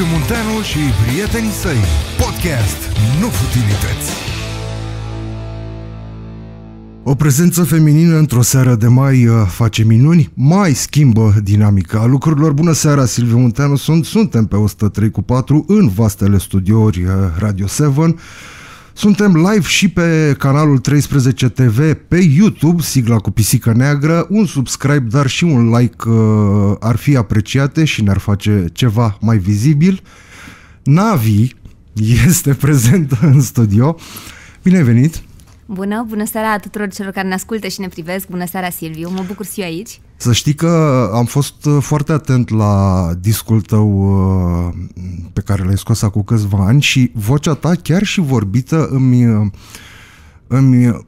Liviu Munteanu și prietenii săi. Podcast Nu Futilități. O prezență feminină într-o seară de mai uh, face minuni, mai schimbă dinamica lucrurilor. Bună seara, Silviu Munteanu, sunt, suntem pe 103 cu 4 în vastele studiouri uh, Radio 7. Suntem live și pe canalul 13 TV pe YouTube, sigla cu pisică neagră, un subscribe, dar și un like uh, ar fi apreciate și ne-ar face ceva mai vizibil. Navi este prezent în studio. Bine venit! Bună, bună seara tuturor celor care ne ascultă și ne privesc. Bună seara, Silviu. Mă bucur să fiu aici. Să știi că am fost uh, foarte atent la discul tău uh, pe care l-ai scos acum câțiva ani și vocea ta, chiar și vorbită, îmi, uh, îmi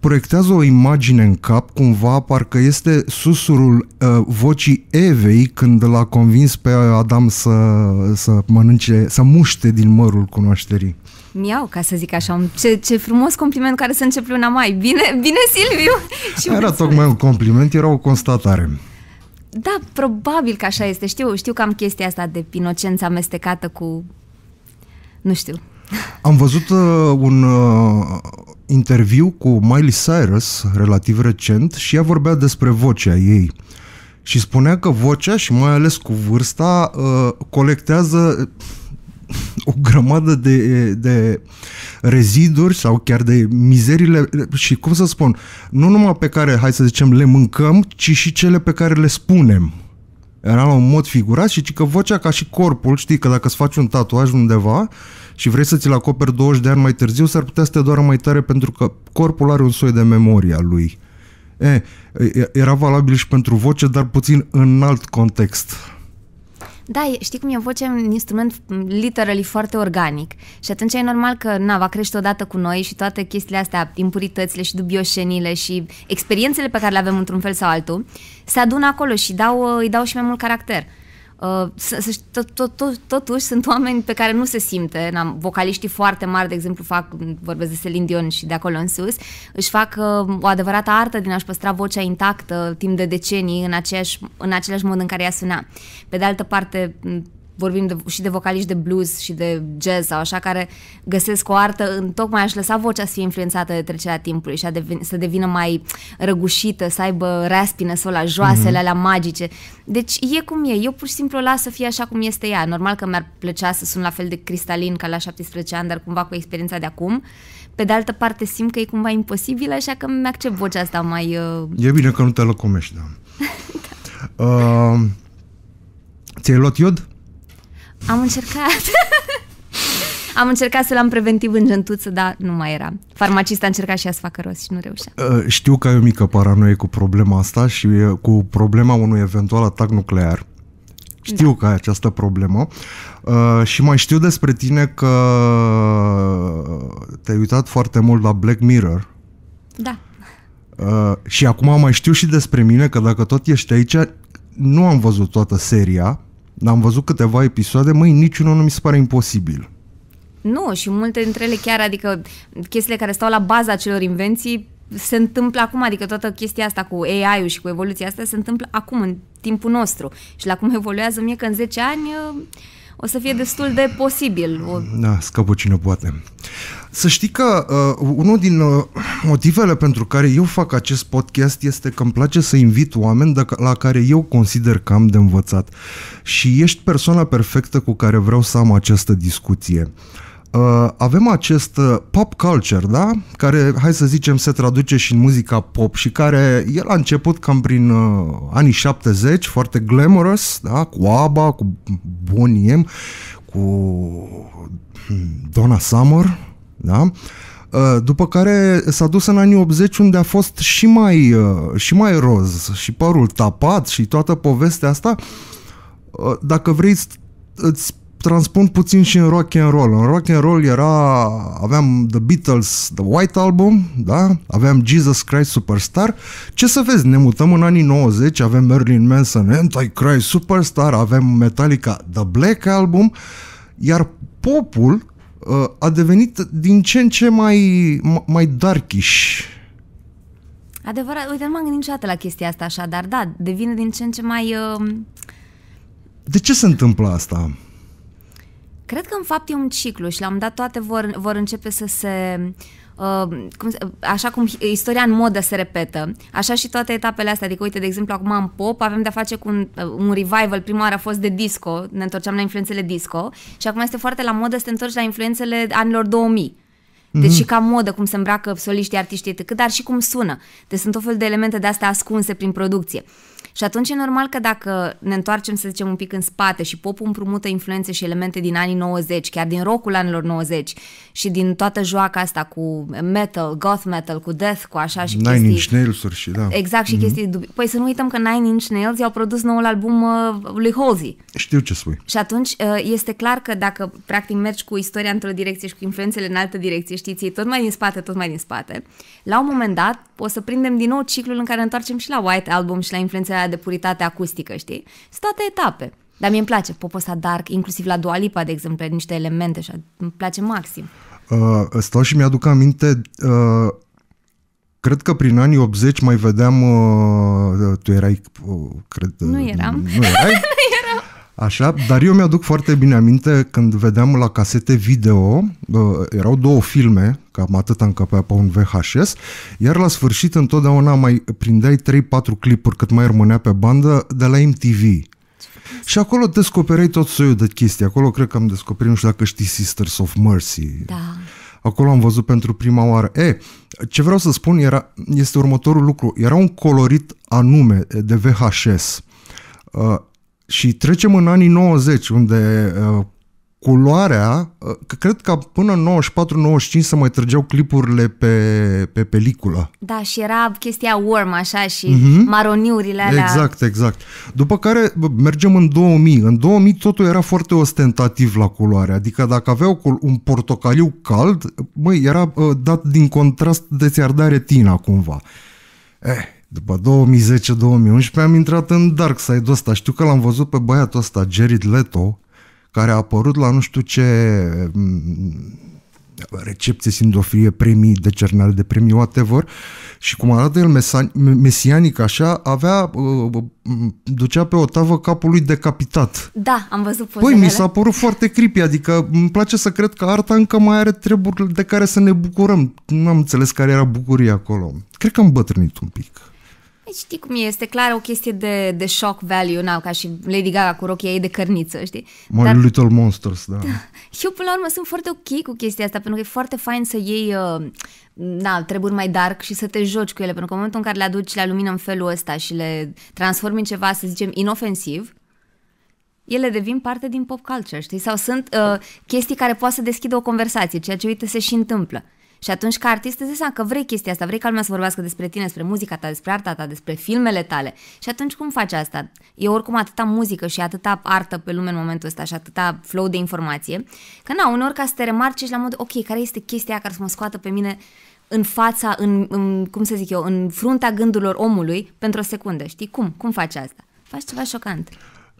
proiectează o imagine în cap, cumva, parcă este susurul vocii Evei când l-a convins pe Adam să, să mănânce, să muște din mărul cunoașterii. Miau, ca să zic așa. Ce, ce frumos compliment care să încep luna mai. Bine, bine Silviu! Și era tocmai un compliment, era o constatare. Da, probabil că așa este. Știu, știu că am chestia asta de inocență amestecată cu... Nu știu. Am văzut uh, un uh, interviu cu Miley Cyrus relativ recent și ea vorbea despre vocea ei. Și spunea că vocea și mai ales cu vârsta uh, colectează o grămadă de, de reziduri sau chiar de mizerile și cum să spun, nu numai pe care, hai să zicem, le mâncăm, ci și cele pe care le spunem. Era la un mod figurat și că vocea ca și corpul, știi că dacă îți faci un tatuaj undeva și vrei să ți-l acoperi 20 de ani mai târziu, s-ar putea să te doară mai tare pentru că corpul are un soi de memoria lui. E, era valabil și pentru voce, dar puțin în alt context. Da, știi cum e vocea un instrument literally foarte organic și atunci e normal că na, va crește odată cu noi și toate chestiile astea, impuritățile și dubioșenile și experiențele pe care le avem într-un fel sau altul, se adună acolo și dau, îi dau și mai mult caracter. Uh, totuși sunt oameni pe care nu se simte, n-am, vocaliștii foarte mari, de exemplu, fac, vorbesc de Celine Dion și de acolo în sus, își fac uh, o adevărată artă din a-și păstra vocea intactă timp de decenii în, aceeași, în același mod în care ea suna. Pe de altă parte, vorbim de, și de vocaliști de blues și de jazz sau așa, care găsesc o artă în tocmai aș lăsa vocea să fie influențată de trecerea timpului și a deveni, să devină mai răgușită, să aibă raspină joasele mm-hmm. alea magice. Deci e cum e, eu pur și simplu o las să fie așa cum este ea. Normal că mi-ar plăcea să sun la fel de cristalin ca la 17 ani, dar cumva cu experiența de acum. Pe de altă parte simt că e cumva imposibil, așa că mi-accept vocea asta mai... Uh... E bine că nu te locumești, da. da. Uh, ți-ai luat iod? Am încercat. Am încercat să-l am preventiv în gentuță, dar nu mai era. Farmacista a încercat și ea să facă rost și nu reușea. Uh, știu că ai o mică paranoie cu problema asta și uh, cu problema unui eventual atac nuclear. Știu da. că ai această problemă uh, și mai știu despre tine că te-ai uitat foarte mult la Black Mirror. Da. și acum mai știu și despre mine că dacă tot ești aici, nu am văzut toată seria, am văzut câteva episoade, măi, niciunul nu mi se pare imposibil. Nu, și multe dintre ele chiar, adică chestiile care stau la baza acelor invenții se întâmplă acum, adică toată chestia asta cu AI-ul și cu evoluția asta se întâmplă acum, în timpul nostru. Și la cum evoluează, mie că în 10 ani o să fie destul de posibil. Da, scapă cine poate. Să știi că uh, unul din uh, motivele pentru care eu fac acest podcast este că îmi place să invit oameni de- la care eu consider că am de învățat. Și ești persoana perfectă cu care vreau să am această discuție. Uh, Uh, avem acest uh, pop culture, da? Care, hai să zicem, se traduce și în muzica pop și care el a început cam prin uh, anii 70, foarte glamorous, da? Cu ABBA, cu Boniem, cu hmm, Donna Summer, da? Uh, după care s-a dus în anii 80 unde a fost și mai, și mai roz și părul tapat și toată povestea asta dacă vrei îți transpun puțin și în rock and roll. În rock and roll era, aveam The Beatles, The White Album, da? aveam Jesus Christ Superstar. Ce să vezi, ne mutăm în anii 90, avem Merlin Manson, Antichrist Superstar, avem Metallica, The Black Album, iar popul uh, a devenit din ce în ce mai, mai darkish. Adevărat, uite, nu m-am gândit niciodată la chestia asta așa, dar da, devine din ce în ce mai... Uh... De ce se întâmplă asta? Cred că în fapt e un ciclu și la un dat toate vor, vor începe să se... Uh, cum, așa cum istoria în modă se repetă, așa și toate etapele astea. Adică, uite, de exemplu, acum în pop avem de-a face cu un, uh, un revival. Prima oară a fost de disco, ne întorceam la influențele disco și acum este foarte la modă să te întorci la influențele anilor 2000. Deci mm-hmm. și ca modă, cum se îmbracă soliștii, artiștii, cât, dar și cum sună. Deci sunt o fel de elemente de astea ascunse prin producție. Și atunci e normal că dacă ne întoarcem, să zicem, un pic în spate și popul împrumută influențe și elemente din anii 90, chiar din rockul anilor 90 și din toată joaca asta cu metal, goth metal, cu death, cu așa și Nine chestii... Nine Inch nails și da. Exact, și mm-hmm. chestii dubi... Păi să nu uităm că Nine Inch Nails i-au produs noul album uh, lui Halsey. Știu ce spui. Și atunci uh, este clar că dacă practic mergi cu istoria într-o direcție și cu influențele în altă direcție, știți, tot mai din spate, tot mai din spate, la un moment dat o să prindem din nou ciclul în care întoarcem și la White Album și la influențele aia de puritate acustică, știi? Sunt toate etape. Dar mie îmi place popul ăsta dark, inclusiv la Dua Lipa, de exemplu, niște elemente și îmi place maxim. Uh, stau și mi-aduc aminte, uh, cred că prin anii 80 mai vedeam, uh, tu erai, uh, cred... Nu uh, eram. Nu erai? Așa, dar eu mi-aduc foarte bine aminte când vedeam la casete video, erau două filme, cam atât încăpea pe un VHS, iar la sfârșit întotdeauna mai prindeai 3-4 clipuri cât mai rămânea pe bandă de la MTV. Și acolo descoperei tot soiul de chestii. Acolo cred că am descoperit, nu știu dacă știi Sisters of Mercy. Da. Acolo am văzut pentru prima oară. E, ce vreau să spun era, este următorul lucru. Era un colorit anume de VHS. Uh, și trecem în anii 90, unde uh, culoarea, uh, cred că până în 94-95 se mai trăgeau clipurile pe, pe peliculă. Da, și era chestia warm așa și mm-hmm. maroniurile alea. Exact, exact. După care mergem în 2000. În 2000 totul era foarte ostentativ la culoare, adică dacă aveau un portocaliu cald, măi, era uh, dat din contrast de ți-ar da retina cumva. Eh, după 2010-2011 am intrat în dark side ăsta. Știu că l-am văzut pe băiatul ăsta, Jared Leto, care a apărut la nu știu ce mm, recepție, sindofrie, premii, decernare de premii, whatever, și cum arată el mesianic așa, avea, uh, uh, mm, ducea pe o tavă capul lui decapitat. Da, am văzut pozele. Păi, mi s-a părut foarte creepy, adică îmi place să cred că arta încă mai are treburi de care să ne bucurăm. Nu am înțeles care era bucuria acolo. Cred că am bătrânit un pic. Deci știi cum e, este clar o chestie de, de shock value, na, ca și Lady Gaga cu rochia ei de cărniță, știi? My Dar, Little Monsters, da. da. Eu până la urmă sunt foarte ok cu chestia asta, pentru că e foarte fain să iei uh, na, treburi mai dark și să te joci cu ele, pentru că în momentul în care le aduci la lumină în felul ăsta și le transformi în ceva, să zicem, inofensiv, ele devin parte din pop culture, știi? Sau sunt uh, chestii care poate să deschidă o conversație, ceea ce, uite, se și întâmplă. Și atunci, ca artist, îți că vrei chestia asta, vrei ca lumea să vorbească despre tine, despre muzica ta, despre arta ta, despre filmele tale. Și atunci, cum faci asta? E oricum atâta muzică și atâta artă pe lume în momentul ăsta și atâta flow de informație, că na, uneori ca să te remarci și la mod, ok, care este chestia care să mă scoată pe mine în fața, în, în, cum să zic eu, în fruntea gândurilor omului pentru o secundă, știi? Cum? Cum faci asta? Faci ceva șocant.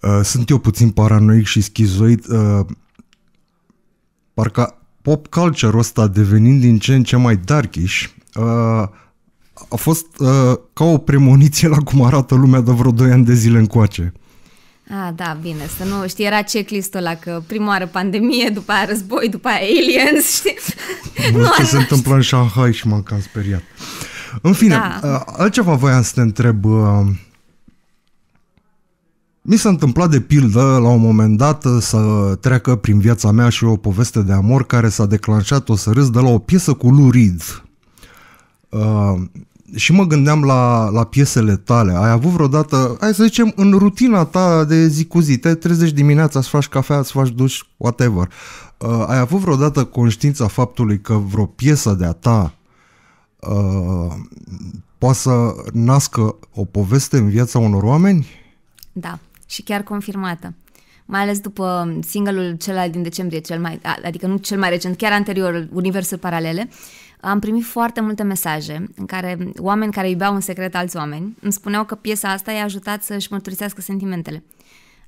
Uh, sunt eu puțin paranoic și schizoid. Uh, parcă pop culture-ul ăsta devenind din ce în ce mai darkish, uh, a fost uh, ca o premoniție la cum arată lumea de vreo 2 ani de zile încoace. A, da, bine, să nu știi, era checklist-ul ăla că prima oară pandemie, după aia război, după aia aliens, știi? Bă, nu, ce se întâmplă în Shanghai și m-am cam speriat. În fine, da. Uh, altceva voiam să te întreb. Uh, mi s-a întâmplat de pildă la un moment dat să treacă prin viața mea și o poveste de amor care s-a declanșat o să râs de la o piesă cu Lou Reed. Uh, și mă gândeam la, la piesele tale. Ai avut vreodată, hai să zicem, în rutina ta de zi cu zi, te trezești dimineața, îți faci cafea, îți faci duș, whatever. Uh, ai avut vreodată conștiința faptului că vreo piesă de-a ta uh, poate să nască o poveste în viața unor oameni? Da și chiar confirmată. Mai ales după singalul cel din decembrie, cel mai, adică nu cel mai recent, chiar anterior, Universul Paralele, am primit foarte multe mesaje în care oameni care iubeau în secret alți oameni îmi spuneau că piesa asta i-a ajutat să-și mărturisească sentimentele.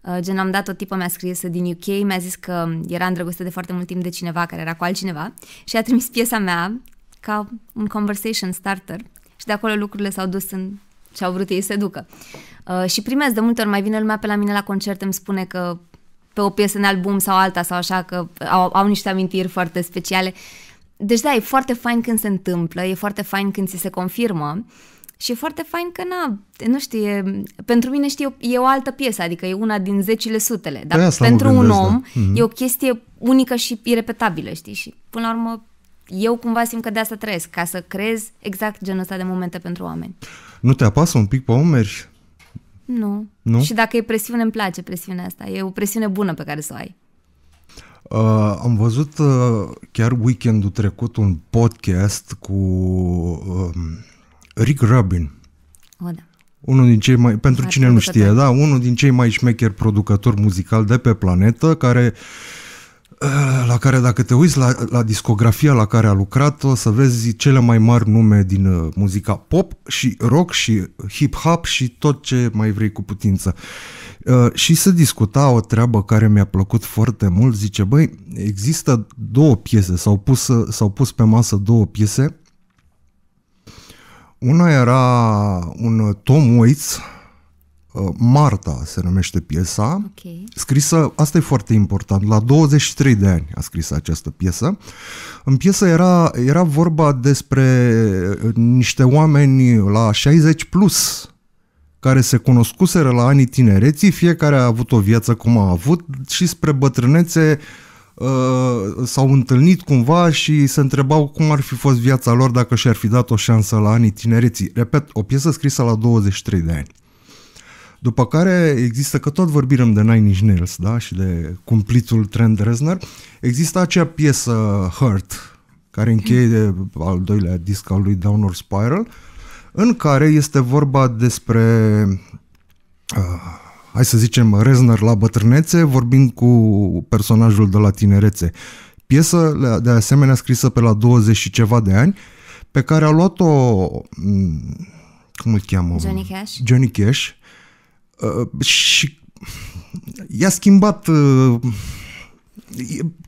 Uh, gen, am dat o tipă, mi-a scris din UK, mi-a zis că era îndrăgostită de foarte mult timp de cineva care era cu altcineva și a trimis piesa mea ca un conversation starter și de acolo lucrurile s-au dus în ce au vrut ei să ducă. Uh, și primez de multe ori, mai vine lumea pe la mine la concert, îmi spune că pe o piesă în album sau alta sau așa, că au, au niște amintiri foarte speciale. Deci da, e foarte fain când se întâmplă, e foarte fain când ți se confirmă și e foarte fain că na, nu știu, e, pentru mine știu, e o altă piesă, adică e una din zecile sutele, dar păi pentru gândesc, un om da. mm-hmm. e o chestie unică și irepetabilă, știi, și până la urmă eu cumva simt că de asta trăiesc, ca să creez exact genul ăsta de momente pentru oameni. Nu te apasă un pic pe umeri? Nu. nu. Și dacă e presiune, îmi place presiunea asta. E o presiune bună pe care să o ai. Uh, am văzut uh, chiar weekendul trecut un podcast cu uh, Rick Rubin. O, da. Unul din cei mai, pentru Ar cine nu știe, da, unul din cei mai șmecheri producători muzicali de pe planetă, care uh, Eh, la care dacă te uiți la, la discografia la care a lucrat, o să vezi cele mai mari nume din eh, muzica pop și rock și hip-hop și tot ce mai vrei cu putință. Eh, și se discuta o treabă care mi-a plăcut foarte mult, zice, băi, există două piese, s-au pus, s-au pus pe masă două piese, una era un Tom Waits, Uh, Marta se numește piesa, okay. scrisă, asta e foarte important, la 23 de ani a scris această piesă. În piesă era, era vorba despre uh, niște oameni la 60 plus care se cunoscuseră la anii tinereții, fiecare a avut o viață cum a avut și spre bătrânețe uh, s-au întâlnit cumva și se întrebau cum ar fi fost viața lor dacă și-ar fi dat o șansă la anii tinereții. Repet, o piesă scrisă la 23 de ani. După care există, că tot vorbim de Nine Inch Nails da? și de cumplitul Trent Reznor, există acea piesă Hurt, care încheie al doilea disc al lui Downward Spiral, în care este vorba despre, uh, hai să zicem, Reznor la bătrânețe, vorbind cu personajul de la tinerețe. Piesă, de asemenea, scrisă pe la 20 și ceva de ani, pe care a luat-o... Um, cum îl cheamă? Johnny Cash. Johnny Cash Uh, și i-a schimbat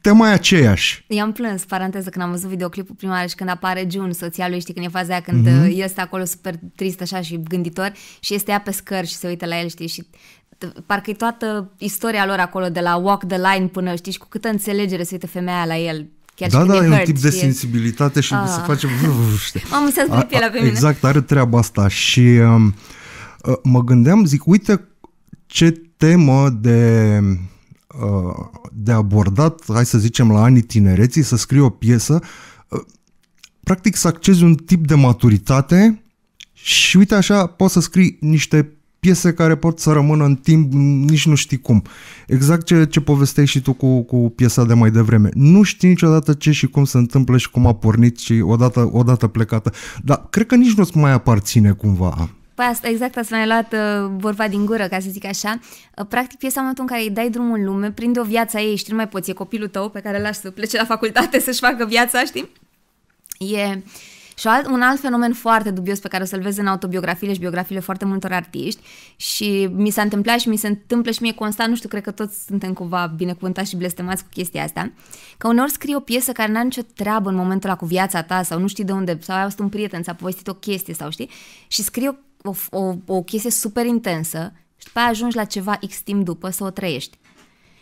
tema uh, e aceeași. I-am plâns, paranteză, când am văzut videoclipul prima și când apare June, soția lui, știi, când e faza aia, când mm-hmm. este acolo super trist așa și gânditor și este ea pe scări și se uită la el, știi, și parcă e toată istoria lor acolo, de la walk the line până, știi, și cu câtă înțelegere se uită femeia la el. Chiar da, da, e hurt, un tip de de sensibilitate și ah. se face... Mamă, mi s-a pe mine. Exact, are treaba asta și... Uh, Uh, mă gândeam, zic, uite ce temă de, uh, de abordat, hai să zicem, la anii tinereții, să scriu o piesă, uh, practic să accezi un tip de maturitate și uite așa poți să scrii niște piese care pot să rămână în timp, nici nu știi cum. Exact ce, ce povesteai și tu cu, cu piesa de mai devreme. Nu știi niciodată ce și cum se întâmplă și cum a pornit și odată, odată plecată. Dar cred că nici nu-ți mai aparține cumva. Păi asta, exact asta mi-a luat uh, vorba din gură, ca să zic așa. Uh, practic, piesa în momentul în care îi dai drumul în lume, prinde o viață ei, știi, nu mai poți, e copilul tău pe care îl lași să plece la facultate să-și facă viața, știi? E... Și alt, un alt fenomen foarte dubios pe care o să-l vezi în autobiografiile și biografiile foarte multor artiști și mi s-a întâmplat și mi se întâmplă și mie constant, nu știu, cred că toți suntem cumva binecuvântați și blestemați cu chestia asta, că uneori scrii o piesă care n a nicio treabă în momentul ăla cu viața ta sau nu știi de unde, sau ai avut un prieten, ți-a povestit o chestie sau știi, și scrii o o, o, o chestie super intensă și după aia ajungi la ceva X timp după să o trăiești.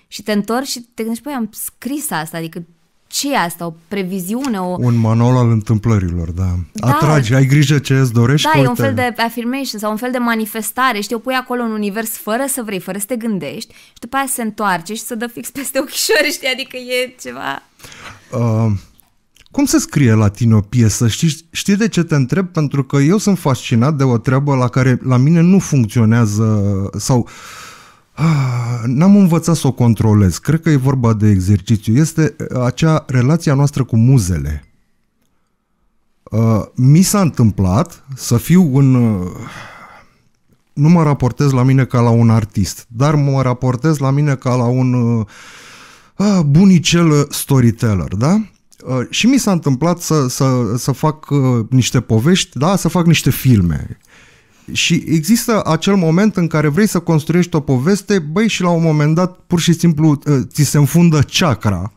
Și te întorci și te gândești, păi am scris asta, adică ce e asta? O previziune? O... Un manual al întâmplărilor, da. da. Atragi, ai grijă ce îți dorești. Da, e un fel de affirmation sau un fel de manifestare, știi, o pui acolo în univers fără să vrei, fără să te gândești și după aia se întoarce și se dă fix peste ochișori, știi, adică e ceva... Uh, cum se scrie la tine o piesă? Știi, știi de ce te întreb? Pentru că eu sunt fascinat de o treabă la care la mine nu funcționează sau ah, n-am învățat să o controlez. Cred că e vorba de exercițiu. Este eh, acea relația noastră cu muzele. Uh, mi s-a întâmplat să fiu un Uh, nu mă raportez la mine ca la un artist, dar mă raportez la mine ca la un uh, eh, ah, bunicel storyteller, da? Uh, și mi s-a întâmplat să, să, să fac uh, niște povești, da, să fac niște filme. Și există acel moment în care vrei să construiești o poveste, băi, și la un moment dat pur și simplu uh, ți se înfundă chakra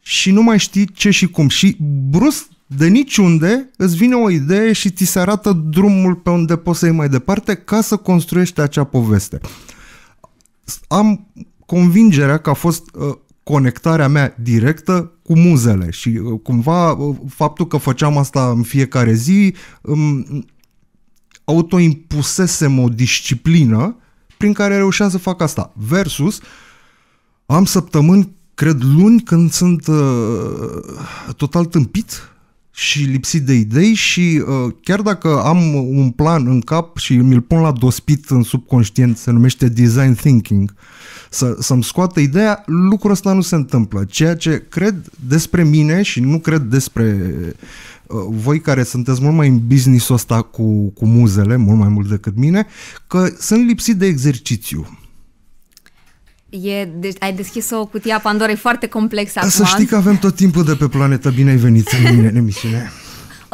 și nu mai știi ce și cum. Și brusc, de niciunde, îți vine o idee și ți se arată drumul pe unde poți să iei mai departe ca să construiești acea poveste. Am convingerea că a fost conectarea mea directă cu muzele și uh, cumva uh, faptul că făceam asta în fiecare zi îmi autoimpusesem o disciplină prin care reușeam să fac asta versus am săptămâni cred luni când sunt uh, total tâmpit și lipsit de idei și uh, chiar dacă am un plan în cap și mi-l pun la dospit în subconștient, se numește design thinking, să, să-mi scoată ideea, lucrul ăsta nu se întâmplă. Ceea ce cred despre mine și nu cred despre uh, voi care sunteți mult mai în business-ul ăsta cu, cu muzele, mult mai mult decât mine, că sunt lipsit de exercițiu E, deci ai deschis o cutie a Pandorei foarte complexă Să știi că avem tot timpul de pe planetă. Bine ai venit în, mine, în emisiune.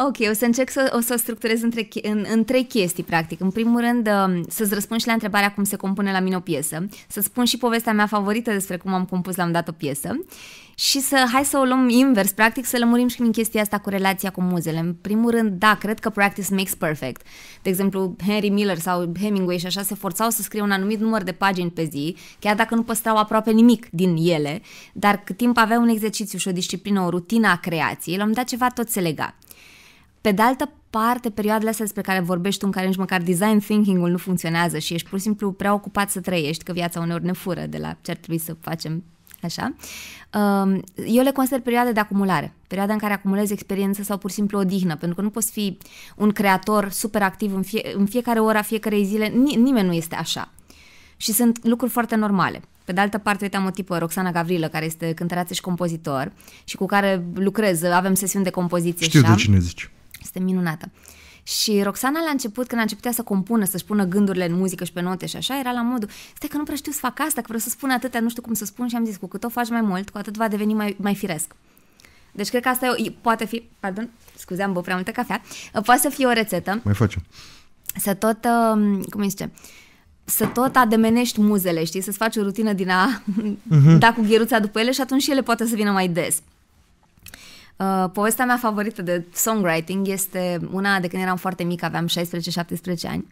Ok, o să încerc să o să structurez între, în, în trei chestii, practic. În primul rând, um, să-ți răspund și la întrebarea cum se compune la mine o piesă, să-ți spun și povestea mea favorită despre cum am compus la un dat o piesă și să, hai să o luăm invers, practic, să lămurim și în chestia asta cu relația cu muzele. În primul rând, da, cred că practice makes perfect. De exemplu, Henry Miller sau Hemingway și așa se forțau să scrie un anumit număr de pagini pe zi, chiar dacă nu păstrau aproape nimic din ele, dar cât timp aveau un exercițiu și o disciplină, o rutină a creației, la un dat ceva tot se lega. Pe de altă parte, perioadele astea despre care vorbești tu, în care nici măcar design thinking-ul nu funcționează și ești pur și simplu prea ocupat să trăiești, că viața uneori ne fură de la ce ar trebui să facem așa, um, eu le consider perioade de acumulare, perioada în care acumulezi experiență sau pur și simplu odihnă, pentru că nu poți fi un creator super activ în, fie, în fiecare ora, fiecare zile, nimeni nu este așa. Și sunt lucruri foarte normale. Pe de altă parte, uite, am o tipă, Roxana Gavrilă, care este cântăreață și compozitor și cu care lucrez, avem sesiuni de compoziție. Știu și de cine zici. Este minunată. Și Roxana la început, când a început ea să compună, să-și pună gândurile în muzică și pe note și așa, era la modul, stai că nu prea știu să fac asta, că vreau să spun atâtea, nu știu cum să spun și am zis, cu cât o faci mai mult, cu atât va deveni mai, mai firesc. Deci cred că asta e, poate fi, pardon, scuze, am băut prea multă cafea, ă, poate să fie o rețetă. Mai facem. Să tot, ă, cum îi zice, să tot ademenești muzele, știi, să-ți faci o rutină din a uh-huh. da cu gheruța după ele și atunci ele poate să vină mai des. Uh, povestea mea favorită de songwriting este una de când eram foarte mică, aveam 16-17 ani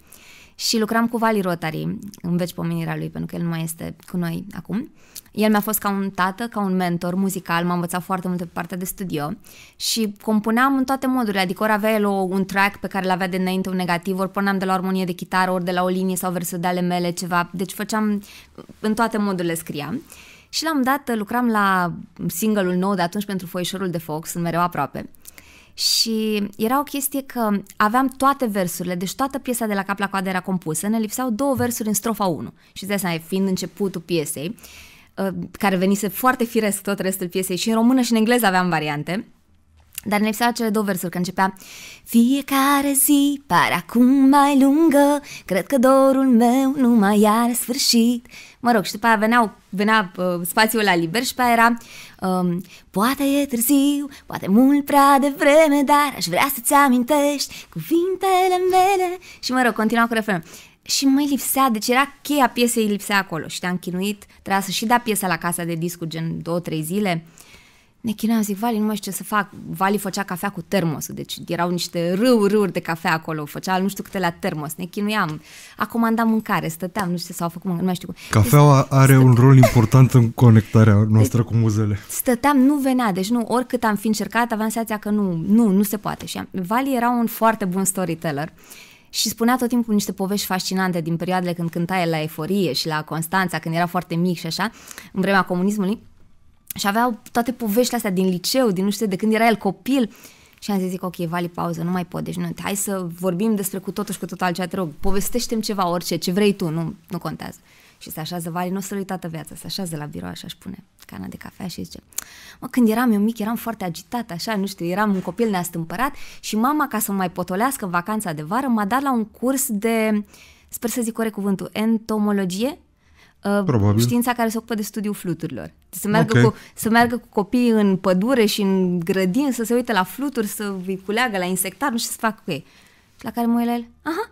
și lucram cu Vali Rotary, în veci pomenirea lui, pentru că el nu mai este cu noi acum. El mi-a fost ca un tată, ca un mentor muzical, m-a învățat foarte multe pe partea de studio și compuneam în toate modurile, adică ori avea el o, un track pe care l-avea de înainte, un negativ, ori puneam de la armonie de chitară, ori de la o linie sau versuri de ale mele, ceva, deci făceam, în toate modurile scriam și la un dat uh, lucram la single-ul nou de atunci pentru foișorul de Fox, sunt mereu aproape. Și era o chestie că aveam toate versurile, deci toată piesa de la cap la coadă era compusă, ne lipseau două versuri în strofa 1. Și de asta fiind începutul piesei, uh, care venise foarte firesc tot restul piesei și în română și în engleză aveam variante, dar ne lipseau cele două versuri, că începea Fiecare zi pare acum mai lungă Cred că dorul meu nu mai are sfârșit Mă rog, și după aia veneau, venea uh, spațiul la liber și pe aia era um, Poate e târziu, poate mult prea devreme, dar aș vrea să-ți amintești cuvintele mele Și mă rog, continua cu refrenul și mai lipsea, deci era cheia piesei lipsea acolo și te-am chinuit, trebuia să și da piesa la casa de discuri gen două-trei zile ne chinuiam, zic, Vali, nu mai știu ce să fac. Vali făcea cafea cu termosul, deci erau niște râuri, râuri de cafea acolo, făcea nu știu câte la termos, ne chinuiam, a comandat mâncare, stăteam, nu știu ce s-au făcut, nu mai știu cum. Cafeaua deci, are stăteam. un rol important în conectarea deci, noastră deci, cu muzele. Stăteam, nu venea, deci nu, oricât am fi încercat, aveam senzația că nu, nu, nu se poate. Și am, Vali era un foarte bun storyteller și spunea tot timpul niște povești fascinante din perioadele când cânta el la Eforie și la Constanța, când era foarte mic și așa, în vremea comunismului. Și aveau toate poveștile astea din liceu, din nu știu de când era el copil. Și am zis, zic, ok, Vali, pauză, nu mai pot, deci nu, hai să vorbim despre cu totul și cu tot altceva, te rog, povestește-mi ceva, orice, ce vrei tu, nu, nu contează. Și se așează Vali, nu o să-l toată viața, se așează la birou așa și pune cana de cafea și zice, mă, când eram eu mic, eram foarte agitat, așa, nu știu, eram un copil neastâmpărat și mama, ca să mai potolească vacanța de vară, m-a dat la un curs de, sper să zic corect cuvântul, entomologie, uh, Probabil. știința care se ocupă de studiul fluturilor. Să meargă, okay. cu, să meargă cu copiii în pădure și în grădin, să se uite la fluturi, să îi culeagă la insectar, nu știu să fac cu ei. La care mă el, aha,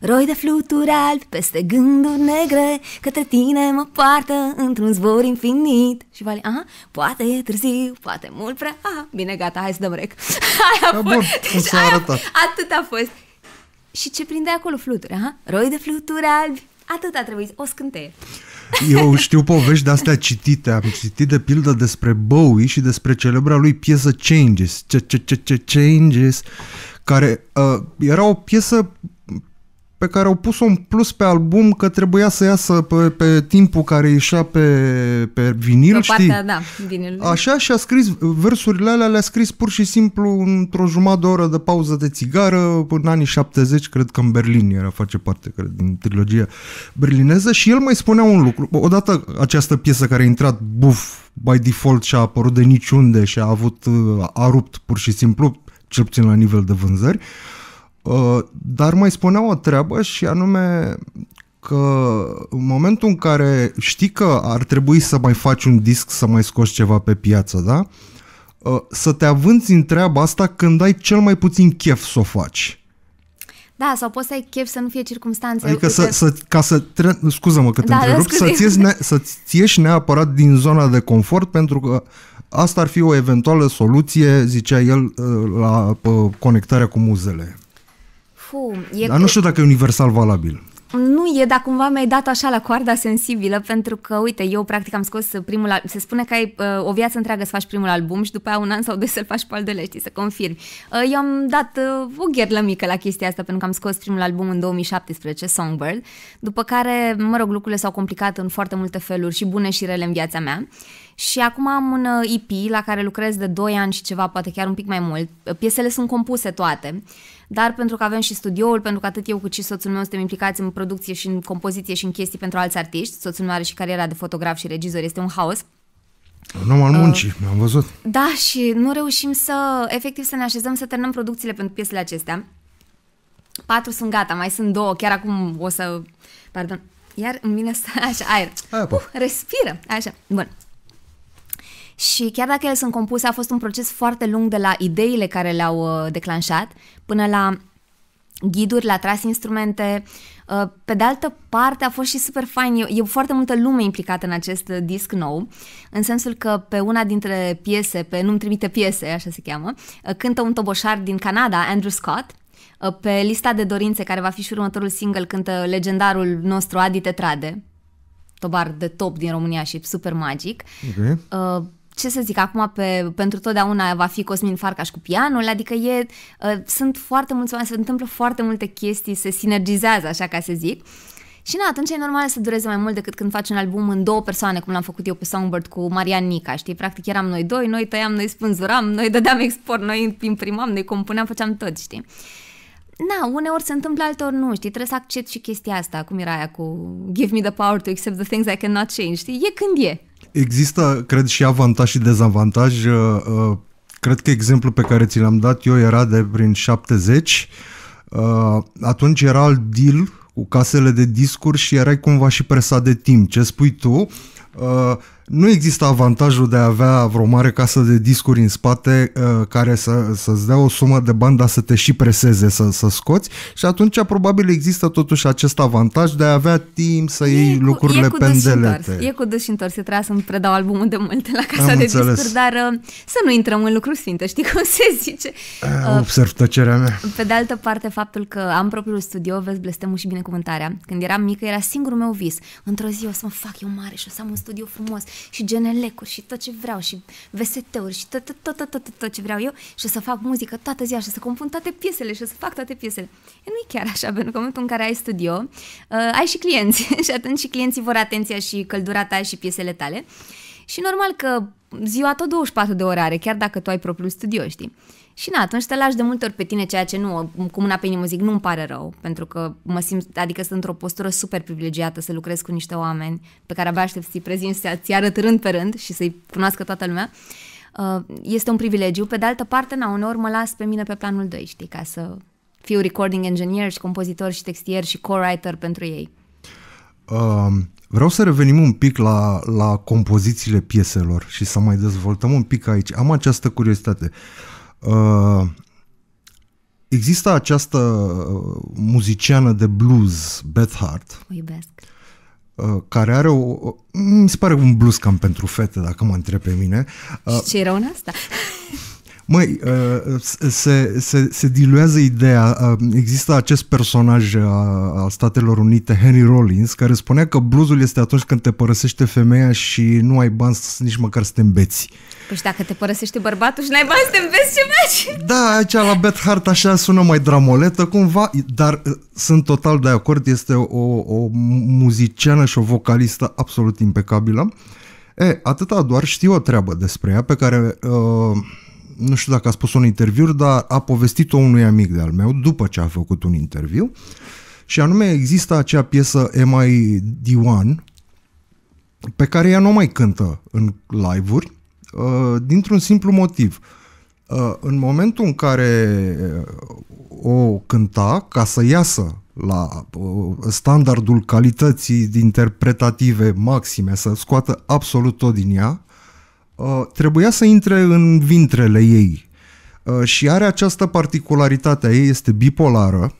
Roi de fluturi albi peste gânduri negre Către tine mă poartă într-un zbor infinit Și Vali, aha, poate e târziu, poate mult prea aha, Bine, gata, hai să dăm rec Aia a da, fost, deci a aia, atât a fost Și ce prinde acolo fluturi, aha? Roi de fluturi albi, atât a trebuit, o scânteie eu știu povești de-astea citite. Am citit de pildă despre Bowie și despre celebra lui piesă Changes. ce ce ce ce Changes care uh, era o piesă pe care au pus-o în plus pe album că trebuia să iasă pe, pe timpul care ieșea pe, pe vinil, pe știi? Partea, da, vinil. Așa și a scris versurile alea, le-a scris pur și simplu într-o jumătate de oră de pauză de țigară în anii 70, cred că în Berlin era, face parte cred, din trilogia berlineză și el mai spunea un lucru. Odată această piesă care a intrat buf by default și a apărut de niciunde și a avut, a rupt pur și simplu, cel puțin la nivel de vânzări, uh, Uh, dar mai spunea o treabă și anume că în momentul în care știi că ar trebui să mai faci un disc, să mai scoți ceva pe piață, da? Uh, să te avânți în treaba asta când ai cel mai puțin chef să o faci. Da, sau poți să ai chef să nu fie circunstanțe. Adică să, să, ca să, tre- scuză-mă că te da, întrerup, să-ți ieși, ne- să-ți ieși neapărat din zona de confort pentru că asta ar fi o eventuală soluție, zicea el, uh, la conectarea cu muzele. Fu, e Dar nu știu dacă e universal valabil. Nu e, dar cumva mi-ai dat așa la coarda sensibilă, pentru că, uite, eu practic am scos primul al... Se spune că ai uh, o viață întreagă să faci primul album și după aia un an sau doi să-l faci pe al doilea, știi, să confirmi. Uh, eu am dat uh, o gherlă mică la chestia asta, pentru că am scos primul album în 2017, Songbird, după care, mă rog, lucrurile s-au complicat în foarte multe feluri, și bune și rele în viața mea. Și acum am un uh, EP la care lucrez de 2 ani și ceva, poate chiar un pic mai mult. Piesele sunt compuse toate dar pentru că avem și studioul, pentru că atât eu cât și soțul meu suntem implicați în producție și în compoziție și în chestii pentru alți artiști, soțul meu are și cariera de fotograf și regizor, este un haos. Nu am muncii, uh, am văzut. Da, și nu reușim să, efectiv, să ne așezăm să terminăm producțiile pentru piesele acestea. Patru sunt gata, mai sunt două, chiar acum o să... Pardon. Iar în mine stă Așa, aer. Aia, uh, respiră. Așa, bun și chiar dacă ele sunt compuse, a fost un proces foarte lung de la ideile care le-au uh, declanșat până la ghiduri, la tras instrumente. Uh, pe de altă parte, a fost și super fain. E, foarte multă lume implicată în acest uh, disc nou, în sensul că pe una dintre piese, pe Nu-mi trimite piese, așa se cheamă, cântă un toboșar din Canada, Andrew Scott, pe lista de dorințe care va fi și următorul single cântă legendarul nostru Adi Tetrade, tobar de top din România și super magic. Okay ce să zic, acum pe, pentru totdeauna va fi Cosmin Farcaș cu pianul, adică e, uh, sunt foarte mulți oameni, se întâmplă foarte multe chestii, se sinergizează, așa ca să zic. Și na, atunci e normal să dureze mai mult decât când faci un album în două persoane, cum l-am făcut eu pe Songbird cu Marian Nica, știi? Practic eram noi doi, noi tăiam, noi spânzuram, noi dădeam export, noi imprimam, noi compuneam, făceam tot, știi? Na, uneori se întâmplă, alteori nu, știi? Trebuie să accept și chestia asta, cum era aia cu Give me the power to accept the things I cannot change, știi? E când e. Există, cred, și avantaj și dezavantaj. Uh, uh, cred că exemplul pe care ți l-am dat eu era de prin 70. Uh, atunci era al deal cu casele de discuri și erai cumva și presat de timp. Ce spui tu? nu există avantajul de a avea vreo mare casă de discuri în spate uh, care să, să-ți dea o sumă de bani, dar să te și preseze să, să scoți și atunci probabil există totuși acest avantaj de a avea timp să iei e lucrurile cu, e cu pendelete. E cu și întors, eu trebuia să-mi predau albumul de multe la casa Am de înțeles. discuri, dar uh, să nu intrăm în lucruri sfinte, știi cum se zice. Uh, uh, Observ tăcerea mea. Pe de altă parte, faptul că am propriul studio, vezi blestemul și binecuvântarea. Când eram mică, era singurul meu vis. Într-o zi o să-mi fac eu mare și o să am un studio frumos și genelecuri și tot ce vreau și veseteuri și tot, tot, tot, tot, tot, tot ce vreau eu și o să fac muzică toată ziua și o să compun toate piesele și o să fac toate piesele. E nu e chiar așa, pentru că în momentul în care ai studio, uh, ai și clienți și atunci și clienții vor atenția și căldura ta și piesele tale. Și normal că ziua tot 24 de ore are, chiar dacă tu ai propriul studio, știi? Și na, atunci te lași de multe ori pe tine ceea ce nu, cu mâna pe inimă zic, nu-mi pare rău, pentru că mă simt, adică sunt într-o postură super privilegiată să lucrez cu niște oameni pe care abia aștept să-i prezint, să-i arăt rând pe rând și să-i cunoască toată lumea. Uh, este un privilegiu. Pe de altă parte, na, uneori mă las pe mine pe planul 2, știi, ca să fiu recording engineer și compozitor și textier și co-writer pentru ei. Um, vreau să revenim un pic la, la compozițiile pieselor și să mai dezvoltăm un pic aici. Am această curiozitate. Uh, Uh, există această uh, muziciană de blues, Beth Hart. O iubesc. Uh, care are o... Mi se pare un blues cam pentru fete, dacă mă întreb pe mine. Uh, și ce era în asta? Măi, uh, se, se, se diluează ideea, uh, există acest personaj uh, al Statelor Unite, Henry Rollins, care spunea că bluzul este atunci când te părăsește femeia și nu ai bani nici măcar să te îmbeți. Păi și dacă te părăsește bărbatul și n-ai bani să te îmbeți, ce faci? Da, aici la Beth Hart așa sună mai dramoletă cumva, dar sunt total de acord, este o, o muziciană și o vocalistă absolut impecabilă. E, atâta doar știu o treabă despre ea pe care... Uh, nu știu dacă a spus-o în interviu, dar a povestit-o unui amic de-al meu după ce a făcut un interviu și anume există acea piesă d 1 pe care ea nu mai cântă în live-uri uh, dintr-un simplu motiv. Uh, în momentul în care uh, o cânta, ca să iasă la standardul calității interpretative maxime, să scoată absolut tot din ea, Uh, trebuia să intre în vintrele ei uh, și are această particularitate, ei este bipolară.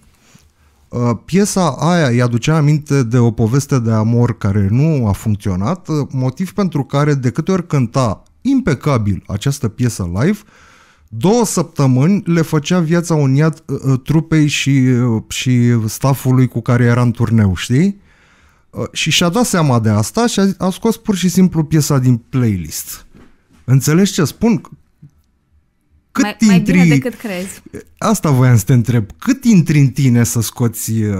Uh, piesa aia îi aducea aminte de o poveste de amor care nu a funcționat, motiv pentru care de câte ori cânta impecabil această piesă live, două săptămâni le făcea viața un iad trupei și, și staffului cu care era în turneu, știi? Și și-a dat seama de asta și a, a scos pur și simplu piesa din playlist. Înțelegi ce spun? Cât mai, intri... mai bine decât crezi. Asta voiam să te întreb. Cât intri în tine să scoți... Uh...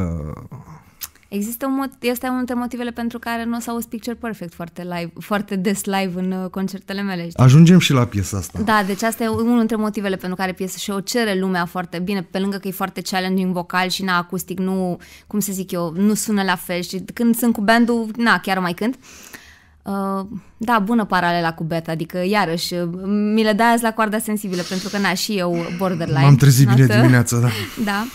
Există un mot- este unul dintre motivele pentru care nu o să auzi Picture Perfect foarte, live, foarte des live în uh, concertele mele. Știi? Ajungem și la piesa asta. Da, deci asta e unul dintre motivele pentru care piesa și o cere lumea foarte bine, pe lângă că e foarte challenging vocal și na, acustic nu, cum să zic eu, nu sună la fel și când sunt cu bandul, na, chiar mai cânt. Uh, Uh, da, bună paralela cu beta, adică iarăși uh, mi le dai azi la coarda sensibilă, pentru că na, și eu uh, borderline. M-am trezit bine da? dimineața, da. da.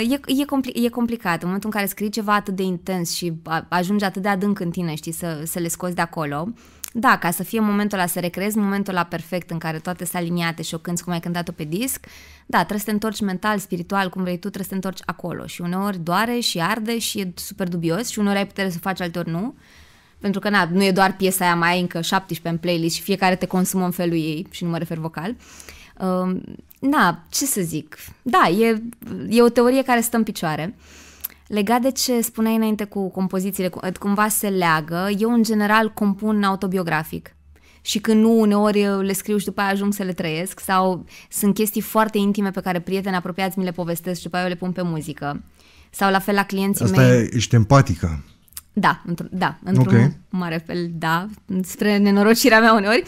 e, e, compli- e complicat. În momentul în care scrii ceva atât de intens și ajungi atât de adânc în tine, știi, să, să le scoți de acolo, da, ca să fie momentul ăla, să recreezi momentul ăla perfect în care toate sunt aliniate și o cânti cum ai cântat-o pe disc, da, trebuie să te întorci mental, spiritual, cum vrei tu, trebuie să te întorci acolo. Și uneori doare și arde și e super dubios și uneori ai putere să faci, alteori nu pentru că na, nu e doar piesa aia, mai ai încă 17 în playlist și fiecare te consumă în felul ei și nu mă refer vocal. Uh, na, ce să zic, da, e, e o teorie care stă în picioare. Legat de ce spuneai înainte cu compozițiile, adică cumva se leagă, eu în general compun autobiografic și când nu, uneori le scriu și după aia ajung să le trăiesc sau sunt chestii foarte intime pe care prieteni apropiați mi le povestesc și după aia eu le pun pe muzică. Sau la fel la clienții Asta mei. Asta ești empatică. Da, într- da într-un okay. mare fel, da, spre nenorocirea mea uneori.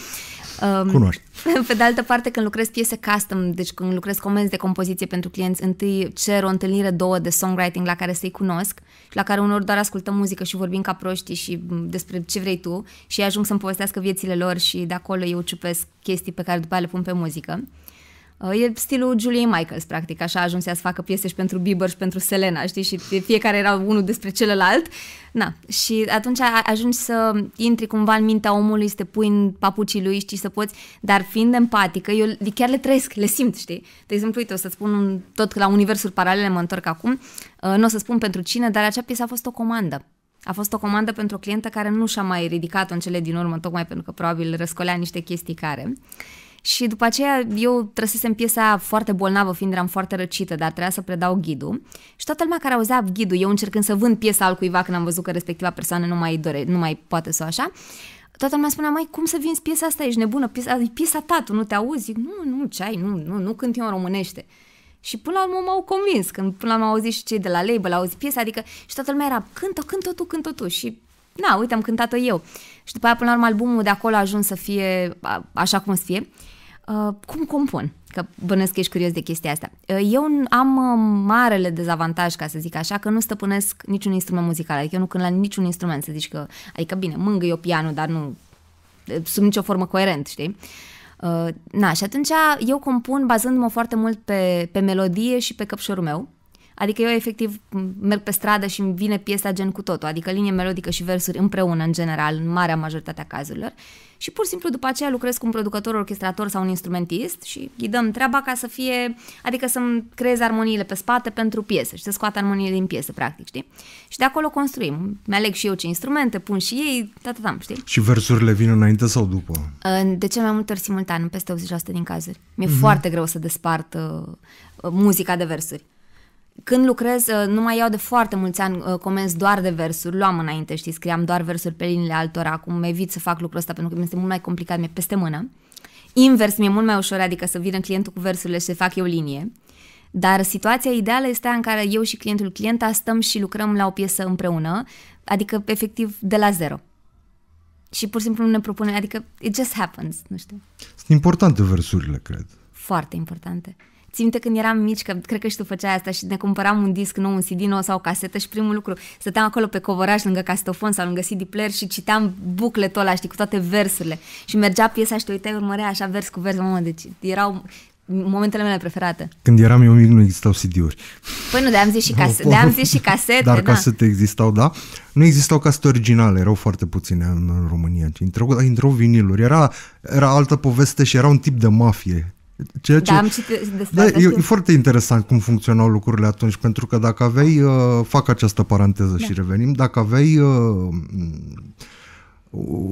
Um, Cunoști. Pe de altă parte, când lucrez piese custom, deci când lucrez comenzi de compoziție pentru clienți, întâi cer o întâlnire, două de songwriting la care să-i cunosc, la care unor doar ascultăm muzică și vorbim ca proștii și mm, despre ce vrei tu și ajung să-mi povestească viețile lor și de acolo eu ciupesc chestii pe care după aia le pun pe muzică. Uh, e stilul Julie Michaels, practic, așa ajunsea să facă piese și pentru Bieber și pentru Selena, știi, și fiecare era unul despre celălalt. Na, și atunci ajungi să intri cumva în mintea omului, să te pui în papucii lui, știi, să poți, dar fiind empatică, eu chiar le trăiesc, le simt, știi? De exemplu, uite, o să spun tot la universul paralele, mă întorc acum, uh, nu o să spun pentru cine, dar acea piesă a fost o comandă. A fost o comandă pentru o clientă care nu și-a mai ridicat-o în cele din urmă, tocmai pentru că probabil răscolea niște chestii care. Și după aceea eu trăsesem piesa aia foarte bolnavă, fiind eram foarte răcită, dar trebuia să predau ghidul. Și toată lumea care auzea ghidul, eu încercând să vând piesa al cuiva când am văzut că respectiva persoană nu mai, dore, nu mai poate să o așa, toată lumea spunea, mai cum să vinzi piesa asta, ești nebună, piesa, e piesa ta, tu nu te auzi? Zic, nu, nu, ce ai, nu, nu, nu cânt eu în românește. Și până la urmă m-au convins, când până la urmă au auzit și cei de la label, au auzit piesa, adică și toată lumea era, cântă, cântă tu, cântă tu. Și na, uite, am cântat-o eu și după aia, până la urmă, albumul de acolo a ajuns să fie așa cum să fie. Uh, cum compun? Că bănesc că ești curios de chestia asta. Uh, eu am uh, marele dezavantaj, ca să zic așa, că nu stăpânesc niciun instrument muzical. Adică eu nu când la niciun instrument, să zici că... Adică, bine, mângă eu pianul, dar nu... Uh, sub nicio formă coerent, știi? Uh, na, și atunci eu compun bazându-mă foarte mult pe, pe melodie și pe căpșorul meu. Adică eu efectiv merg pe stradă și îmi vine piesa gen cu totul, adică linie melodică și versuri împreună în general, în marea majoritatea cazurilor. Și pur și simplu după aceea lucrez cu un producător, orchestrator sau un instrumentist și ghidăm treaba ca să fie, adică să-mi creez armoniile pe spate pentru piesă și să scoată armoniile din piesă, practic, știi? Și de acolo construim. Mi aleg și eu ce instrumente, pun și ei, ta, ta, știi? Și versurile vin înainte sau după? De cel mai multe ori simultan, peste 80% din cazuri. Mi-e mm-hmm. foarte greu să despart uh, uh muzica de versuri când lucrez, uh, nu mai iau de foarte mulți ani uh, comenzi doar de versuri, luam înainte, știi, scriam doar versuri pe liniile altora, acum evit să fac lucrul ăsta pentru că mi este mult mai complicat, mi-e peste mână. Invers, mi-e mult mai ușor, adică să vină clientul cu versurile și să fac eu linie. Dar situația ideală este în care eu și clientul, clienta, stăm și lucrăm la o piesă împreună, adică efectiv de la zero. Și pur și simplu nu ne propunem, adică it just happens, nu știu. Sunt importante versurile, cred. Foarte importante. Țin când eram mici, că cred că și tu făceai asta și ne cumpăram un disc nou, un CD nou sau o casetă și primul lucru, stăteam acolo pe covoraj lângă castofon sau lângă CD player și citeam bucle ăla, știi, cu toate versurile. Și mergea piesa și te uitai, urmărea așa vers cu vers, mamă, deci erau momentele mele preferate. Când eram eu mic nu existau CD-uri. Păi nu, de-am zis și, case- de am zis și casete. Dar da. casete existau, da. Nu existau casete originale, erau foarte puține în, în România. Intrau, intrau viniluri, era, era altă poveste și era un tip de mafie Ceea ce, da, am citit despre da, asta, e, e foarte interesant cum funcționau lucrurile atunci, pentru că dacă aveai, uh, fac această paranteză da. și revenim, dacă aveai uh, mm,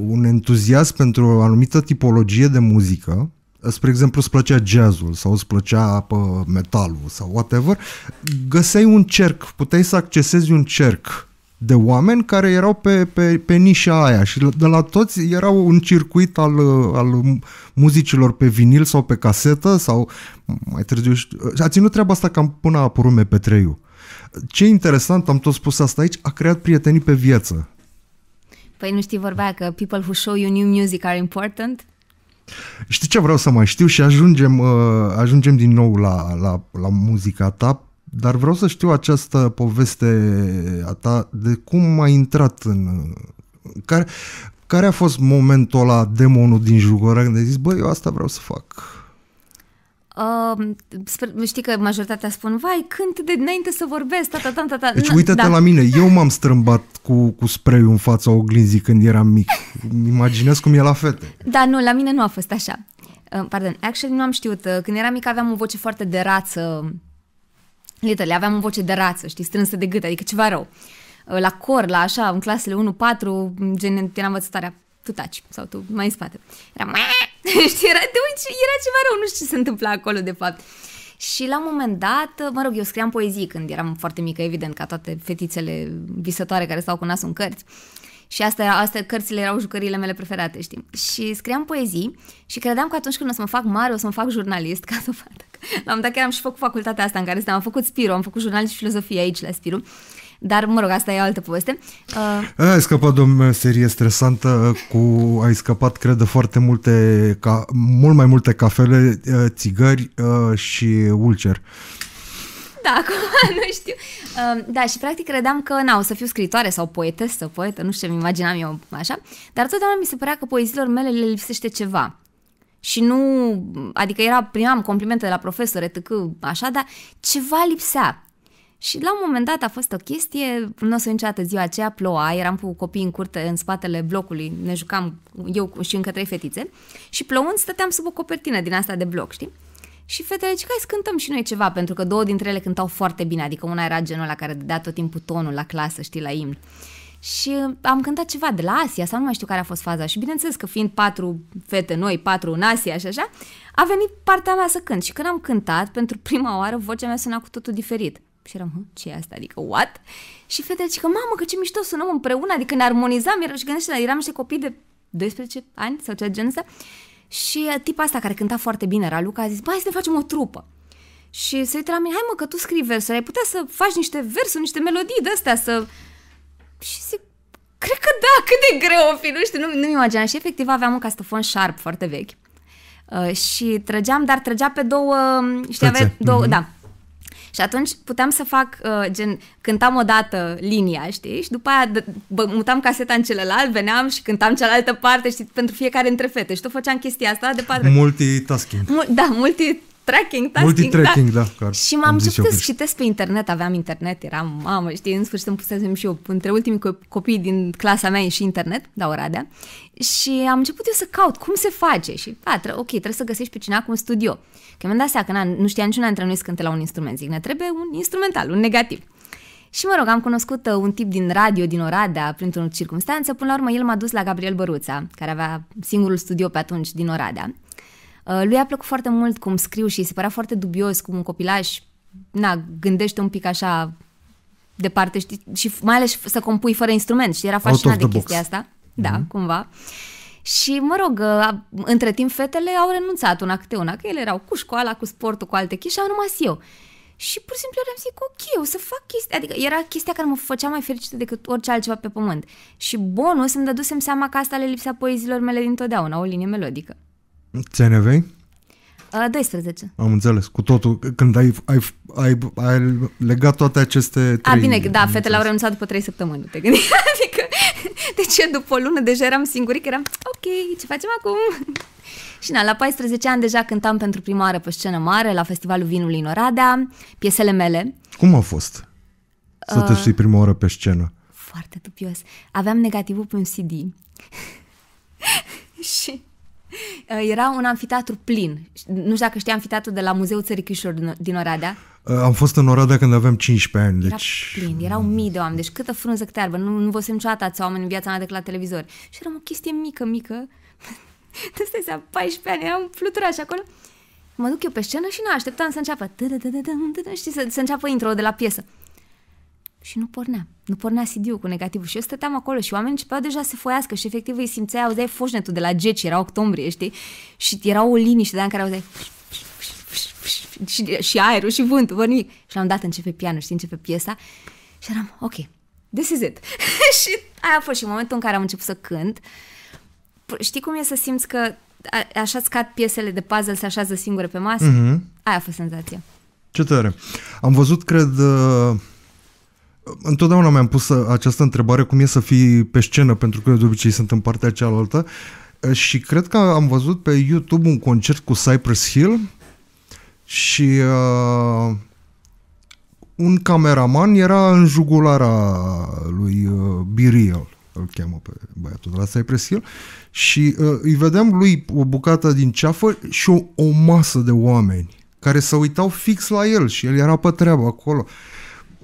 un entuziasm pentru o anumită tipologie de muzică, uh, spre exemplu îți plăcea jazzul sau îți plăcea uh, metalul sau whatever, găseai un cerc, puteai să accesezi un cerc de oameni care erau pe, pe, pe nișa aia și de la toți erau un circuit al, al muzicilor pe vinil sau pe casetă sau mai târziu. A ținut treaba asta cam până a apărut MP3-ul. Ce interesant, am tot spus asta aici, a creat prietenii pe viață. Păi nu știi vorba aia că people who show you new music are important? Știi ce vreau să mai știu și ajungem, uh, ajungem din nou la, la, la muzica ta dar vreau să știu această poveste a ta de cum ai intrat în... Care, care a fost momentul ăla, demonul din Jugora, când ai zis, băi, eu asta vreau să fac? Uh, știi că majoritatea spun, vai, când de înainte să vorbesc, ta, ta, ta, ta, ta. Deci uite-te da. la mine, eu m-am strâmbat cu, cu spray în fața oglinzii când eram mic. Imaginez cum e la fete. Da, nu, la mine nu a fost așa. Uh, pardon, actually nu am știut. Uh, când eram mic aveam o voce foarte de rață, literele, aveam o voce de rață, știi, strânsă de gât, adică ceva rău. Ă, la cor, la așa, în clasele 1-4, gen, era starea, tu taci, sau tu mai în spate. Era, știi, era, de uite, era ceva rău, nu știu ce se întâmpla acolo, de fapt. Și la un moment dat, ă, mă rog, eu scriam poezii când eram foarte mică, evident, ca toate fetițele visătoare care stau cu nasul în cărți. Și asta, era, asta cărțile erau jucăriile mele preferate, știi? Și scriam poezii și credeam că atunci când o să mă fac mare, o să mă fac jurnalist, ca să fac la un dat chiar am și făcut facultatea asta în care stăm. Am făcut Spiro, am făcut jurnal și filozofie aici la Spiru. Dar, mă rog, asta e altă poveste. Uh... Ai scăpat de o serie stresantă cu... Ai scăpat, cred, de foarte multe... Ca, mult mai multe cafele, uh, țigări uh, și ulcer. Da, acum nu știu. Uh, da, și practic credeam că, na, o să fiu scritoare sau poetesă, poetă, nu știu ce-mi imaginam eu așa, dar totdeauna mi se părea că poeziilor mele le lipsește ceva și nu, adică era, primeam complimente de la profesor, etc., așa, dar ceva lipsea. Și la un moment dat a fost o chestie, nu o să niciodată ziua aceea, ploua, eram cu copii în curte, în spatele blocului, ne jucam eu și încă trei fetițe și plouând stăteam sub o copertină din asta de bloc, știi? Și fetele zic, hai să cântăm și noi ceva, pentru că două dintre ele cântau foarte bine, adică una era genul la care dădea tot timpul tonul la clasă, știi, la imn și am cântat ceva de la Asia sau nu mai știu care a fost faza și bineînțeles că fiind patru fete noi, patru în Asia și așa, a venit partea mea să cânt și când am cântat, pentru prima oară vocea mea suna cu totul diferit. Și eram, ce e asta? Adică, what? Și fetele zic că, mamă, că ce mișto sunăm împreună, adică ne armonizam, era, și gândește, eram niște copii de 12 ani sau cea genul ăsta. Și uh, tipa asta care cânta foarte bine, Raluca, a zis, bă, hai să ne facem o trupă. Și se uită la mine, hai mă, că tu scrii versuri, ai putea să faci niște versuri, niște melodii de astea, să și zic, cred că da, cât de greu o fi, nu știu, nu, nu-mi imaginam. Și efectiv aveam un castofon sharp foarte vechi. Uh, și trăgeam, dar trăgea pe două, um, știi, avea două, mm-hmm. da. Și atunci puteam să fac, uh, gen, cântam o dată linia, știi? Și după aia bă, mutam caseta în celălalt, veneam și cântam cealaltă parte, știi, pentru fiecare între fete. Și tot făceam chestia asta de patru. Multitasking. Mul- da, multi tracking, tasking, da, Multitracking, da. da și m-am început să citesc pe internet, aveam internet, eram mamă, știi, în sfârșit îmi pusesem și eu între ultimii copii din clasa mea și internet, da, Oradea, și am început eu să caut cum se face și, da, tre- ok, trebuie să găsești pe cineva cu un studio. Că mi-am dat seama că na, nu știa niciuna dintre noi să cânte la un instrument, zic, ne trebuie un instrumental, un negativ. Și mă rog, am cunoscut uh, un tip din radio din Oradea, printr-o circunstanță, până la urmă el m-a dus la Gabriel Băruța, care avea singurul studio pe atunci din Oradea. Uh, lui a plăcut foarte mult cum scriu și se părea foarte dubios cum un copilaj na, gândește un pic așa departe știi, și mai ales să compui fără instrument și era fascinat de chestia box. asta. Da, mm-hmm. cumva. Și, mă rog, uh, între timp fetele au renunțat una câte una, că ele erau cu școala, cu sportul, cu alte chestii și am rămas eu. Și pur și simplu am zis, ok, o să fac chestia, adică era chestia care mă făcea mai fericită decât orice altceva pe pământ. Și bonus îmi dădusem seama că asta le lipsea poeziilor mele dintotdeauna, o linie melodică. CNV? ai 12. Am înțeles, cu totul, când ai, ai, ai, ai legat toate aceste trei... A, bine, da, fetele înțeles. au renunțat după trei săptămâni, te gândi. adică, de ce după o lună deja eram singurică, eram, ok, ce facem acum? Și na, la 14 ani deja cântam pentru prima oară pe scenă mare, la Festivalul Vinului în Oradea, piesele mele. Cum a fost să te uh, prima oară pe scenă? Foarte dubios. Aveam negativul pe un CD. și Uh, era un anfiteatru plin. Nu știu dacă știi amfiteatru de la Muzeul Țării Chișor din Oradea. Uh, am fost în Oradea când aveam 15 ani. Era deci... plin, erau mii de oameni. Deci câtă frunză câte arbă. Nu, nu vă niciodată ați oameni în viața mea decât la televizor. Și eram o chestie mică, mică. Te stai să 14 ani, eram fluturaș acolo. Mă duc eu pe scenă și nu așteptam să înceapă. Știi, să, să înceapă intro de la piesă și nu pornea. Nu pornea CD-ul cu negativul și eu stăteam acolo și oamenii începeau deja să foiască și efectiv îi simțeai, auzeai foșnetul de la geci, era octombrie, știi? Și era o liniște de în care auzeai și, și aerul și vântul, fără nimic. Și la un dat începe pianul, știi, începe piesa și eram, ok, this is it. și aia a fost și momentul în care am început să cânt. Știi cum e să simți că așa scad piesele de puzzle, se așează singure pe masă? Mm-hmm. Aia a fost senzația. Ce tare. Am văzut, cred, uh, Întotdeauna mi-am pus această întrebare cum e să fii pe scenă, pentru că de obicei sunt în partea cealaltă și cred că am văzut pe YouTube un concert cu Cypress Hill și uh, un cameraman era în jugulara lui uh, Biriel, îl cheamă pe băiatul de la Cypress Hill, și uh, îi vedeam lui o bucată din ceafă și o, o masă de oameni care se uitau fix la el și el era pe treabă acolo. Uh,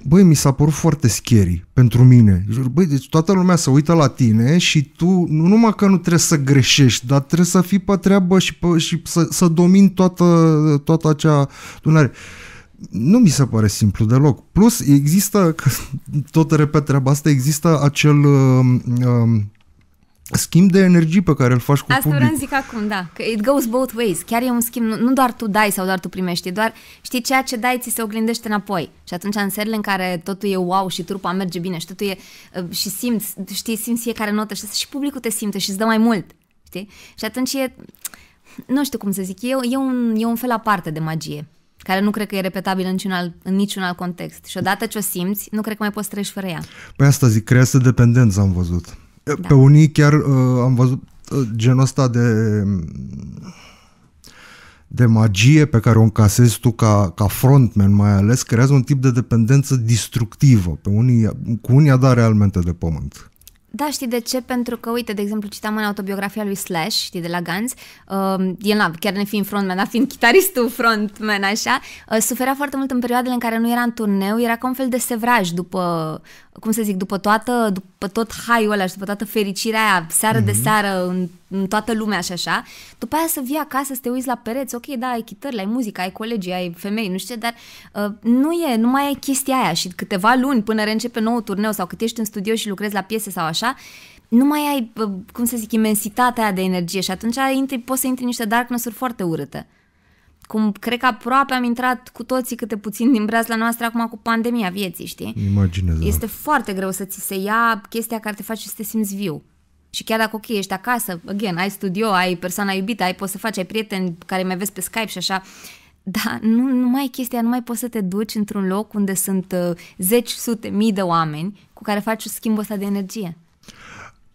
băi, mi s-a părut foarte scary pentru mine. Băi, deci toată lumea se uită la tine și tu nu numai că nu trebuie să greșești, dar trebuie să fii pe treabă și, pe, și să, să domini toată, toată acea tunare. Nu mi se pare simplu deloc. Plus, există, tot repet treaba asta, există acel Uh, uh, schimb de energie pe care îl faci cu Asta public. Asta vreau zic acum, da. Că it goes both ways. Chiar e un schimb, nu, nu doar tu dai sau doar tu primești, doar știi ceea ce dai ți se oglindește înapoi. Și atunci în serile în care totul e wow și trupa merge bine și totul e uh, și simți, știi, simți fiecare notă și, și publicul te simte și îți dă mai mult. Știi? Și atunci e, nu știu cum să zic, e, e, un, e un fel aparte de magie care nu cred că e repetabil în niciun, alt, în niciun alt context. Și odată ce o simți, nu cred că mai poți treci fără ea. Păi asta zic, creează dependență, am văzut. Da. Pe unii chiar uh, am văzut uh, genul ăsta de de magie pe care o încasezi tu ca, ca frontman mai ales, creează un tip de dependență distructivă. Pe unii, cu unii a dat realmente de pământ. Da, știi de ce? Pentru că, uite, de exemplu, citam în autobiografia lui Slash, știi, de la Guns, uh, el, na, chiar ne fiind frontman, dar fiind chitaristul frontman, așa, uh, suferea foarte mult în perioadele în care nu era în turneu, era ca un fel de sevraj după, cum să zic, după toată, după tot haiul ăla și după toată fericirea aia, seară mm-hmm. de mhm. seară, în toată lumea și așa, după aia să vii acasă, să te uiți la pereți, ok, da, ai chitări, ai muzică, ai colegii, ai femei, nu știu dar uh, nu e, nu mai e chestia aia și câteva luni până reîncepe nou turneu sau cât ești în studio și lucrezi la piese sau așa, nu mai ai, uh, cum să zic, imensitatea aia de energie și atunci intri, poți să intri în niște darkness-uri foarte urâte cum cred că aproape am intrat cu toții câte puțin din la noastră acum cu pandemia vieții, știi? Imaginează. Este foarte greu să ți se ia chestia care te face să te simți viu. Și chiar dacă, ok, ești acasă, again, ai studio, ai persoana iubită, ai poți să faci, ai prieteni care mai vezi pe Skype și așa, dar nu, nu mai e chestia, nu mai poți să te duci într-un loc unde sunt uh, zeci, sute, mii de oameni cu care faci schimbul ăsta de energie.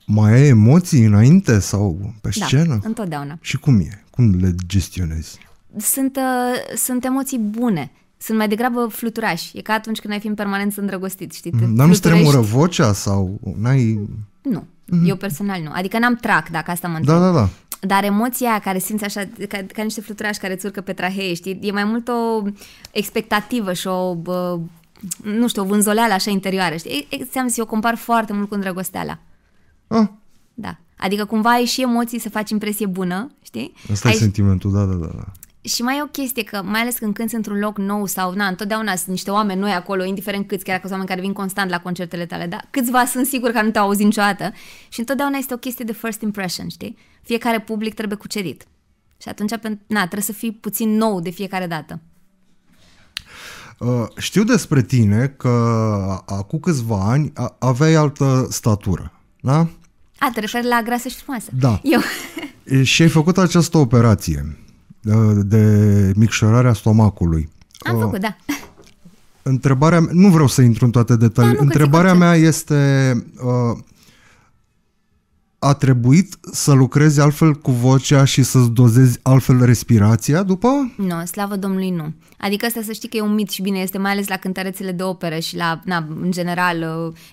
Mai ai emoții înainte sau pe da, scenă? Da, întotdeauna. Și cum e? Cum le gestionezi? Sunt, uh, sunt emoții bune sunt mai degrabă fluturași. E ca atunci când ai fi în permanență îndrăgostit, știi? Dar nu-ți tremură vocea sau n-ai... Nu. Mm-hmm. Eu personal nu. Adică n-am trac, dacă asta mă da, întreb. Da, da, da. Dar emoția care simți așa, ca, ca niște fluturași care țurcă pe trahee, știi? E mai mult o expectativă și o... Bă, nu știu, o vânzoleală așa interioară, știi? Ți-am zis, eu compar foarte mult cu îndrăgosteala. Ah. Da. Adică cumva ai și emoții să faci impresie bună, știi? Asta ai... e sentimentul, da, da, da. da și mai e o chestie că, mai ales când cânti într-un loc nou sau, na, întotdeauna sunt niște oameni noi acolo, indiferent câți, chiar dacă sunt oameni care vin constant la concertele tale, dar câțiva sunt sigur că nu te-au auzit niciodată și întotdeauna este o chestie de first impression, știi? Fiecare public trebuie cucerit. Și atunci, na, trebuie să fii puțin nou de fiecare dată. Uh, știu despre tine că acum câțiva ani aveai altă statură, da? A, te referi la grasă și frumoasă. Da. Eu. și ai făcut această operație. Ă, de micșorarea stomacului. Am uh, făcut, da. Întrebarea mea, nu vreau să intru în toate detaliile. întrebarea mea este uh, a trebuit să lucrezi altfel cu vocea și să-ți dozezi altfel respirația după? Nu, slavă Domnului, nu. Adică asta să știi că e un mit și bine este, mai ales la cântărețele de operă și la, na, în general,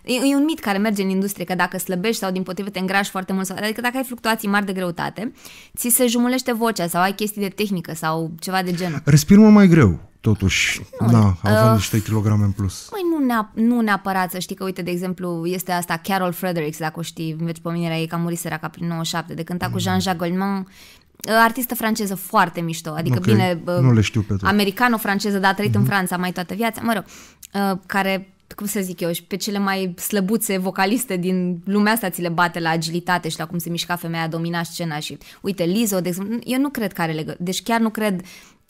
uh, e, e un mit care merge în industrie, că dacă slăbești sau din potrivă te îngrași foarte mult, sau, adică dacă ai fluctuații mari de greutate, ți se jumulește vocea sau ai chestii de tehnică sau ceva de genul. Respir mai greu totuși, nu, na, da, având uh, niște kilograme în plus. Mai păi nu, neap- nu neapărat să știi că, uite, de exemplu, este asta Carol Fredericks, dacă o știi, vezi deci pomenirea ei, că a murit săraca prin 97, de cânta mm. cu Jean-Jacques Goldman, uh, artistă franceză foarte mișto, adică okay. bine, uh, nu le știu pe tot. americano-franceză, dar a trăit mm-hmm. în mhm. Franța mai toată viața, mă rog, uh, care cum să zic eu, și pe cele mai slăbuțe vocaliste din lumea asta ți le bate la agilitate și la cum se mișca femeia, domina scena și uite, Lizzo, de exemplu, eu nu cred că are legătură, deci chiar nu cred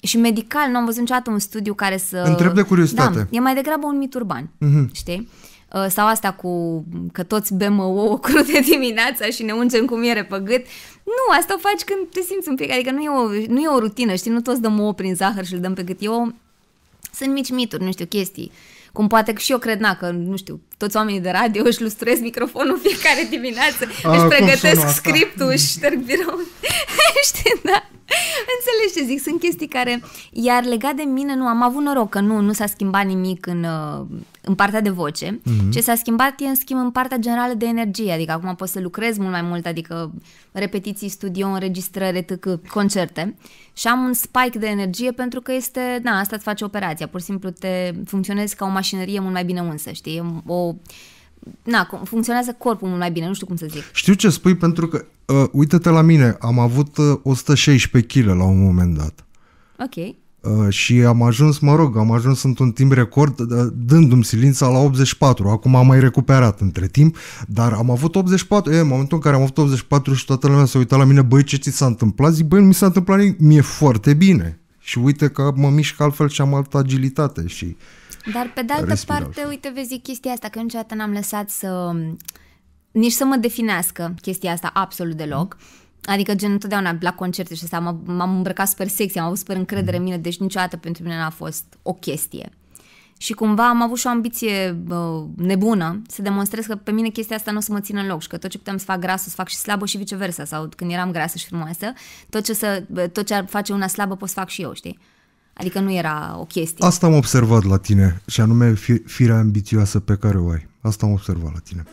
și medical nu am văzut niciodată un studiu care să... Întreb de curiozitate. Da, e mai degrabă un mit urban, mm-hmm. știi? Uh, sau asta cu că toți bem ouă crude dimineața și ne ungem cu miere pe gât. Nu, asta o faci când te simți un pic, adică nu e o, nu e o rutină, știi? Nu toți dăm ouă prin zahăr și îl dăm pe gât. Eu sunt mici mituri, nu știu, chestii. Cum poate și eu cred, na, că, nu știu, toți oamenii de radio își lustrez microfonul fiecare dimineață, A, își pregătesc scriptul, își șterg biroul. Știi, da? Înțelegi ce zic, sunt chestii care... Iar legat de mine, nu, am avut noroc că nu, nu s-a schimbat nimic în, uh, în partea de voce. Mm-hmm. Ce s-a schimbat e, în schimb, în partea generală de energie. Adică acum pot să lucrez mult mai mult, adică repetiții, studio, înregistrări, etc., concerte. Și am un spike de energie pentru că este... da, asta îți face operația. Pur și simplu te funcționezi ca o mașinărie mult mai bine unsă, știi? O na, funcționează corpul mult mai bine, nu știu cum să zic. Știu ce spui pentru că, uh, uite-te la mine, am avut 116 uh, kg la un moment dat. Ok. Uh, și am ajuns, mă rog, am ajuns într-un timp record uh, dându-mi silința la 84. Acum am mai recuperat între timp, dar am avut 84. E, în momentul în care am avut 84 și toată lumea s-a uitat la mine, băi, ce ți s-a întâmplat? Zic, băi, nu mi s-a întâmplat nimic, mi-e foarte bine. Și uite că mă mișc altfel și am altă agilitate și... Uh, dar pe de altă Respirau parte, și... uite, vezi chestia asta, că niciodată n-am lăsat să... Mm, nici să mă definească chestia asta absolut deloc. Mm. Adică, gen, întotdeauna la concerte și asta m-am, îmbrăcat super sexy, am avut super încredere mm. în mine, deci niciodată pentru mine n-a fost o chestie. Și cumva am avut și o ambiție uh, nebună să demonstrez că pe mine chestia asta nu o să mă țină în loc și că tot ce puteam să fac grasă, să fac și slabă și viceversa. Sau când eram grasă și frumoasă, tot ce, să, tot ce ar face una slabă pot să fac și eu, știi? Adică nu era o chestie. Asta am observat la tine și anume firea ambițioasă pe care o ai. Asta am observat la tine.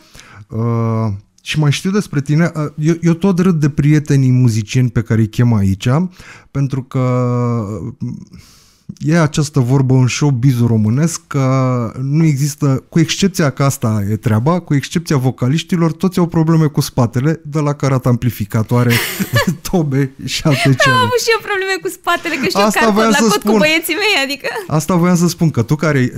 Uh, și mai știu despre tine, uh, eu, eu tot râd de prietenii muzicieni pe care îi chem aici, pentru că uh, e această vorbă în showbizul românesc că nu există, cu excepția că asta e treaba, cu excepția vocaliștilor, toți au probleme cu spatele, de la care at amplificatoare, tobe și alte cele. Am avut și eu probleme cu spatele, că știu asta că la cot spun, cu băieții mei, adică... Asta voiam să spun, că tu care eh,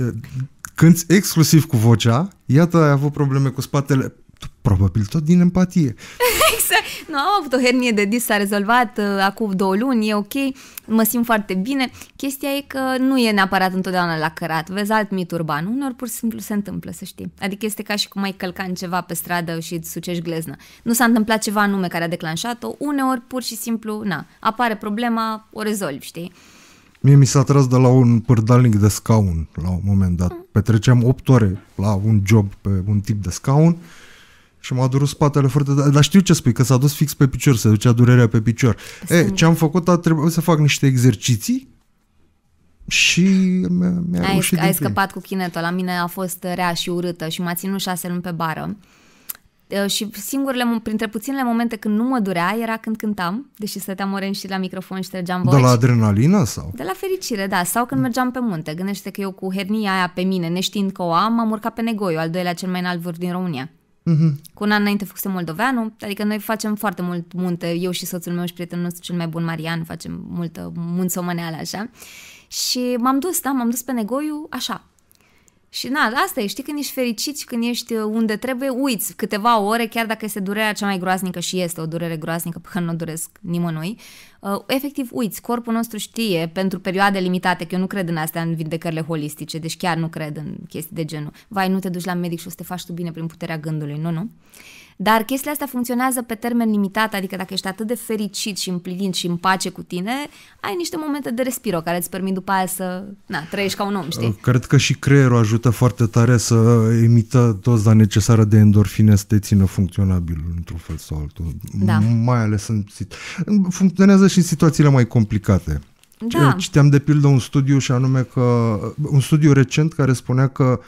cânti exclusiv cu vocea, iată, ai avut probleme cu spatele Probabil tot din empatie. exact. Nu, am avut o hernie de dis, s-a rezolvat uh, acum două luni, e ok, mă simt foarte bine. Chestia e că nu e neapărat întotdeauna la cărat. Vezi alt mit urban, uneori pur și simplu se întâmplă, să știi. Adică este ca și cum ai călca în ceva pe stradă și îți sucești gleznă. Nu s-a întâmplat ceva anume care a declanșat-o, uneori pur și simplu, na, apare problema, o rezolvi, știi? Mie mi s-a tras de la un pârdalnic de scaun la un moment dat. Mm. Petreceam 8 ore la un job pe un tip de scaun și m-a durut spatele foarte tare. Dar știu ce spui, că s-a dus fix pe picior, se ducea durerea pe picior. E, ce am făcut, a trebuit să fac niște exerciții și mi-a, mi ai, reușit ai scăpat cu chinetul. La mine a fost rea și urâtă și m-a ținut șase luni pe bară. Și singurele, printre puținele momente când nu mă durea era când cântam, deși stăteam oren și la microfon și trăgeam voci. De la adrenalină sau? De la fericire, da. Sau când mergeam pe munte. Gândește că eu cu hernia aia pe mine, neștiind că o am, am urcat pe Negoiu, al doilea cel mai înalt vârf din România. Mm-hmm. Cu un an înainte făcusem moldoveanu, adică noi facem foarte mult munte, eu și soțul meu și prietenul nostru cel mai bun, Marian, facem multă omăneală așa. Și m-am dus, da, m-am dus pe Negoiu, așa, și na, asta e, știi, când ești fericit și când ești uh, unde trebuie, uiți câteva ore, chiar dacă este durerea cea mai groaznică și este o durere groaznică pe care nu o doresc nimănui, uh, efectiv uiți, corpul nostru știe pentru perioade limitate, că eu nu cred în astea, în vindecările holistice, deci chiar nu cred în chestii de genul, vai, nu te duci la medic și o să te faci tu bine prin puterea gândului, nu, nu. Uh, dar chestia asta funcționează pe termen limitat, adică dacă ești atât de fericit și împlinit și în pace cu tine, ai niște momente de respiro care îți permit după aia să na, trăiești ca un om, știi? Uh, cred că și creierul ajută foarte tare să emită doza necesară de endorfine să te țină funcționabil într-un fel sau altul. Da. Mai ales în... Funcționează și în situațiile mai complicate. Da. Citeam de pildă un studiu și anume că... Un studiu recent care spunea că uh,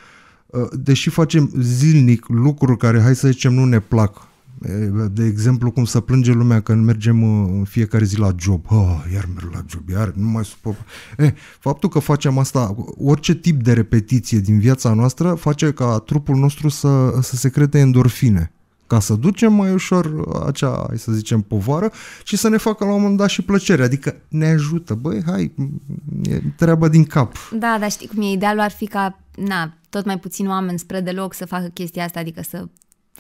Uh, deși facem zilnic lucruri care, hai să zicem, nu ne plac, de exemplu, cum să plânge lumea când mergem uh, în fiecare zi la job. Oh, iar merg la job, iar nu mai suport. Eh, faptul că facem asta, orice tip de repetiție din viața noastră face ca trupul nostru să, să secrete endorfine ca să ducem mai ușor acea, hai să zicem, povară și să ne facă la un moment dat și plăcere. Adică ne ajută. Băi, hai, e treaba din cap. Da, dar știi cum e? Idealul ar fi ca, na, tot mai puțin oameni spre deloc să facă chestia asta, adică să,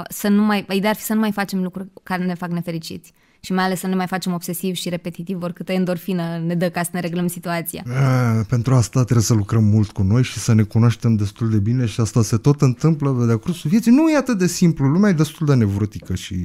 să nu mai, păi ideea ar fi să nu mai facem lucruri care ne fac nefericiți și mai ales să nu mai facem obsesiv și repetitiv oricâtă endorfină ne dă ca să ne reglăm situația. E, pentru asta trebuie să lucrăm mult cu noi și să ne cunoaștem destul de bine și asta se tot întâmplă de-a cursul vieții. Nu e atât de simplu, lumea e destul de nevrotică și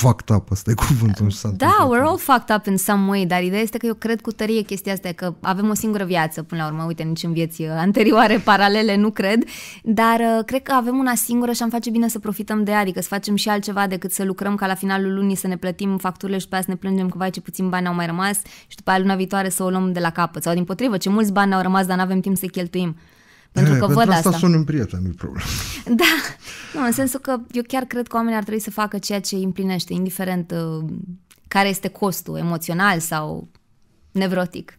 fucked up, ăsta e cuvântul. Uh, da, we're all fucked up in some way, dar ideea este că eu cred cu tărie chestia asta, că avem o singură viață până la urmă, uite, nici în vieți uh, anterioare paralele nu cred, dar uh, cred că avem una singură și am face bine să profităm de ea, adică să facem și altceva decât să lucrăm ca la finalul lunii să ne plătim facturile și pe să ne plângem că vai ce puțin bani au mai rămas și după aia luna viitoare să o luăm de la capăt sau din potrivă ce mulți bani au rămas dar nu avem timp să cheltuim. Pentru e, eh, că pentru văd asta. asta sunt un prieten, nu problemă. Da, nu, în sensul că eu chiar cred că oamenii ar trebui să facă ceea ce îi împlinește, indiferent uh, care este costul, emoțional sau nevrotic.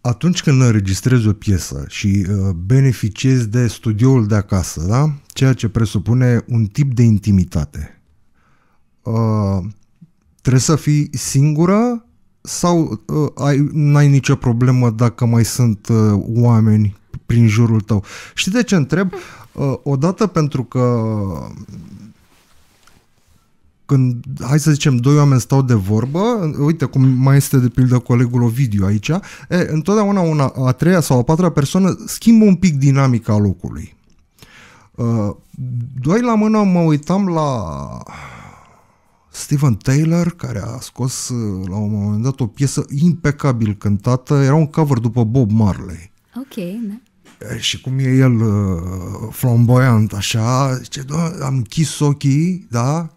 Atunci când înregistrezi o piesă și uh, beneficiezi de studioul de acasă, da? ceea ce presupune un tip de intimitate, uh, trebuie să fii singură sau uh, ai, n-ai nicio problemă dacă mai sunt uh, oameni prin jurul tău. Știi de ce întreb? Hm. Uh, odată pentru că când, hai să zicem, doi oameni stau de vorbă, uh, uite cum mai este de pildă colegul Ovidiu aici, e, întotdeauna una, a treia sau a patra persoană schimbă un pic dinamica locului. Uh, doi la mână mă uitam la Steven Taylor, care a scos la un moment dat o piesă impecabil cântată, era un cover după Bob Marley. Ok, da și cum e el uh, flamboyant, așa, zice, do- am închis ochii, da,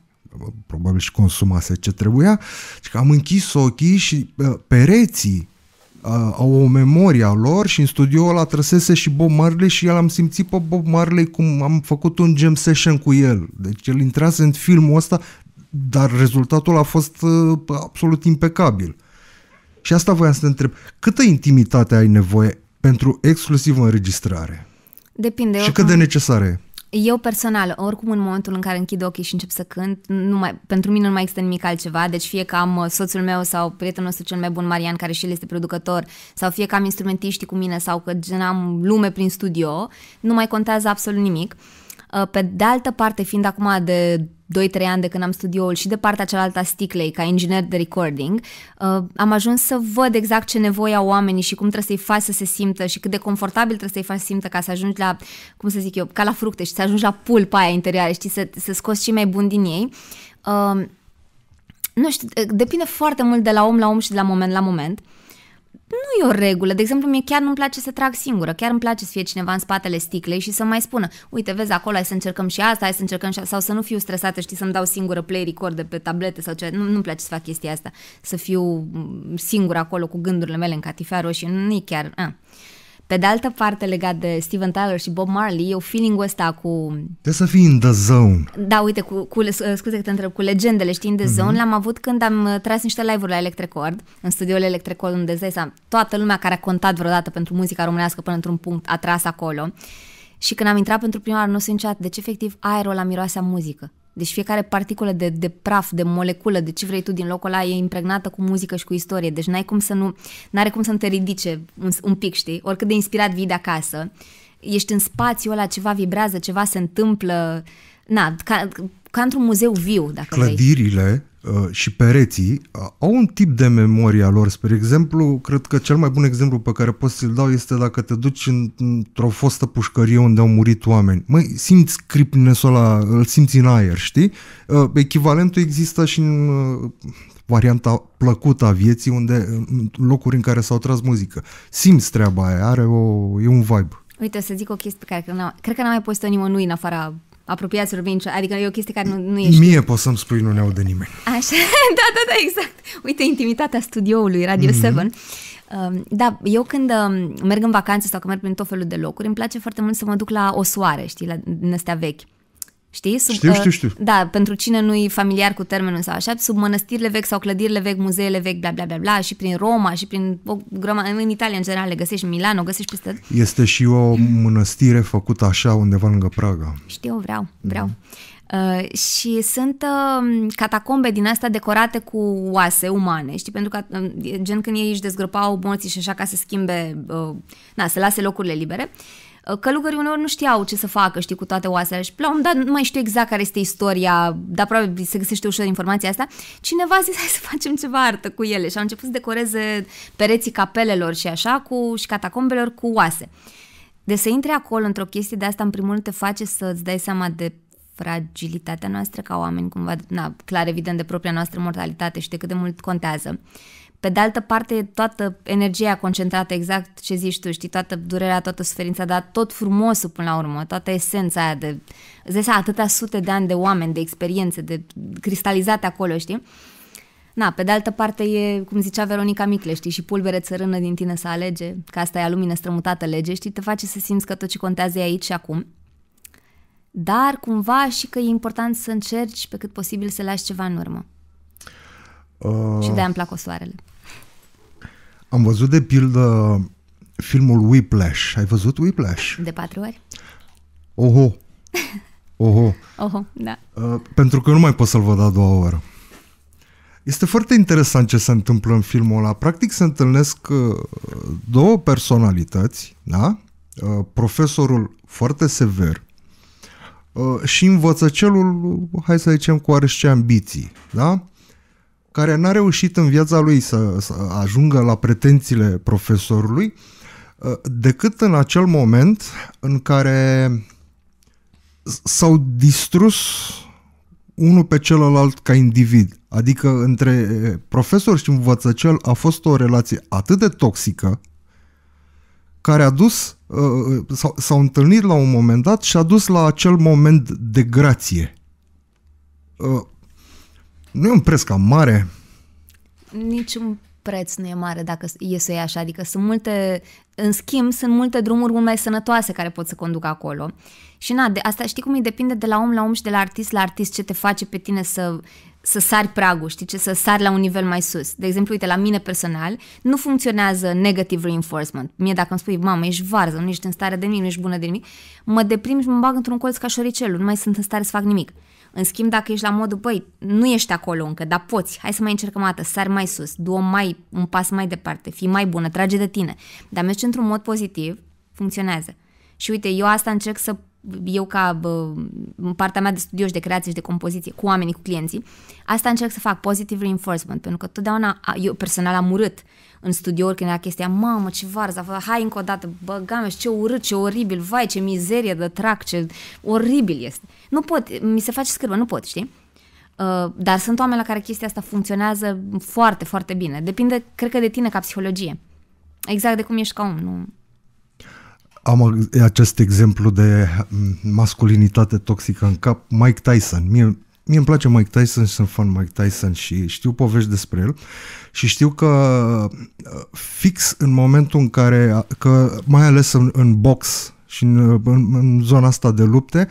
probabil și consumase ce trebuia, Zice, că am închis ochii și uh, pereții uh, au o memorie a lor și în studioul ăla trăsese și Bob Marley și el am simțit pe Bob Marley cum am făcut un jam session cu el. Deci el intrase în filmul ăsta, dar rezultatul a fost absolut impecabil. Și asta voiam să te întreb. Câtă intimitate ai nevoie pentru exclusiv o înregistrare? Depinde. Și cât de necesară e? Eu personal, oricum în momentul în care închid ochii și încep să cânt, nu mai, pentru mine nu mai există nimic altceva, deci fie că am uh, soțul meu sau prietenul nostru cel mai bun, Marian, care și el este producător, sau fie că am instrumentiștii cu mine sau că gen am lume prin studio, nu mai contează absolut nimic. Uh, Uh, pe de altă parte, fiind acum de 2-3 ani de când am studioul și de partea cealaltă a sticlei ca inginer de recording, uh, am ajuns să văd exact ce nevoie au oamenii și cum trebuie să-i faci să se simtă și cât de confortabil trebuie să-i faci să simtă ca să ajungi la, cum să zic eu, ca la fructe și să ajungi la pulpa aia interioară, știi, să, să scoți cei mai buni din ei. Uh, nu știu, depinde foarte mult de la om la om și de la moment la moment nu e o regulă. De exemplu, mie chiar nu-mi place să trag singură, chiar îmi place să fie cineva în spatele sticlei și să mai spună, uite, vezi, acolo hai să încercăm și asta, hai să încercăm și asta, sau să nu fiu stresată, știi, să-mi dau singură play record de pe tablete sau ce. Nu, nu-mi place să fac chestia asta, să fiu mm, singură acolo cu gândurile mele în catifea roșie, nu e chiar... A. Pe de altă parte, legat de Steven Tyler și Bob Marley, eu feeling-ul ăsta cu... Trebuie să fii in the zone. Da, uite, cu, cu scuze că te întreb, cu legendele, știi, in the mm-hmm. zone l-am avut când am uh, tras niște live-uri la Electrecord, în studioul Electrecord, unde zăi, toată lumea care a contat vreodată pentru muzica românească până într-un punct a tras acolo. Și când am intrat pentru prima oară, nu sunt niciodată, deci efectiv aerul la miroasea muzică. Deci fiecare particulă de, de praf, de moleculă, de ce vrei tu din locul ăla e impregnată cu muzică și cu istorie. Deci n-ai cum să nu, n-are cum să nu te ridice un, un pic, știi? Oricât de inspirat vii de acasă, ești în spațiul ăla, ceva vibrează, ceva se întâmplă, na, ca, ca într-un muzeu viu, dacă Clădirile vrei. Uh, și pereții uh, au un tip de memoria lor. Spre exemplu, cred că cel mai bun exemplu pe care pot să-l dau este dacă te duci într-o fostă pușcărie unde au murit oameni. Măi, simți cripnesul ăla, îl simți în aer, știi? Uh, echivalentul există și în varianta plăcută a vieții, unde în locuri în care s-au tras muzică. Simți treaba aia, are o, e un vibe. Uite, să zic o chestie pe care cred că n-am mai postat nimănui în afara apropiați rovinci, adică e o chestie care nu, nu ești... Mie poți să-mi spui, nu ne audă nimeni. Așa, da, da, da, exact. Uite, intimitatea studioului Radio mm-hmm. Um, 7. Da, eu când um, merg în vacanțe sau când merg prin tot felul de locuri, îmi place foarte mult să mă duc la o soare, știi, la din astea vechi. Știi? Sub, știu, uh, știu, știu. Da, pentru cine nu e familiar cu termenul sau așa, sub mănăstirile vechi sau clădirile vechi, muzeele vechi, bla, bla, bla, bla, și prin Roma și prin o grăma, în Italia în general le găsești, în Milano, o găsești peste tot. Este și o mănăstire făcută așa undeva lângă Praga. Știu, vreau, vreau. Da. Uh, și sunt uh, catacombe din astea decorate cu oase umane, știi, pentru că uh, gen când ei își dezgrăpau morții și așa ca să schimbe, uh, na, să lase locurile libere, uh, Uh, călugării uneori nu știau ce să facă, știi, cu toate oasele și la un dat nu mai știu exact care este istoria, dar probabil se găsește ușor informația asta. Cineva a zis, hai să facem ceva artă cu ele și au început să decoreze pereții capelelor și așa cu, și catacombelor cu oase. De să intre acolo într-o chestie de asta, în primul rând, te face să-ți dai seama de fragilitatea noastră ca oameni, cumva, na, clar, evident, de propria noastră mortalitate și de cât de mult contează. Pe de altă parte, toată energia concentrată, exact ce zici tu, știi, toată durerea, toată suferința, dar tot frumosul până la urmă, toată esența aia de, îți atâtea sute de ani de oameni, de experiențe, de cristalizate acolo, știi? Na, pe de altă parte e, cum zicea Veronica Micle, știi, și pulbere țărână din tine să alege, că asta e lumină strămutată lege, știi, te face să simți că tot ce contează e aici și acum. Dar cumva și că e important să încerci pe cât posibil să lași ceva în urmă. Uh... Și de-aia îmi plac o soarele. Am văzut de pildă filmul Whiplash. Ai văzut Whiplash? De patru ori. Oho! Oho! Oho, da. Uh, pentru că nu mai pot să-l văd a doua oră. Este foarte interesant ce se întâmplă în filmul ăla. Practic se întâlnesc uh, două personalități, da? Uh, profesorul foarte sever uh, și învățăcelul, hai să zicem, cu oarește ambiții, da? care n-a reușit în viața lui să, să ajungă la pretențiile profesorului, uh, decât în acel moment în care s-au distrus unul pe celălalt ca individ. Adică între profesor și învățăcel a fost o relație atât de toxică care a dus, uh, uh, s-au, întâlnit la un moment dat și a dus la acel moment de grație. Nu e un preț cam mare? Niciun preț nu e mare dacă e să e așa, adică sunt multe, în schimb, sunt multe drumuri mult mai sănătoase care pot să conducă acolo. Și na, de, asta știi cum îi depinde de la om la om și de la artist la artist ce te face pe tine să, să sari pragul, știi ce, să sari la un nivel mai sus. De exemplu, uite, la mine personal nu funcționează negative reinforcement. Mie dacă îmi spui, mamă, ești varză, nu ești în stare de nimic, nu ești bună de nimic, mă deprim și mă bag într-un colț ca șoricelul, nu mai sunt în stare să fac nimic. În schimb, dacă ești la modul, băi, nu ești acolo încă, dar poți, hai să mai încercăm o dată, sar mai sus, du mai un pas mai departe, fii mai bună, trage de tine. Dar mergi într-un mod pozitiv, funcționează. Și uite, eu asta încerc să eu ca în partea mea de studio și de creație și de compoziție cu oamenii, cu clienții, asta încerc să fac, positive reinforcement, pentru că totdeauna eu personal am urât în studio când era chestia, mamă, ce varză, hai încă o dată, bă, gameș, ce urât, ce oribil, vai, ce mizerie de trac, ce oribil este. Nu pot, mi se face scârbă, nu pot, știi? Uh, dar sunt oameni la care chestia asta funcționează foarte, foarte bine. Depinde, cred că, de tine ca psihologie. Exact de cum ești ca om, nu am acest exemplu de mm, masculinitate toxică în cap, Mike Tyson. Mie, mie îmi place Mike Tyson și sunt fan Mike Tyson și știu povești despre el și știu că uh, fix în momentul în care, uh, că mai ales în, în box și în, uh, în, în zona asta de lupte,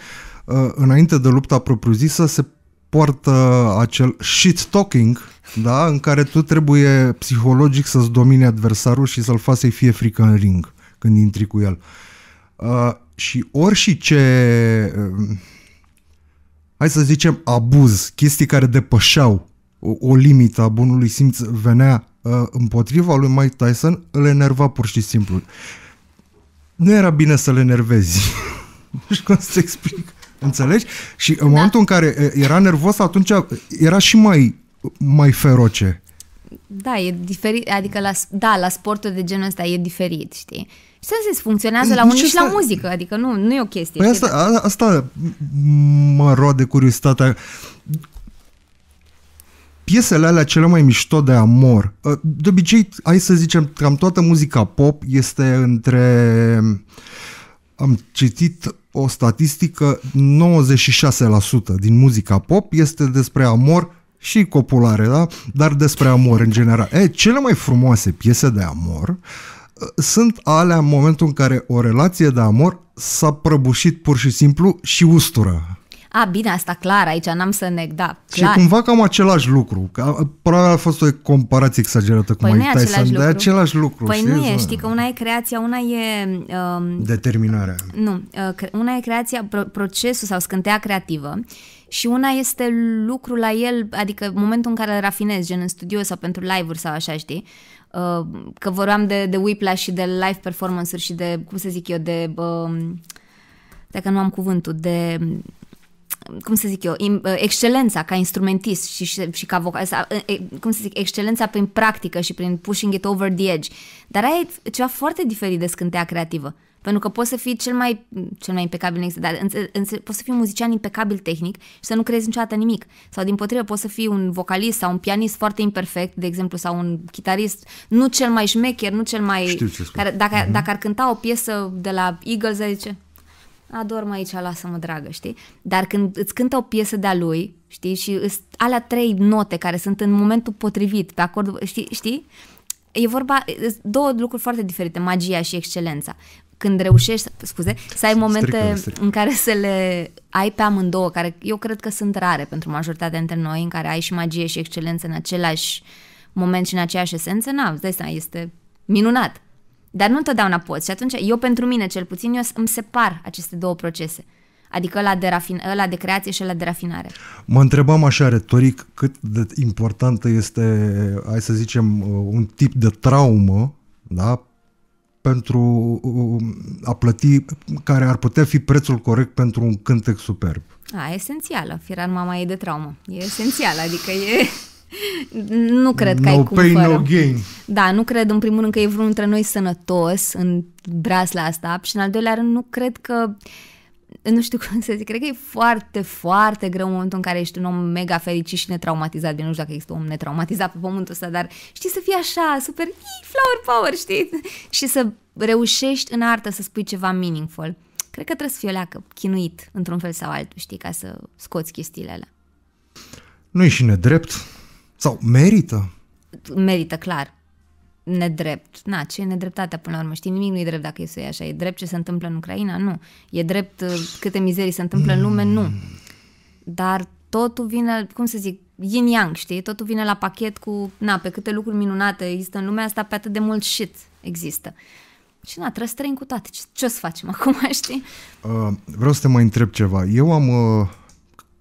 înainte de lupta propriu-zisă se poartă acel shit talking, da, în care tu trebuie psihologic să-ți domini adversarul și să-l faci să-i fie frică în ring când intri cu el. Uh, și ori și ce, uh, hai să zicem, abuz, chestii care depășeau o, o limită a bunului simț venea uh, împotriva lui Mike Tyson, îl enerva pur și simplu. Nu era bine să le nervezi, nu știu cum să explic. Înțelegi? Și în da. momentul în care uh, era nervos, atunci uh, era și mai, mai feroce. Da, e diferit, adică la, da, la sportul de genul ăsta e diferit, știi? Să zis, funcționează la unii și la muzică, adică nu, nu e o chestie. Păi asta, a, asta mă roade curiozitatea. Piesele alea cele mai mișto de amor, ă, de obicei, hai să zicem, cam toată muzica pop este între, am citit o statistică, 96% din muzica pop este despre amor și copulare, da? Dar despre amor în general. E, cele mai frumoase piese de amor uh, sunt alea în momentul în care o relație de amor s-a prăbușit pur și simplu și ustură. A, bine, asta clar, aici n-am să neg, da, clar. Și cumva cam același lucru. Că, probabil a fost o comparație exagerată cu păi Mike Tyson, același lucru. același lucru. Păi știi? nu e, știi că una e creația, una e... Um, Determinarea. Nu, uh, una e creația, procesul sau scânteia creativă și una este lucru la el, adică momentul în care îl rafinezi, gen în studio sau pentru live-uri sau așa, știi? Uh, că vorbeam de, de whiplash și de live performance-uri și de, cum să zic eu, de, um, dacă nu am cuvântul, de cum să zic eu, uh, excelența ca instrumentist și, și, și ca vocal, uh, cum să zic, excelența prin practică și prin pushing it over the edge. Dar aia e ceva foarte diferit de scânteia creativă. Pentru că poți să fii cel mai, cel mai impecabil, dar poți să fii un muzician impecabil tehnic și să nu crezi niciodată nimic. Sau din potrivă, poți să fii un vocalist sau un pianist foarte imperfect, de exemplu, sau un chitarist, nu cel mai șmecher, nu cel mai... Știu ce care, dacă, mm-hmm. dacă ar cânta o piesă de la Eagles, ar zice, adorm aici, lasă-mă dragă, știi? Dar când îți cântă o piesă de-a lui, știi, și alea trei note care sunt în momentul potrivit, pe acord, știi, știi? E vorba, două lucruri foarte diferite, magia și excelența când reușești, scuze, să ai momente în care să le ai pe amândouă, care eu cred că sunt rare pentru majoritatea dintre noi, în care ai și magie și excelență în același moment și în aceeași esență, na, îți dai seama, este minunat. Dar nu întotdeauna poți. Și atunci, eu pentru mine cel puțin, eu îmi separ aceste două procese. Adică ăla de, rafin, ăla de creație și ăla de rafinare. Mă întrebam așa retoric cât de importantă este, hai să zicem, uh, un tip de traumă, da, pentru uh, a plăti, care ar putea fi prețul corect pentru un cântec superb. A, esențială. Firar mama e de traumă. E esențială, adică e... Nu cred că no ai cum pain, fără. No gain. Da, nu cred în primul rând că e vreunul dintre noi sănătos în brasla asta și în al doilea rând nu cred că uh, nu știu cum să zic, cred că e foarte, foarte greu în momentul în care ești un om mega fericit și netraumatizat. Bine, nu știu dacă există un om netraumatizat pe pământul ăsta, dar știi să fii așa, super, ii, flower power, știi? și să reușești în artă să spui ceva meaningful. Cred că trebuie să fie o leacă, chinuit, într-un fel sau altul, știi, ca să scoți chestiile alea. Nu e și nedrept? Sau merită? Merită, clar nedrept. Na, ce e nedreptatea până la urmă? Știi, nimic nu e drept dacă e să e așa. E drept ce se întâmplă în Ucraina? Nu. E drept uh, câte mizerii se întâmplă în lume? Nu. Dar totul vine, cum să zic, yin-yang, știi? Totul vine la pachet cu, na, pe câte lucruri minunate există în lumea asta, pe atât de mult shit există. Și na, trebuie să trăim cu toate. Ce, ce o să facem acum, știi? Uh, vreau să te mai întreb ceva. Eu am, uh,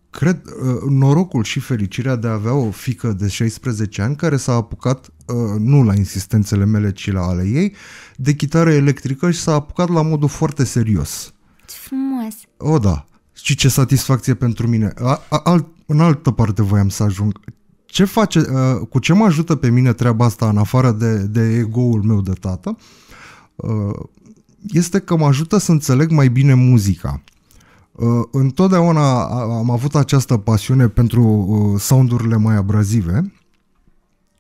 cred, uh, norocul și fericirea de a avea o fică de 16 ani care s-a apucat Uh, nu la insistențele mele, ci la ale ei, de chitară electrică și s-a apucat la modul foarte serios. Ce frumos! O, da. Și ce satisfacție pentru mine. A, a, alt, în altă parte voiam să ajung. Ce face, uh, cu ce mă ajută pe mine treaba asta, în afară de, de ego-ul meu de tată, uh, este că mă ajută să înțeleg mai bine muzica. Uh, întotdeauna am avut această pasiune pentru uh, soundurile mai abrazive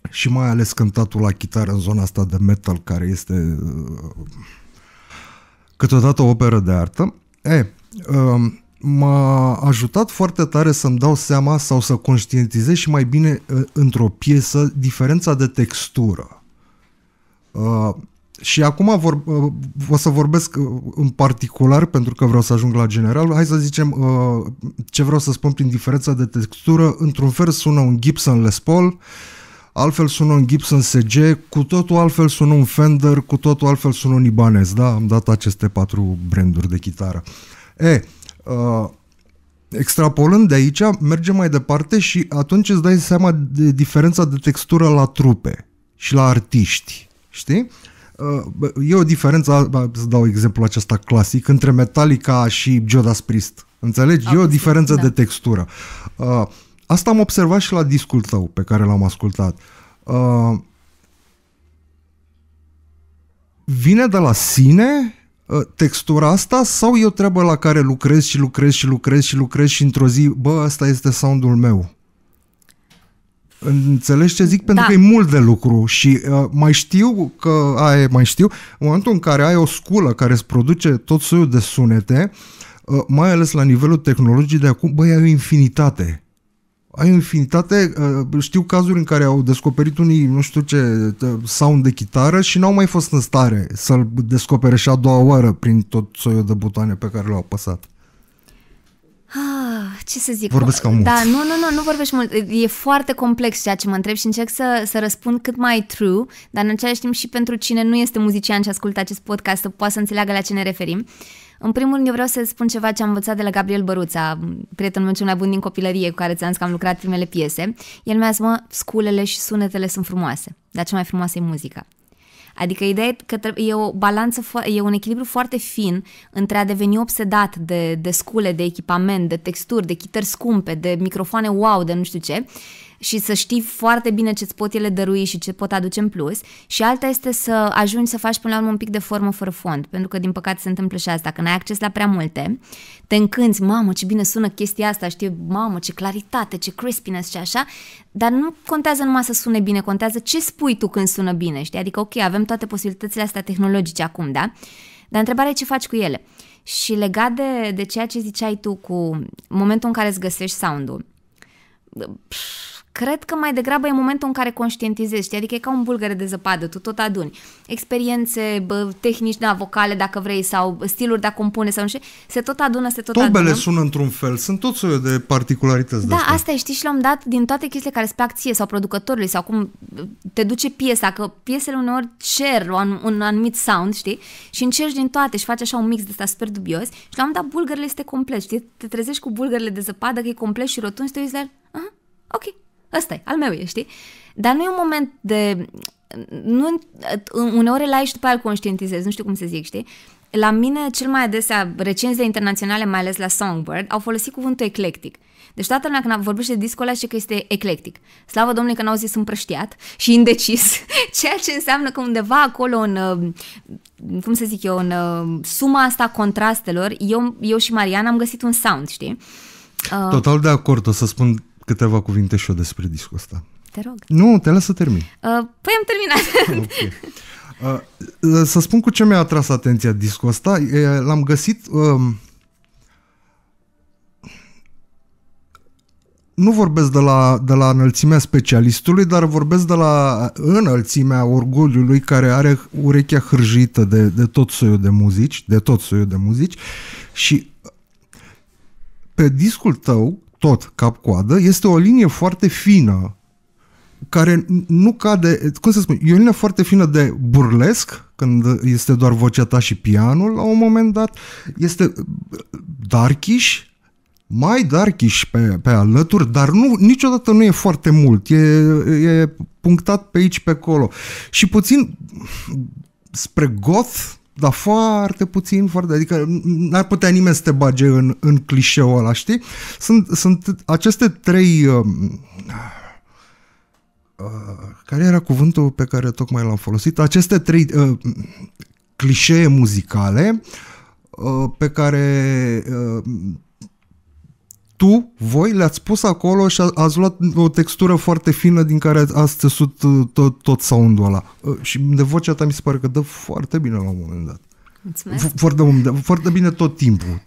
și mai ales cântatul la chitară în zona asta de metal care este uh, câteodată o operă de artă. E, um, m-a ajutat foarte tare să-mi dau seama sau să conștientizez și mai bine uh, într-o piesă diferența de textură. Uh, și acum vor, o să vorbesc în particular, pentru că vreau să ajung la general, hai să zicem ce vreau să spun prin diferența de textură. Într-un fel sună un Gibson Les Paul, altfel sună un Gibson SG, cu totul altfel sună un Fender, cu totul altfel sună un Ibanez, da? Am dat aceste patru branduri de chitară. E, uh, extrapolând de aici, mergem mai departe și atunci îți dai seama de diferența de textură la trupe și la artiști, știi? Uh, e o diferență, să dau exemplu acesta clasic, între Metallica și Judas Priest. Înțelegi? Am e o diferență da. de textură. Uh, Asta am observat și la discul tău pe care l-am ascultat. Uh, vine de la sine uh, textura asta sau e o treabă la care lucrez și lucrez și lucrez și lucrez și într-o zi, bă, asta este soundul meu? Înțelegi ce zic? Pentru da. că e mult de lucru și uh, mai știu că ai, mai știu, în momentul în care ai o sculă care îți produce tot soiul de sunete, uh, mai ales la nivelul tehnologiei de acum, băi, ai o infinitate ai infinitate, uh, știu cazuri în care au descoperit unii, nu știu ce, uh, sound de chitară și n-au mai fost în stare să-l descopere și a doua oară prin tot soiul de butoane pe care le-au apăsat. Ah, ce să zic? Vorbesc cam mult. Da, nu, nu, nu, nu vorbești mult. E foarte complex ceea ce mă întreb și încerc să, să răspund cât mai true, dar în același timp și pentru cine nu este muzician și ascultă acest podcast să poată să înțeleagă la ce ne referim. Uh, în primul rând, eu vreau să spun ceva ce am învățat de la Gabriel Băruța, prietenul meu cel mai bun din copilărie, cu care ți-am zis că am lucrat primele piese. El mi-a zis, mă, sculele și sunetele sunt frumoase, dar cea mai frumoasă e muzica. Adică ideea e că e o balanță, e un echilibru foarte fin între a deveni obsedat de, de scule, de echipament, de texturi, de chitări scumpe, de microfoane wow, de nu știu ce, și să știi foarte bine ce-ți pot ele dărui și ce pot aduce în plus și alta este să ajungi să faci până la urmă un pic de formă fără fond, pentru că din păcate se întâmplă și asta, că ai acces la prea multe, te încânți, mamă ce bine sună chestia asta, știi, mamă ce claritate, ce crispiness și așa, dar nu contează numai să sune bine, contează ce spui tu când sună bine, știi, adică ok, avem toate posibilitățile astea tehnologice acum, da? Dar întrebarea e ce faci cu ele. Și legat de, de ceea ce ziceai tu cu momentul în care îți găsești sound-ul, pf, Cred că mai degrabă e momentul în care conștientizezi, știi? adică e ca un bulgăre de zăpadă, tu tot aduni. Experiențe, bă, tehnici, da, vocale dacă vrei sau stiluri de a compune sau nu știu, se tot adună, se tot Tobele adună. sună într-un fel, sunt tot soiul de particularități. Da, de asta știi și l-am dat din toate chestiile care îți acție sau producătorului sau cum te duce piesa, că piesele uneori cer un, un anumit sound, știi? Și încerci din toate și faci așa un mix de asta super dubios și l-am dat bulgările este complet, știi? Te trezești cu bulgările de zăpadă, că e complet și rotund și te uiți la el, aha, ok, ăsta e, al meu e, știi? Dar nu e un moment de... Nu, uneori îl ai și după aia îl conștientizezi, nu știu cum să zic, știi? La mine, cel mai adesea, recenzile internaționale, mai ales la Songbird, au folosit cuvântul eclectic. Deci toată lumea când vorbește de discul ăla că este eclectic. Slavă Domnului că n-au zis prăștiat și indecis, ceea ce înseamnă că undeva acolo în, uh, cum să zic eu, în uh, suma asta contrastelor, eu, eu și Mariana am găsit un sound, știi? Uh. Total de acord, o să spun câteva cuvinte și eu despre discul ăsta. Te rog. Nu, te las să termin. Uh, păi am terminat. okay. Uh, să spun cu ce mi-a atras atenția discul ăsta. L-am găsit... Uh, nu vorbesc de la, de la înălțimea specialistului, dar vorbesc de la înălțimea orgoliului care are urechea hârjită de, de tot soiul de muzici, de tot soiul de muzici și pe discul tău tot cap-coadă, este o linie foarte fină care nu cade, cum să spun, e o linie foarte fină de burlesc, când este doar vocea ta și pianul la un moment dat, este uh, darkish, mai darkish pe, pe alături, dar nu, niciodată nu e foarte mult, e, e punctat pe aici, pe acolo. Și puțin spre goth, dar foarte puțin, foarte, adică n-ar putea nimeni să te bage în, în clișeul ăla, știi? Sunt, sunt aceste trei... Uh, uh, care era cuvântul pe care tocmai l-am folosit? Aceste trei uh, clișee muzicale uh, pe care... Uh, tu, voi le-ați pus acolo și ați luat o textură foarte fină din care ați țesut uh, tot, tot sound-ul ăla. Uh, și de vocea ta mi se pare că dă foarte bine la un moment dat. Mulțumesc. Foarte, bine, foarte bine tot timpul.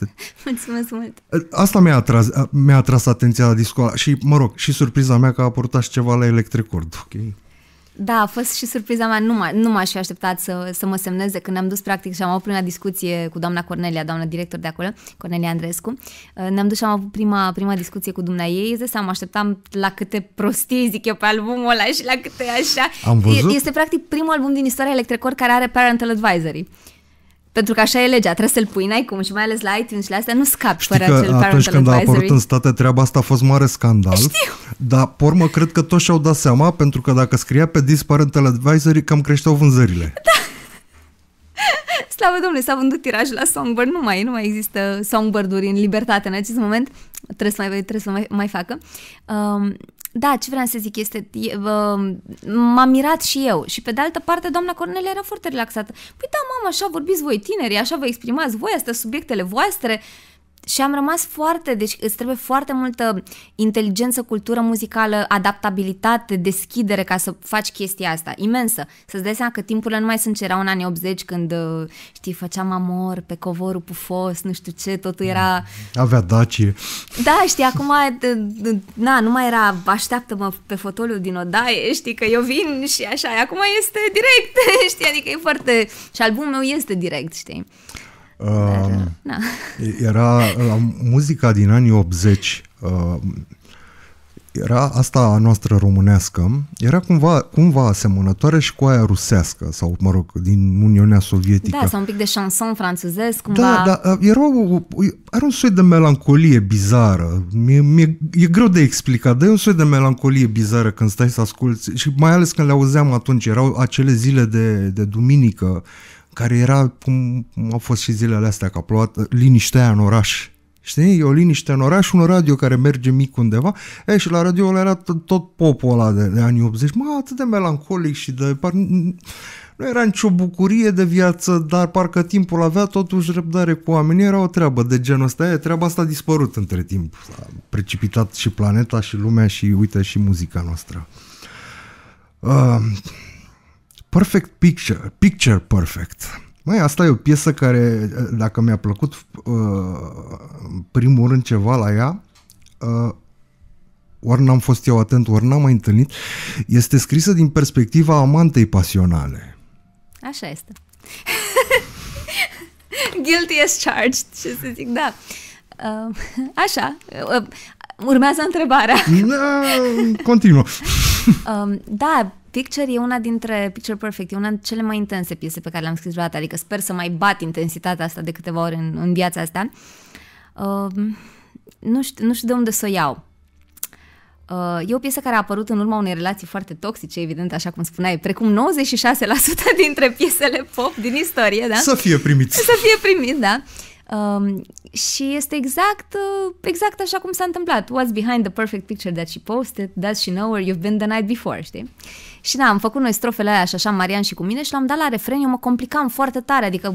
Mulțumesc mult. Uh, asta mi-a atras, mi-a atras atenția la discoala și, mă rog, și surpriza mea că a apărut și ceva la Electric Cord. Okay. Da, a fost și surpriza mea. Nu, nu m-aș fi așteptat să, să mă semneze când ne-am dus practic și am avut prima discuție cu doamna Cornelia, doamna director de acolo, Cornelia Andrescu. Uh, ne-am dus și am avut prima, prima discuție cu dumnea ei. Îți mă așteptam la câte prostii zic eu pe albumul ăla și la câte așa. Am văzut? Este practic primul album din istoria Electrecor care are Parental Advisory. Pentru că așa e legea, trebuie să-l pui, n-ai cum și mai ales la iTunes și la astea nu scapi Știi fără că acel atunci când advisory. a apărut în state treaba asta a fost mare scandal. Știu. Dar, pormă, cred că toți și-au dat seama, pentru că dacă scria pe dis parental advisory, cam creșteau vânzările. Da. Slavă Domnului, s-a vândut tirajul la Songbird, nu mai, nu mai există Songbird-uri în libertate în acest moment, trebuie să mai, trebuie să mai, mai facă. Um, da, ce vreau să zic este, e, uh, m-am mirat și eu și pe de altă parte doamna Cornelia era foarte relaxată. Păi da, mamă, așa vorbiți voi tineri, așa vă exprimați voi, astea subiectele voastre. Uh, și am rămas foarte, deci îți trebuie foarte multă inteligență, cultură muzicală, adaptabilitate, deschidere ca să faci chestia asta, imensă. Să-ți dai seama că timpurile nu mai sunt ce erau în anii 80 când, uh, știi, făceam amor pe covorul pufos, nu știu ce, totul era... Avea dacie. Da, știi, acum, na, nu mai era așteaptă-mă pe fotoliu din odaie, știi, că eu vin și așa, acum este direct, știi, adică e foarte... Și albumul meu este direct, știi. Uh, Dar, na. Era la muzica din anii 80, uh, ehm, era asta a noastră românească, era cumva, cumva asemănătoare și cu aia rusească, sau, mă rog, din Uniunea Sovietică. Da, sau un pic de chanson francezesc, da, cumva. Da, da, era, o, era un soi de melancolie bizară. Mi-e, e greu de explicat, dar e un soi de melancolie bizară când stai să asculti. Și mai ales când le auzeam atunci, erau acele zile de, de duminică, uh, care era cum au fost și zilele astea, că a plouat liniștea în oraș. Știi? E o liniște în oraș, un radio care merge mic undeva. E, și la radio ăla era tot, tot popul ăla de, de anii 80. Mă, atât de melancolic și de... Par, nu era nicio bucurie de viață, dar parcă timpul avea totuși răbdare cu oamenii. Era o treabă de genul ăsta. E, treaba asta a dispărut între timp. A precipitat și planeta și lumea și, uite, și muzica noastră. Uh, Perfect Picture, Picture Perfect. Măi, asta e o piesă care, dacă mi-a plăcut uh, în primul rând ceva la ea, uh, ori n-am fost eu atent, ori n-am mai întâlnit, este scrisă din perspectiva amantei pasionale. Așa este. Guilty as charged, ce să zic, da. Uh, așa, urmează întrebarea. Da, continuă. Um, da, Picture e una dintre, Picture Perfect, e una dintre cele mai intense piese pe care le-am scris vreodată, adică sper să mai bat intensitatea asta de câteva ori în, în viața asta. Uh, nu, știu, nu știu de unde să o iau. Uh, e o piesă care a apărut în urma unei relații foarte toxice, evident, așa cum spuneai, precum 96% dintre piesele pop din istorie, da? Să fie primit. Să fie primit, da. Um, și este exact, uh, exact așa cum s-a întâmplat. What's behind the perfect picture that she posted, Does she know where you've been the night before, știi? Și da, am făcut noi strofele aia și așa Marian și cu mine și l-am dat la refren, eu mă complicam foarte tare, adică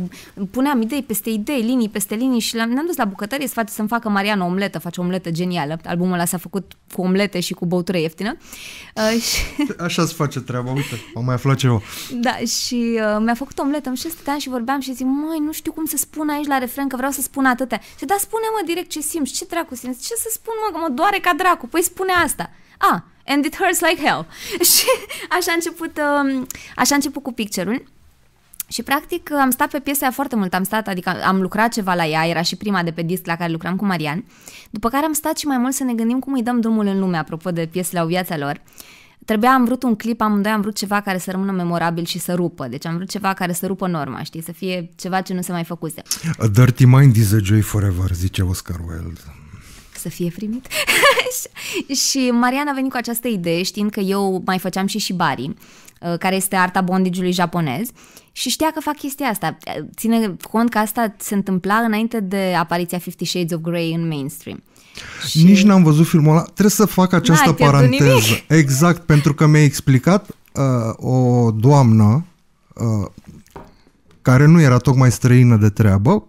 puneam idei peste idei, linii peste linii și ne-am dus la bucătărie să face, să-mi facă Marian o omletă, face o omletă genială. Albumul ăla s-a făcut cu omlete și cu băutură ieftină. Uh, și... Așa se face treaba, uite, am mai aflat ceva. Da, și uh, mi-a făcut omletă, și stăteam și vorbeam și zic, măi, nu știu cum să spun aici la refren, că vreau să spun atâtea. Și da, spune-mă direct ce simți, ce dracu simți, ce să spun, mă, că mă doare ca dracu, păi spune asta. A, and it hurts like hell. și așa a început, um, așa a început cu picture-ul. Și practic am stat pe piesa aia foarte mult, am stat, adică am lucrat ceva la ea, era și prima de pe disc la care lucram cu Marian, după care am stat și mai mult să ne gândim cum îi dăm drumul în lume, apropo de piesele au viața lor. Trebuia, am vrut un clip, amândoi am vrut ceva care să rămână memorabil și să rupă, deci am vrut ceva care să rupă norma, știi, să fie ceva ce nu se mai făcuse. A dirty mind is a joy forever, zice Oscar Wilde să fie primit. și Mariana a venit cu această idee, știind că eu mai făceam și shibari, uh, care este arta bondage-ului japonez, și știa că fac chestia asta. Ține cont că asta se întâmpla înainte de apariția Fifty Shades of Grey în mainstream. Și... Nici n-am văzut filmul ăla. Trebuie să fac această paranteză. Nimic. Exact, pentru că mi-a explicat uh, o doamnă uh, care nu era tocmai străină de treabă,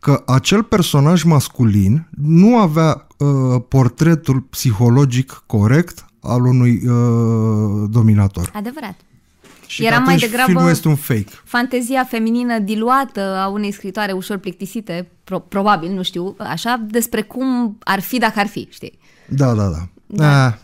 că acel personaj masculin nu avea Uh, portretul psihologic corect al unui uh, dominator. Adevărat. Și Era mai degrabă filmul este un fake. Fantezia feminină diluată a unei scritoare ușor plictisite, pro- probabil, nu știu, așa, despre cum ar fi dacă ar fi, știi? Da, da, da. da. A. Da.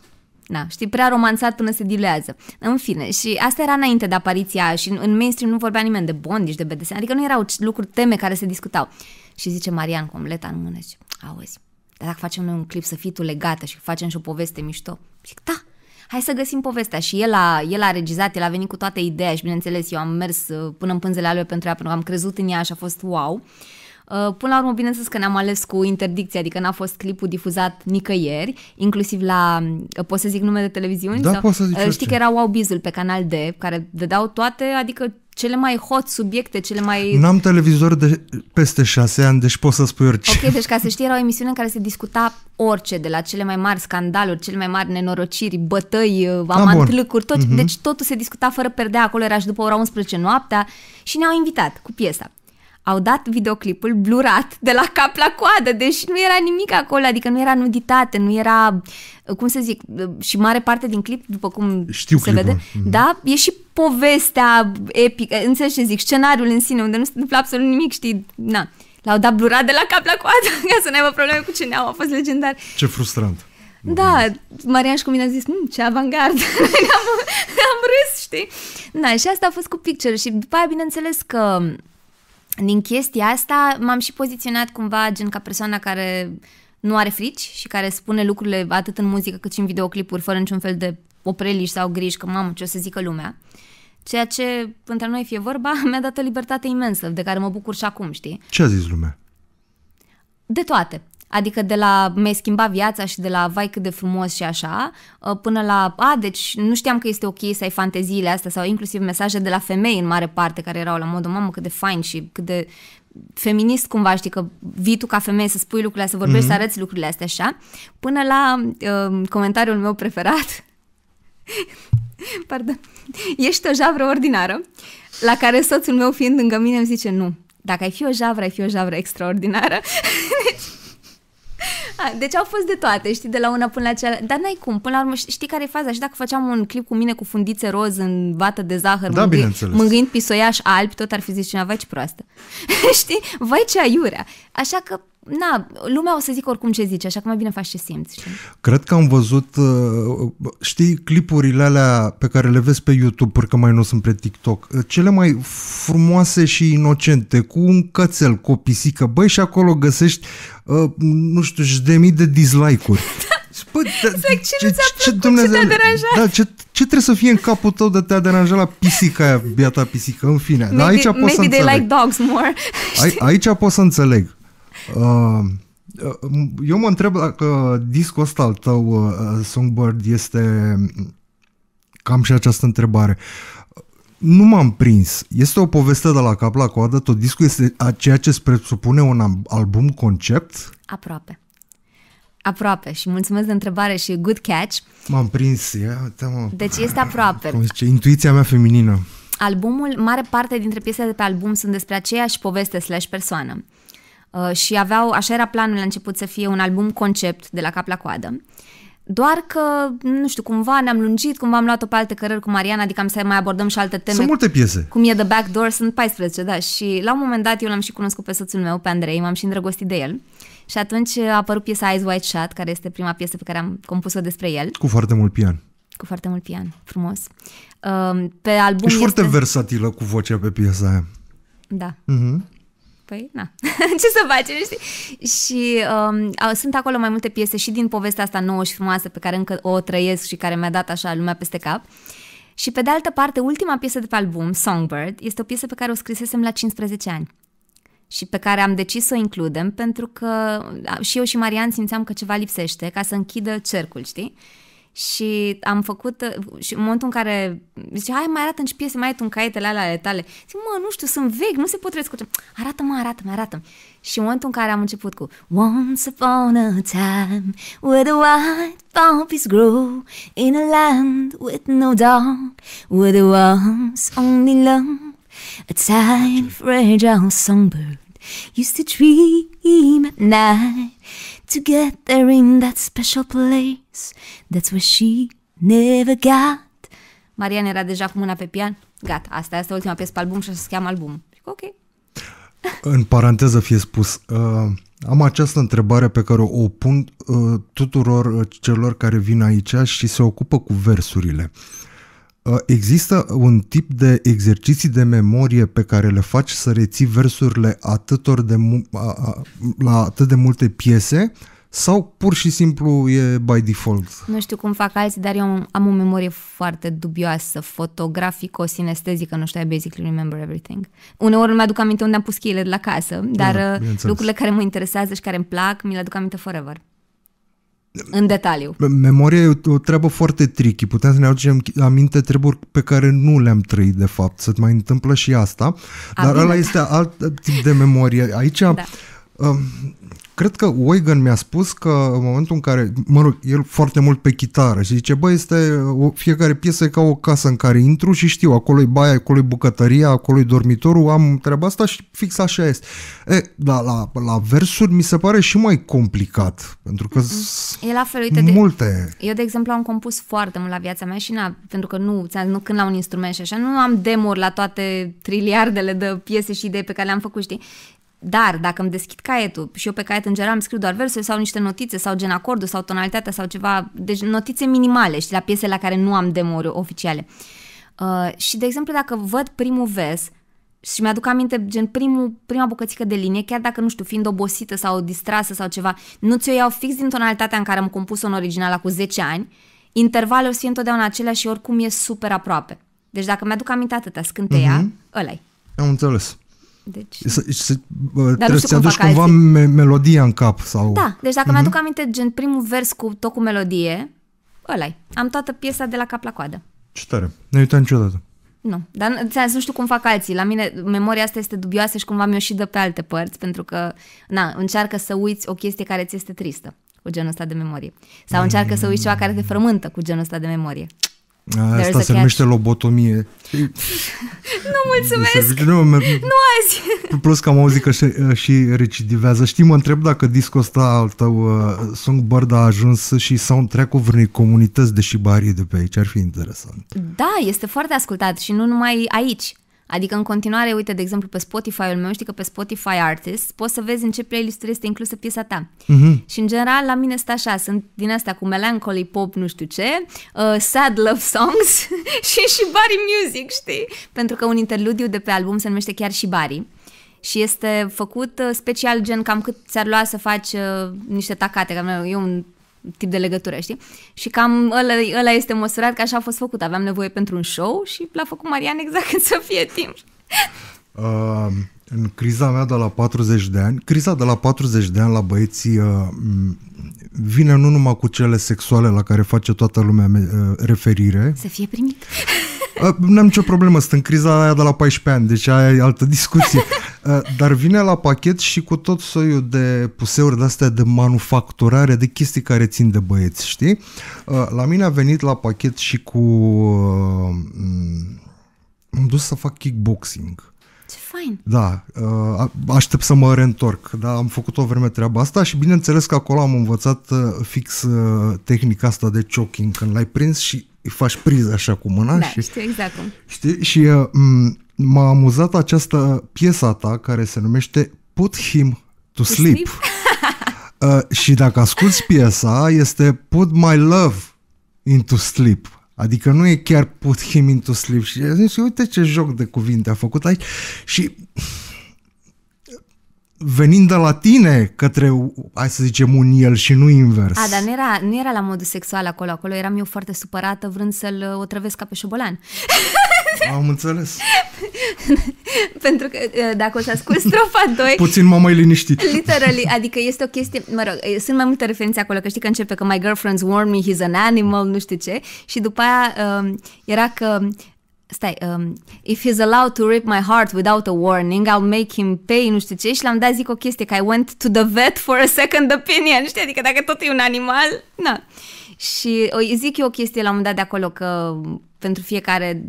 da, știi, prea romanțat până se diluează. În fine, și asta era înainte de apariția și în, mainstream nu vorbea nimeni de bondici, de BDSM, adică nu erau lucruri, teme care se discutau. Și zice Marian Comleta în mână zice, auzi, dar dacă facem noi un clip să fii tu legată și facem și o poveste mișto, zic, da, hai să găsim povestea. Și el a, el a regizat, el a venit cu toată ideea și bineînțeles eu am mers uh, până în pânzele albe pentru ea, pentru că am crezut în ea și a fost wow. Uh, Uh, până la urmă, bineînțeles că ne-am ales cu interdicție, adică n-a fost clipul difuzat nicăieri, inclusiv la, uh, pot să zic nume de televiziuni? Da, sau? pot să zic uh, Știi orice. că era Wow Bizul pe Canal D, care dădeau toate, adică cele mai hot subiecte, cele mai... N-am televizor de peste șase ani, deci pot să spui orice. Ok, deci ca să știi, era o emisiune în care se discuta orice, de la cele mai mari scandaluri, cele mai mari nenorociri, bătăi, ah, amantlâcuri, tot, uh-huh. deci totul se discuta fără perdea, acolo era și după ora 11 noaptea și ne-au invitat cu piesa au dat videoclipul blurat de la cap la coadă, deci nu era nimic acolo, adică nu era nuditate, nu era, cum să zic, și mare parte din clip, după cum Știu se clipul. vede, mm-hmm. da, e și povestea epică, înțelegi ce zic, scenariul în sine, unde nu se întâmplă absolut nimic, știi, na. L-au dat blurat de la cap la coadă ca să nu aibă probleme cu cine au a fost legendar. Ce frustrant. Da, da. Marian și cu mine a zis, mm, ce avangard, am, am râs, știi? Da, și asta a fost cu picture și după aia, bineînțeles că din chestia asta m-am și poziționat cumva gen ca persoana care nu are frici și care spune lucrurile atât în muzică cât și în videoclipuri fără niciun fel de opreliș sau griji că mamă ce o să zică lumea. Ceea ce, între noi fie vorba, mi-a dat o libertate imensă de care mă bucur și acum, știi? Ce a zis lumea? De toate. Adică de la mi-ai schimbat viața și de la vai cât de frumos și așa, uh, până la, a, deci nu știam că este ok să ai fanteziile astea sau inclusiv mesaje de la femei în mare parte care erau la modul, mamă, cât de fain și cât de feminist cumva, știi, că vii tu ca femeie să spui lucrurile astea, să vorbești, mm-hmm. să arăți lucrurile astea așa, până la uh, comentariul meu preferat, pardon, ești o javră ordinară, la care soțul meu fiind lângă mine îmi zice, nu, dacă ai fi o javră, ai fi o javră extraordinară. deci, deci au fost de toate, știi, de la una până la cealaltă. Dar n-ai cum, până la urmă, știi care e faza? Și dacă făceam un clip cu mine cu fundițe roz în vată de zahăr, da, mângâi, mângâind pisoiaș alb, tot ar fi zis cineva, vai ce proastă. știi? Vai ce aiurea. Așa că na, lumea o să zic oricum ce zice, așa că mai bine faci ce simți. Știi? Cred că am văzut, uh, știi, clipurile alea pe care le vezi pe YouTube, pentru mai nu sunt pe TikTok, uh, cele mai frumoase și inocente, cu un cățel, cu o pisică, băi, și acolo găsești, uh, nu știu, și de mii de dislike-uri. Bă, da, ce, ce, nu ce, Dumnezeu, ce te-a da, ce, ce trebuie să fie în capul tău de te-a deranjat la pisica aia, biata pisică, în fine. Da, maybe, da, aici maybe să they înțeleg. like dogs more. A, aici pot să înțeleg. Uh, eu mă întreb dacă discul ăsta al tău, uh, Songbird, este cam și această întrebare. Nu m-am prins. Este o poveste de la cap la coadă, tot discul este ceea ce îți presupune un album concept? Aproape. Aproape și mulțumesc de întrebare și good catch. M-am prins, ia uite Deci este aproape. Cum zice, intuiția mea feminină. Albumul, mare parte dintre piesele de pe album sunt despre aceeași poveste slash persoană. Uh, și aveau, așa era planul la început să fie un album concept de la cap la coadă. Doar că, nu știu, cumva ne-am lungit, cumva am luat-o pe alte cărări cu Mariana, adică am să mai abordăm și alte teme. Sunt multe piese. Cum e The Back Door, sunt 14, da. Și la un moment dat eu l-am și cunoscut pe soțul meu, pe Andrei, m-am și îndrăgostit de el. Și atunci a apărut piesa Eyes Wide Shut, care este prima piesă pe care am compus-o despre el. Cu foarte mult pian. Cu foarte mult pian, frumos. Um, pe album Ești este... foarte versatilă cu vocea pe piesa aia. Da. Mm-hmm păi, na, ce să facem, știi? Și um, sunt acolo mai multe piese și din povestea asta nouă și frumoasă pe care încă o trăiesc și care mi-a dat așa lumea peste cap. Și pe de altă parte, ultima piesă de pe album, Songbird, este o piesă pe care o scrisesem la 15 ani și pe care am decis să o includem pentru că și eu și Marian simțeam că ceva lipsește ca să închidă cercul, știi? și am făcut, uh, și în momentul în care zice, hai mai arată-mi și piese, mai ai tu în caietele alea ale tale. Zic, mă, nu știu, sunt vechi, nu se pot cu ce... Arată-mă, arată-mă, arată-mă. Și în momentul în care am început cu Once upon a time Where the white poppies grow In a land with no dog Where the ones only love A tiny fragile songbird Used to dream at night To get there in that special place eyes. That's what she never got. Marian era deja cu mâna pe pian. Gata, asta este ultima piesă pe album și se cheamă album. Zic, ok. În paranteză fie spus, uh, am această întrebare pe care o pun uh, tuturor uh, celor care vin aici și se ocupă cu versurile. Uh, există un tip de exerciții de memorie pe care le faci să reții versurile de mu- a, a, la atât de multe piese uh, sau pur și simplu e by default? Nu știu cum fac alții, dar eu am, o memorie foarte dubioasă, fotografică, sinestezică, nu știu, I basically remember everything. Uneori îmi aduc aminte unde am pus cheile de la casă, da, dar da, lucrurile care mă interesează și care îmi plac, mi le aduc aminte forever. În detaliu. Memoria e o treabă foarte tricky. Putem să ne aducem aminte treburi pe care nu le-am trăit, de fapt. Să-ți mai întâmplă și asta. Dar ăla da. este alt tip de memorie. Aici, da. um, cred că Wigan mi-a spus că în momentul în care, mă rog, el foarte mult pe chitară și zice, băi, este, o, fiecare piesă e ca o casă în care intru și știu, acolo e baia, acolo e bucătăria, acolo e dormitorul, am treaba asta și fix așa este. E, dar la, la versuri mi se pare și mai complicat, pentru că e la fel, uite, multe. De, eu, de exemplu, am compus foarte mult la viața mea și na, pentru că nu, nu când la un instrument și așa, nu am demor la toate triliardele de piese și idei pe care le-am făcut, știi? Dar dacă îmi deschid caietul și eu pe caiet în general îmi scriu doar versuri sau niște notițe sau gen acordul sau tonalitatea sau ceva, deci notițe minimale și la piese la care nu am demori oficiale. Uh, și de exemplu dacă văd primul vers și mi-aduc aminte gen primul, prima bucățică de linie, chiar dacă nu știu, fiind obosită sau distrasă sau ceva, nu ți-o iau fix din tonalitatea în care am compus-o în original cu 10 ani, intervalul sunt fie întotdeauna același și oricum e super aproape. Deci dacă mi-aduc aminte atâta scânteia, mm-hmm. ăla Am înțeles. Deci... Să, să, Dar trebuie să-ți aduci cumva alții. me- melodia în cap. sau. Da, deci dacă mm-hmm. mi-aduc mhm. aminte, gen primul vers cu tot cu melodie, ăla Am toată piesa de la cap la coadă. Ce tare. Ne uitam niciodată. Nu, dar nu știu cum fac alții. La mine memoria asta este dubioasă și cumva mi-o și dă pe alte părți, pentru că na, încearcă să uiți o chestie care ți este tristă cu genul ăsta de memorie. Sau încearcă să uiți ceva care te frământă cu genul ăsta de memorie. Asta se numește lobotomie. nu mulțumesc! Deci, deci, nu, nu azi! Plus că am auzit că și, și recidivează. Știi, mă întreb dacă discul ăsta al tău, uh, Songbird, a ajuns și soundtrack întreagă vreunei comunități de șibarie de pe aici. Ar fi interesant. Da, este foarte ascultat și nu numai aici. Adică în continuare, uite, de exemplu, pe Spotify-ul meu, știi că pe Spotify Artist poți să vezi în ce playlist este inclusă piesa ta. Mm-hmm. Și în general, la mine stă așa, sunt din astea cu melancholy pop, nu știu ce, uh, sad love songs și Shibari Music, știi? Pentru că un interludiu de pe album se numește chiar Shibari și este făcut uh, special gen cam cât ți-ar lua să faci uh, niște tacate, că eu un tip de legătură, știi? Și cam ăla, ăla este măsurat că așa a fost făcut. Aveam nevoie pentru un show și l-a făcut Marian exact când să fie timp. Uh, în criza mea de la 40 de ani, criza de la 40 de ani la băieții vine nu numai cu cele sexuale la care face toată lumea referire. Să fie primit. N-am nicio problemă, sunt în criza aia de la 14 ani, deci aia e altă discuție. Dar vine la pachet și cu tot soiul de puseuri de astea de manufacturare, de chestii care țin de băieți, știi? La mine a venit la pachet și cu... M-am dus să fac kickboxing fain. Da, uh, aștept să mă reîntorc, dar am făcut o vreme treaba asta și bineînțeles că acolo am învățat uh, fix uh, tehnica asta de choking, când l-ai prins și îi faci priză așa cu mâna. Da, și, știu exact cum. Știi? Și m-a amuzat această piesa ta care se numește Put Him to, to Sleep. sleep? uh, și dacă asculti piesa, este Put My Love into Sleep. Adică nu e chiar put him into sleep. Și zis, uite ce joc de cuvinte a făcut aici. Și venind de la tine către, hai să zicem, un el și nu invers. A, dar nu era, nu era la modul sexual acolo, acolo eram eu foarte supărată vrând să-l otrăvesc ca pe șobolan. Am înțeles. Pentru că uh, dacă o să ascult strofa 2... Puțin m-am mai liniștit. Literally, adică este o chestie... Mă rog, sunt mai multe referințe acolo, că știi că începe că my girlfriend's warning, he's an animal, nu știu ce. Și după aia um, era că stai, um, if he's allowed to rip my heart without a warning, I'll make him pay, nu știu ce, și l-am dat zic o chestie, că I went to the vet for a second opinion, știi, adică dacă tot e un animal, na. No. Și o, ă, zic eu o chestie la un moment dat de acolo că pentru fiecare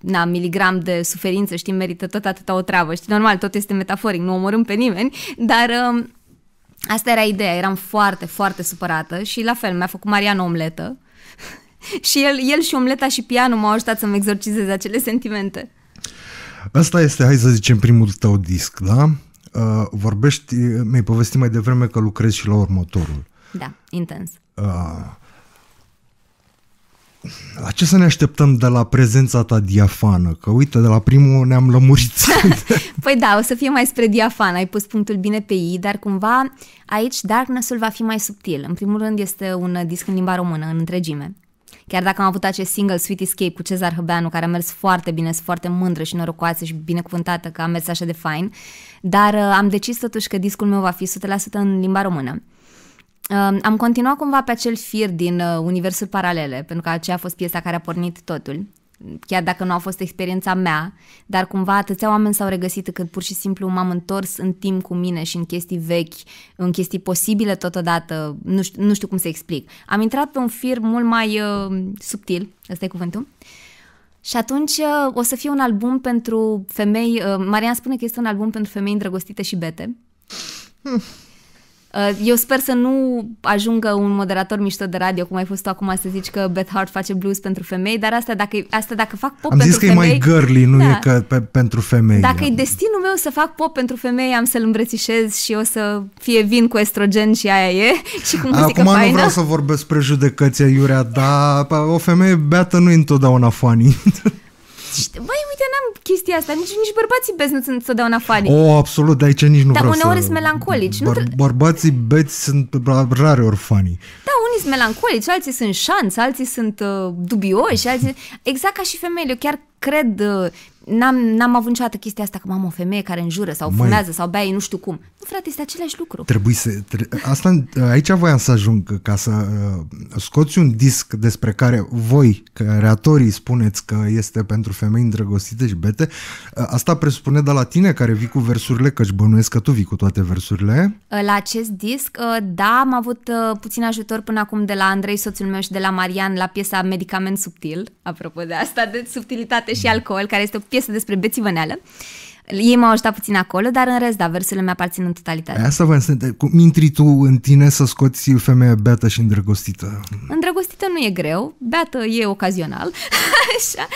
na, miligram de suferință, știi, merită tot atâta o travă. Știi, normal, tot este metaforic, nu omorâm pe nimeni, dar um, asta era ideea. Eram foarte, foarte supărată și la fel, mi-a făcut Marian o omletă. și el, el și omleta și pianul m-au ajutat să-mi exorcizez acele sentimente. Asta este, hai să zicem, primul tău disc, da? Uh, vorbești, mi-ai povestit mai devreme că lucrezi și la următorul. Da, intens. Uh, la ce să ne așteptăm de la prezența ta diafană? Că uite, de la primul ne-am lămurit. păi da, o să fie mai spre diafană, ai pus punctul bine pe i, dar cumva aici darkness-ul va fi mai subtil. În primul rând este un disc în limba română, în întregime. Chiar dacă am avut acest single Sweet Escape cu Cezar Hăbeanu, care a mers foarte bine, sunt foarte mândră și norocoasă și binecuvântată că a mers așa de fain, dar uh, am decis totuși că discul meu va fi 100% în limba română am continuat cumva pe acel fir din uh, Universul Paralele, pentru că aceea a fost piesa care a pornit totul, chiar dacă nu a fost experiența mea, dar cumva atâția oameni s-au regăsit cât pur și simplu m-am întors în timp cu mine și în chestii vechi, în chestii posibile totodată, nu știu, nu știu cum să explic. Am intrat pe un fir mult mai uh, subtil, ăsta e cuvântul, și atunci uh, o să fie un album pentru femei, uh, Marian spune că este un album pentru femei îndrăgostite și bete. Hmm. Uh, eu sper să nu ajungă un moderator mișto de radio, cum ai fost tu acum să zici că Beth Hart face blues pentru femei, dar asta dacă, asta dacă fac pop am pentru femei... Am zis că femei, e mai girly, nu da. e că pe, pentru femei. Dacă e destinul meu să fac pop pentru femei, am să-l îmbrățișez și o să fie vin cu estrogen și aia e și cu muzică Acum faină. nu vreau să vorbesc prejudecăți, Iurea, dar o femeie beată nu e întotdeauna funny. Băi, uite, n-am chestia asta. Nici, nici bărbații beți nu sunt întotdeauna fani. O, oh, absolut, de aici nici nu Dar vreau uneori să... sunt melancolici. Bar- nu... Bărbații beți sunt rare ori fanii. Da, unii sunt melancolici, alții sunt șanți, alții sunt uh, dubioși, alții... Exact ca și femeile. Eu chiar cred... Uh, N-am, n-am avut niciodată chestia asta că am o femeie care înjură sau Măi. fumează sau bea ei nu știu cum. Frate, este același lucru. Trebuie să... Tre- asta, aici voiam să ajung, ca să uh, scoți un disc despre care voi, creatorii, spuneți că este pentru femei îndrăgostite și bete. Uh, asta presupune de la tine care vii cu versurile, că își bănuiesc că tu vii cu toate versurile. Uh, la acest disc, uh, da, am avut uh, puțin ajutor până acum de la Andrei, soțul meu, și de la Marian la piesa Medicament Subtil, apropo de asta, de subtilitate și alcool, care este o piesă despre bețivăneală. Uh, ei m-au ajutat puțin acolo, dar în rest, da, versurile mi aparțin în totalitate. Asta vă înseamnă, cum intri tu în tine să scoți femeia beată și îndrăgostită? Îndrăgostită nu e greu, beată e ocazional. Așa.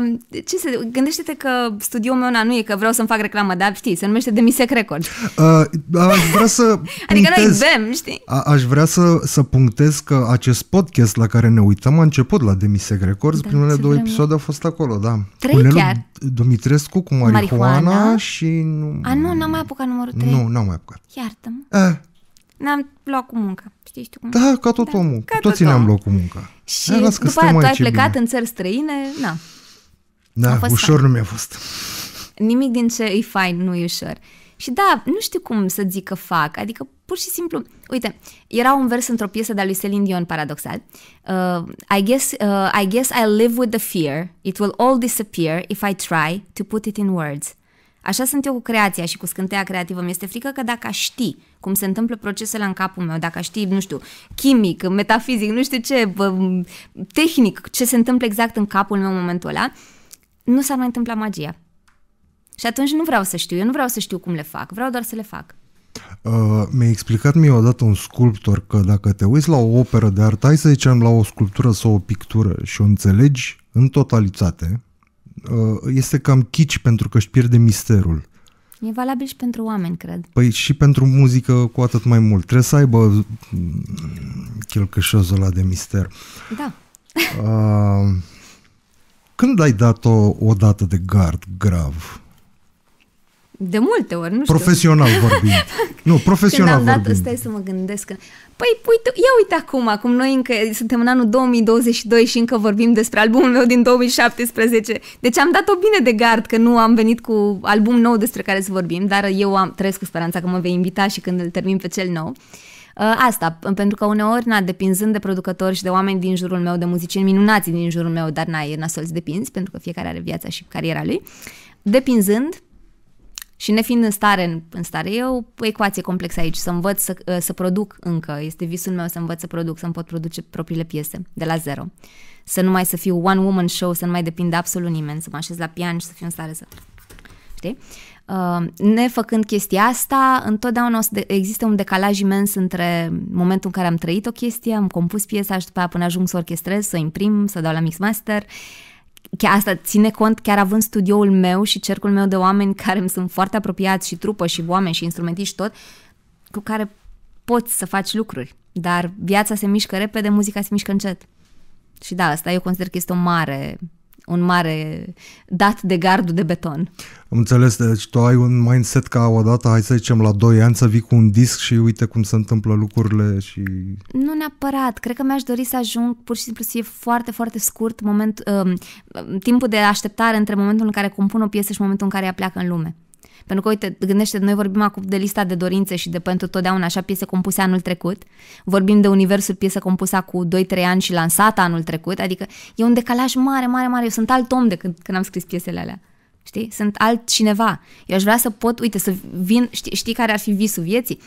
Um, ce se, gândește-te că studioul meu nu e că vreau să-mi fac reclamă, dar știi, se numește Misec Record. Uh, aș vrea să punctez, Adică noi bem, știi? A, aș vrea să, să punctez că acest podcast la care ne uităm a început la Demisec Records, da, primele două vreme. episoade au fost acolo, da. Trei chiar. Dumitrescu, cu marihuana, Ana și... Nu... A, nu, n-am mai apucat numărul 3. Nu, n-am mai apucat. Iartă-mă. Eh. N-am luat cu muncă. Știi, știu cum. Da, ca tot da. omul. Ca Toți tot ne-am luat cu muncă. Și Hai, după aia tu ai plecat bine. în țări străine, na. Da, ușor fain. nu mi-a fost. Nimic din ce e fain nu e ușor. Și da, nu știu cum să zic că fac, adică pur și simplu, uite, era un vers într-o piesă de-a lui Celine Dion, paradoxal. Uh, I, guess, uh, I guess I live with the fear, it will all disappear if I try to put it in words. Așa sunt eu cu creația și cu scânteia creativă. Mi-este frică că dacă ști cum se întâmplă procesele în capul meu, dacă ști, nu știu, chimic, metafizic, nu știu ce, tehnic, ce se întâmplă exact în capul meu în momentul ăla, nu s-ar mai întâmpla magia. Și atunci nu vreau să știu, eu nu vreau să știu cum le fac, vreau doar să le fac. Uh, mi-a explicat mie odată un sculptor că dacă te uiți la o operă de artă, hai să zicem la o sculptură sau o pictură și o înțelegi în totalitate, Uh, este cam chici pentru că își pierde misterul. E valabil și pentru oameni, cred. Păi și pentru muzică cu atât mai mult. Trebuie să aibă mm, chelcășozul ăla de mister. Da. Uh, când ai dat-o o dată de gard grav? De multe ori, nu știu. Profesional vorbind. nu, profesional Când am dat, stai să mă gândesc că... Păi, uite, ia uite acum, acum noi încă suntem în anul 2022 și încă vorbim despre albumul meu din 2017. Deci am dat-o bine de gard că nu am venit cu album nou despre care să vorbim, dar eu am, trăiesc cu speranța că mă vei invita și când îl termin pe cel nou. Uh, asta, pentru că uneori, na, depinzând de producători și de oameni din jurul meu, de muzicieni minunați din jurul meu, dar na, e nasol să depinzi, pentru că fiecare are viața și cariera lui, depinzând, și ne fiind în stare, în stare, e o ecuație complexă aici, să învăț să, ă, să produc încă, este visul meu să învăț să produc, să-mi pot produce propriile piese de la zero. Să nu mai să fiu one woman show, să nu mai depind de absolut nimeni, să mă așez la pian și să fiu în stare să... Știi? Ă, ne făcând chestia asta, întotdeauna o să de- există un decalaj imens între momentul în care am trăit o chestie, am compus piesa și după aia până ajung să orchestrez, să imprim, să dau la mix master chiar asta ține cont chiar având studioul meu și cercul meu de oameni care îmi sunt foarte apropiați și trupă și oameni și instrumentiști tot, cu care poți să faci lucruri, dar viața se mișcă repede, muzica se mișcă încet. Și da, asta eu consider că este o mare un mare dat de gardul de beton. Am înțeles, deci tu ai un mindset ca odată, hai să zicem, la 2 ani să vii cu un disc și uite cum se întâmplă lucrurile și... Nu neapărat, cred că mi-aș dori să ajung pur și simplu să fie foarte, foarte scurt moment, uh, timpul de așteptare între momentul în care compun o piesă și momentul în care ea pleacă în lume. Pentru că, uite, gândește, noi vorbim acum de lista de dorințe și de pentru totdeauna așa piese compuse anul trecut. Vorbim de universul piesă compusă cu 2-3 ani și lansată anul trecut. Adică e un decalaj mare, mare, mare. Eu sunt alt om de când, când am scris piesele alea. Știi? Sunt alt cineva. Eu aș vrea să pot, uite, să vin, știi, știi care ar fi visul vieții?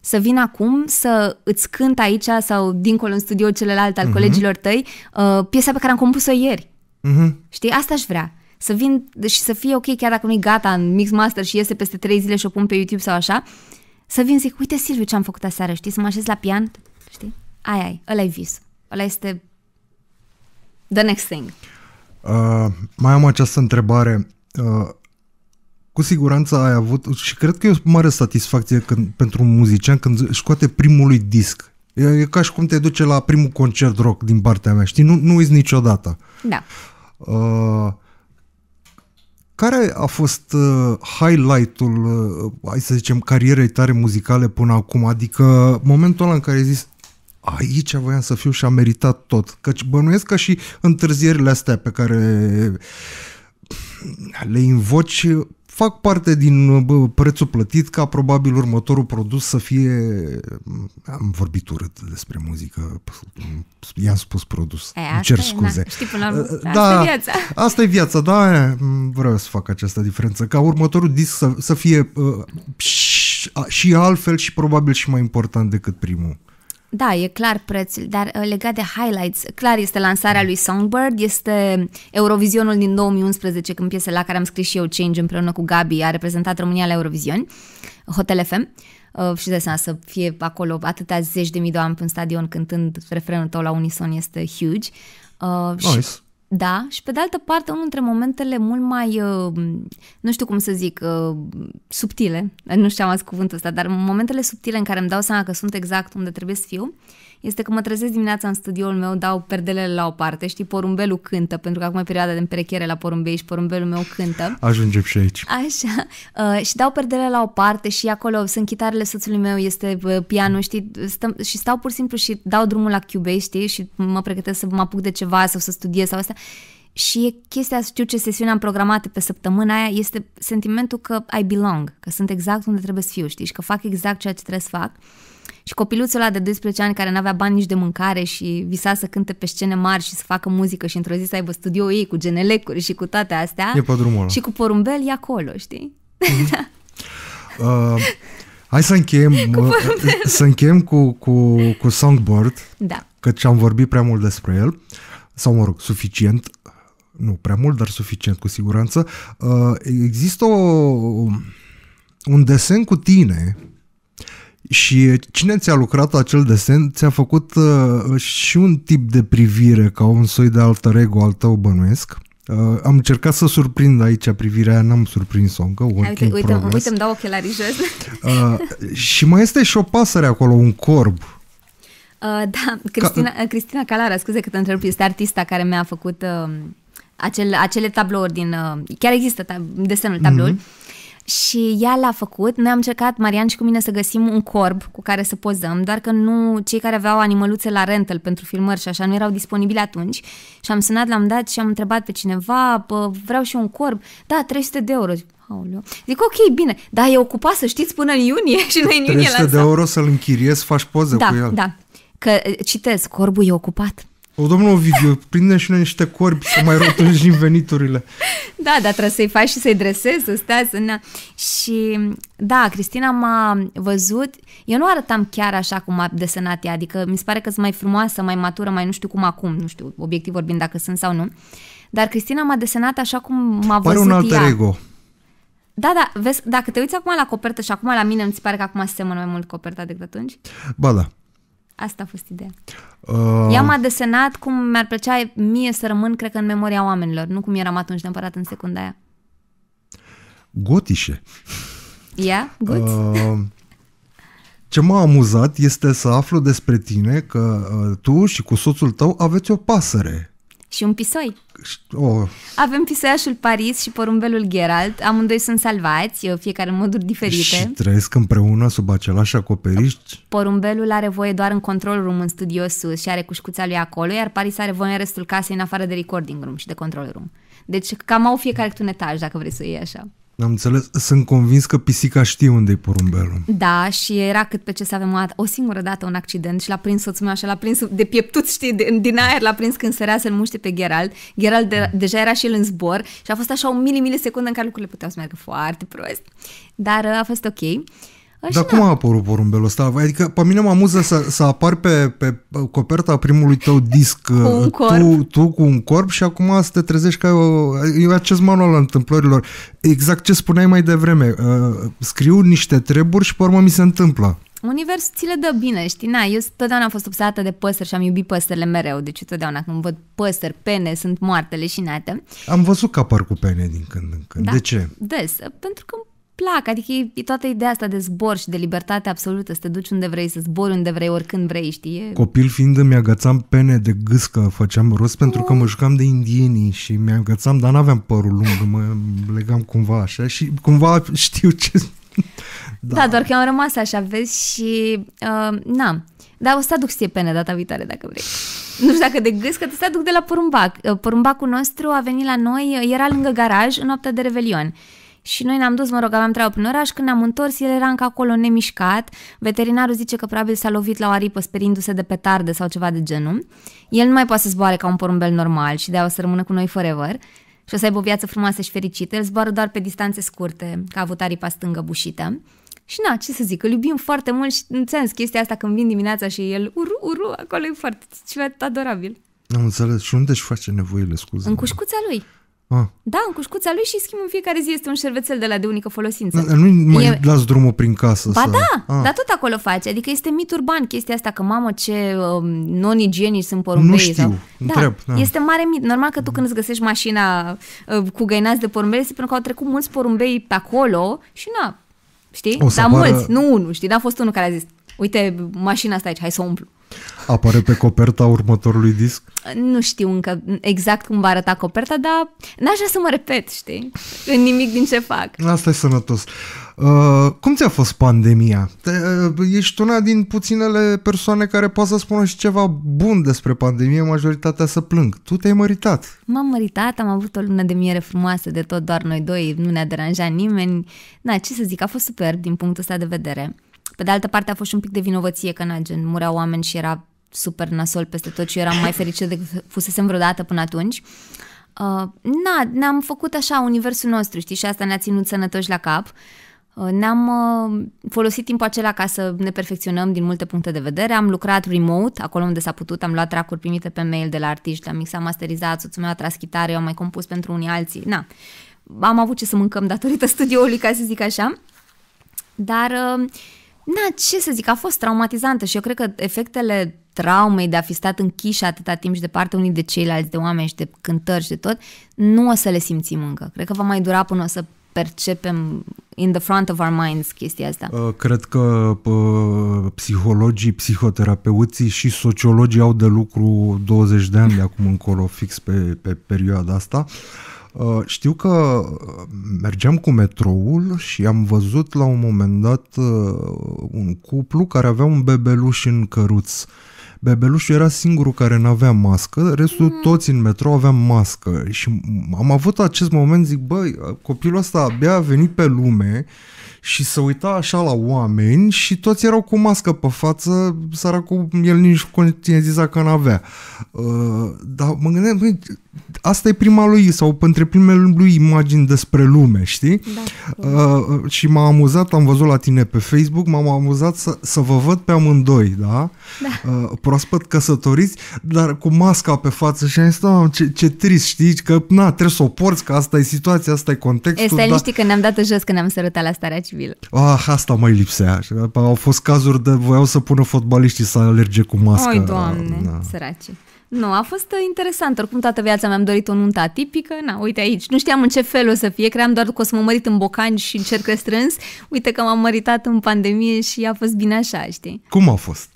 Să vin acum să îți cânt aici sau dincolo în studio celălalt al uh-huh. colegilor tăi uh, piesa pe care am compus-o ieri. Uh-huh. Știi? Asta aș vrea să vin și să fie ok chiar dacă nu-i gata în mix master și iese peste 3 zile și o pun pe YouTube sau așa, să vin zic, uite Silviu ce am făcut aseară, știi, să mă așez la pian, știi? Ai, ai, ăla i vis. Ăla este the next thing. Uh, mai am această întrebare. Uh, cu siguranță ai avut și cred că e o mare satisfacție când, pentru un muzician când scoate primului disc. E, e ca și cum te duce la primul concert rock din partea mea, știi? Nu, nu uiți niciodată. Da. Uh, care a fost uh, highlight-ul, uh, hai să zicem, carierei tare muzicale până acum? Adică momentul ăla în care ai zis, aici voiam să fiu și am meritat tot. Căci bănuiesc ca și întârzierile astea pe care le invoci fac parte din bă, prețul plătit ca probabil următorul produs să fie... Am vorbit urât despre muzică, i-am spus produs, e, asta cer scuze. E, na, știi, până la da, asta e viața. Asta e viața, da, vreau să fac această diferență. Ca următorul disc să, să fie uh, și, și altfel și probabil și mai important decât primul. Da, e clar prețul, dar uh, legat de highlights, clar este lansarea lui Songbird, este Eurovizionul din 2011, când piesa la care am scris și eu Change împreună cu Gabi a reprezentat România la Eurovision, Hotel FM. Uh, și de seama să fie acolo atâtea zeci de mii de oameni în stadion cântând refrenul tău la unison este huge. Uh, nice. și da, și pe de altă parte, unul dintre momentele mult mai, uh, nu știu cum să zic, uh, subtile, nu știu am cuvântul ăsta, dar momentele subtile în care îmi dau seama că sunt exact unde trebuie să fiu, este că mă trezesc dimineața în studioul meu, dau perdelele la o parte, știi, porumbelul cântă, pentru că acum e perioada de împerechere la porumbei și porumbelul meu cântă. Ajungem și aici. Așa. Uh, și dau perdelele la o parte și acolo sunt chitarele soțului meu, este uh, pianul, știi, stăm, și stau pur și simplu și dau drumul la Cubase, știi, și mă pregătesc să mă apuc de ceva sau să studiez sau asta și e chestia, știu ce sesiune am programată pe săptămâna aia, este sentimentul că I belong, că sunt exact unde trebuie să fiu, știi, și că fac exact ceea ce trebuie să fac. Și copiluțul ăla de 12 ani care n-avea bani nici de mâncare și visa să cânte pe scene mari și să facă muzică și într-o zi să aibă studio ei cu genelecuri și cu toate astea. E pe drumul ăla. Și cu porumbel e acolo, știi? Mm-hmm. uh, hai să încheiem, cu uh, să încheiem cu, cu, cu Songbird, da. căci am vorbit prea mult despre el, sau mă rog, suficient, nu prea mult, dar suficient cu siguranță. Uh, există o, un desen cu tine și cine ți-a lucrat acel desen ți-a făcut uh, și un tip de privire ca un soi de altă ego al tău bănuiesc. Uh, am încercat să surprind aici privirea aia, n-am surprins-o încă, uite, uite, îmi dau ochelarii jos. uh, și mai este și o pasăre acolo, un corb. Uh, da, Cristina, Ca... Cristina Calara, scuze că te întrerup, este artista care mi-a făcut uh, acel, acele tablouri din... Uh, chiar există tab- desenul, mhm. tabloul. Uh-huh și ea l-a făcut. Noi am încercat, Marian și cu mine, să găsim un corb cu care să pozăm, doar că nu cei care aveau animăluțe la rental pentru filmări și așa nu erau disponibili atunci. Și am sunat, l-am dat și am întrebat pe cineva, vreau și un corb. Da, 300 de euro. Aoleu. Zic, ok, bine, dar e ocupat, să știți, până în iunie și noi în iunie 300 de euro să-l închiriezi, faci poze da, cu el. Da, da. Că, citez, corbul e ocupat. O, domnul Ovidiu, prinde și noi niște corbi să mai rotunjim veniturile. Da, dar trebuie să-i faci și să-i dresezi, să stai să... ne... Și da, Cristina m-a văzut, eu nu arătam chiar așa cum a desenat ea, adică mi se pare că sunt mai frumoasă, mai matură, mai nu știu cum acum, nu știu, obiectiv vorbind dacă sunt sau nu, dar Cristina m-a desenat așa cum m-a pare văzut un alt ego. Da, da, vezi, dacă te uiți acum la copertă și acum la mine, îmi se pare că acum se seamănă mai mult coperta decât atunci? Ba da. Asta a fost ideea. Uh... Ea m-a desenat cum mi-ar plăcea mie să rămân, cred că, în memoria oamenilor, nu cum eram atunci neapărat în secunda aia. Gotișe. Yeah, good. Uh... Ce m-a amuzat este să aflu despre tine că uh, tu și cu soțul tău aveți o pasăre. Și un pisoi. Oh. Avem pisoiașul Paris și porumbelul Geralt. Amândoi sunt salvați, uh, fiecare în moduri diferite. Și trăiesc împreună sub același acoperiș. Porumbelul are voie doar în control room, în studio sus și are cușcuța lui acolo, iar Paris are voie în restul casei, în afară de recording room și de control room. Deci cam au fiecare un etaj, dacă vrei să iei așa. Am înțeles. Sunt convins că pisica știe unde-i porumbelul. Da, și era cât pe ce să avem o, o singură dată un accident și l-a prins soțul meu așa, l-a prins de pieptuț, știi, de, din aer l-a prins când sărea să-l muște pe Gerald. Gerald de, mm. deja era și el în zbor și a fost așa o mili-milisecundă în care lucrurile puteau să meargă foarte prost. Dar uh, a fost ok. Așa. Dar cum a apărut porumbelul ăsta? Adică pe mine mă amuză să, să apar pe, pe coperta primului tău disc cu un uh, corp. Tu, tu cu un corp și acum să te trezești ca uh, e acest manual al întâmplărilor. Exact ce spuneai mai devreme. Uh, scriu niște treburi și pe urmă mi se întâmplă. Univers ți le dă bine, știi? Na, eu totdeauna am fost obsedată de păsări și am iubit păsările mereu, deci totdeauna când văd păsări, pene, sunt moarte leșinate. Am văzut că apar cu pene din când în când. Da? De ce? Des, pentru că plac, adică e, toată ideea asta de zbor și de libertate absolută, să te duci unde vrei, să zbori unde vrei, oricând vrei, știi? Copil fiind îmi agățam pene de gâscă, făceam rost pentru că oh. mă jucam de indienii și mi agățam, dar n-aveam părul lung, mă legam cumva așa și cumva știu ce... da. da, doar că am rămas așa, vezi, și uh, na, dar o să aduc ție pene data viitoare dacă vrei. Nu știu dacă de gâscă, te să aduc de la porumbac. Uh, Porumbacul nostru a venit la noi, era lângă garaj în noaptea de Revelion. Și noi ne-am dus, mă rog, aveam treabă prin oraș, când ne-am întors, el era încă acolo nemișcat, veterinarul zice că probabil s-a lovit la o aripă sperindu-se de petarde sau ceva de genul. El nu mai poate să zboare ca un porumbel normal și de-aia o să rămână cu noi forever și o să aibă o viață frumoasă și fericită. El zboară doar pe distanțe scurte, că a avut aripa stângă bușită. Și na, ce să zic, îl iubim foarte mult și în sens chestia asta când vin dimineața și el uru, uru, acolo e foarte ceva adorabil. Am înțeles. Și unde își face nevoile, scuze? În cușcuța lui. Ah. Da, în cușcuța lui și schimb în fiecare zi este un șervețel de la de unică folosință. Da, nu mai e... las drumul prin casă. Ba sau... da, ah. dar tot acolo face. Adică este mit urban chestia asta că, mamă, ce um, non-igienici sunt porumbei. Nu știu, sau... Da, întreb, da, da. Este mare mit. Normal că tu când îți găsești mașina uh, cu găinați de porumbei, este pentru că au trecut mulți porumbei pe acolo și na, știi? Dar apară... mulți, nu unul, știi? N-a fost unul care a zis, uite, mașina asta aici, hai să o umplu. Apare pe coperta următorului disc? Nu știu încă exact cum va arăta coperta, dar n-aș vrea să mă repet, știi? În nimic din ce fac. Asta e sănătos. Uh, cum ți-a fost pandemia? Te, uh, ești una din puținele persoane care poate să spună și ceva bun despre pandemie, majoritatea să plâng. Tu te-ai măritat. M-am măritat, am avut o lună de miere frumoasă de tot, doar noi doi, nu ne-a deranjat nimeni. Na, da, ce să zic, a fost superb din punctul ăsta de vedere. Pe de altă parte a fost și un pic de vinovăție că, na, gen, mureau oameni și era super nasol peste tot și eu eram mai fericit decât fusesem vreodată până atunci. Uh, na, ne-am făcut așa universul nostru, știi, și asta ne-a ținut sănătoși la cap. Uh, ne-am uh, folosit timpul acela ca să ne perfecționăm din multe puncte de vedere. Am lucrat remote, acolo unde s-a putut, am luat tracuri primite pe mail de la artiști, am mixat, masterizat, soțul meu a tras chitară, eu am mai compus pentru unii alții. Na, am avut ce să mâncăm datorită studioului, ca să zic așa. Dar uh, na, ce să zic, a fost traumatizantă și eu cred că efectele traumei de a fi stat închiși atâta timp și parte unii de ceilalți, de oameni și de cântări și de tot, nu o să le simțim încă. Cred că va mai dura până o să percepem in the front of our minds chestia asta. Uh, cred că psihologii, psihoterapeuții și sociologii au de lucru 20 de ani de acum încolo, fix pe, pe perioada asta. Uh, Uh, știu că uh, mergeam cu metroul și am văzut la un moment dat uh, un cuplu care avea un bebeluș în căruț. Bebelușul era singurul care nu avea mască, restul mm. toți în metro aveam mască și am avut acest moment, zic, băi, copilul ăsta abia a venit pe lume și se uita așa la oameni și toți erau cu mască pe față, săracul, el nici conștientiza că n-avea. Uh, dar mă gândeam, băi, asta e prima lui sau între primele lui imagini despre lume, știi? Da. Uh, și m-a amuzat, am văzut la tine pe Facebook, m-am amuzat să, să vă văd pe amândoi, da? da. Uh, proaspăt căsătoriți, dar cu masca pe față și am zis, ce, ce trist, știi? Că, na, trebuie să o porți, că asta e situația, asta e contextul. Este da... știi că ne-am dat jos când am sărutat la starea civilă. Ah, asta mai lipsea. Au fost cazuri de voiau să pună fotbaliștii să alerge cu masca. Oi, doamne, da. săraci. Nu, a fost uh, interesant. Oricum toată viața mi-am dorit o nuntă atipică. Na, uite aici. Nu știam în ce fel o să fie. Cream doar că o să mă mărit în bocani și în cerc strâns. Uite că m-am măritat în pandemie și a fost bine așa, știi? Cum a fost?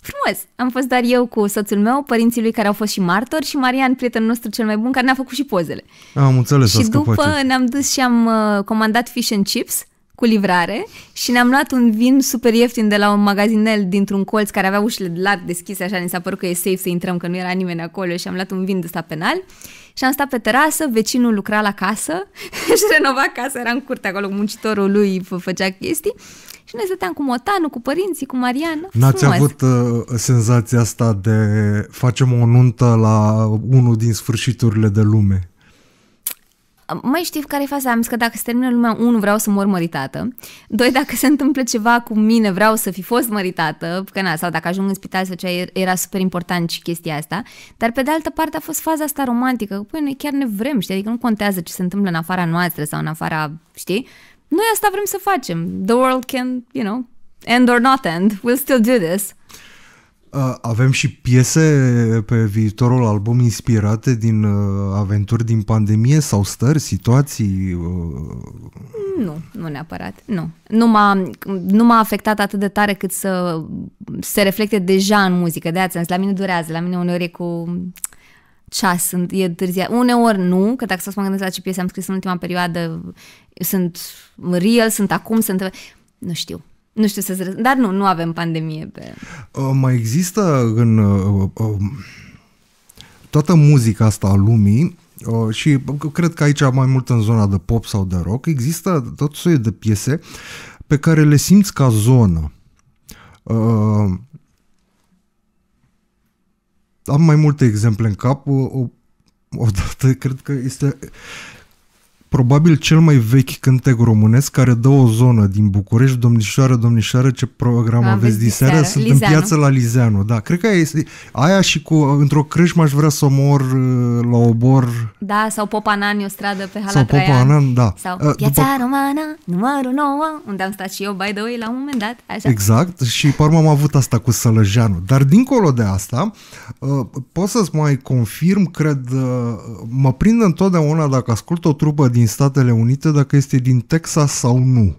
Frumos! Am fost dar eu cu soțul meu, părinții lui care au fost și martori și Marian, prietenul nostru cel mai bun, care ne-a făcut și pozele. Am înțeles, Și după ne-am dus și am uh, comandat fish and chips cu livrare și ne-am luat un vin super ieftin de la un magazinel dintr-un colț care avea ușile larg deschise, așa ne s-a părut că e safe să intrăm, că nu era nimeni acolo și am luat un vin de ăsta penal și am stat pe terasă, vecinul lucra la casă și renova casa, era în curte acolo, muncitorul lui fă, făcea chestii și noi stăteam cu Motanu, cu părinții, cu Marian. N-ați frumos. avut uh, senzația asta de facem o nuntă la unul din sfârșiturile de lume? Mai știi care e faza? Am zis că dacă se termină lumea, unu, vreau să mor măritată. Doi, dacă se întâmplă ceva cu mine, vreau să fi fost măritată, că na, sau dacă ajung în spital sau cea, era super important și chestia asta. Dar pe de altă parte a fost faza asta romantică, că păi, noi chiar ne vrem, știi? Adică nu contează ce se întâmplă în afara noastră sau în afara, știi? Noi asta vrem să facem. The world can, you know, end or not end. We'll still do this. Avem și piese pe viitorul album inspirate din aventuri din pandemie sau stări, situații? Nu, nu neapărat, nu. Nu m-a, nu m-a afectat atât de tare cât să se reflecte deja în muzică, de aia la mine durează, la mine uneori e cu ceas, sunt, e târziat. Uneori nu, că dacă să mă gândesc la ce piese am scris în ultima perioadă, sunt real, sunt acum, sunt... Nu știu, nu știu să zic, dar nu, nu avem pandemie pe... Uh, mai există în uh, uh, um, toată muzica asta a lumii uh, și cred că aici mai mult în zona de pop sau de rock, există tot soiul de piese pe care le simți ca zonă. Uh, am mai multe exemple în cap. O, uh, o, uh, odată, cred că este probabil cel mai vechi cântec românesc care dă o zonă din București, domnișoară, domnișoară, ce program A, aveți diseară, sunt Lizeanu. în piață la Lizeanu. Da, cred că aia este, aia și cu, într-o crâșmă aș vrea să mor uh, la obor. Da, sau Popanani, o stradă pe Hala Sau Popanan, da. Sau uh, Piața după... Romana, numărul 9, unde am stat și eu, by the way, la un moment dat. Așa. Exact, și pe urmă am avut asta cu Sălăjeanu. Dar dincolo de asta, uh, pot să-ți mai confirm, cred, mă prind întotdeauna dacă ascult o trupă din din Statele Unite dacă este din Texas sau nu.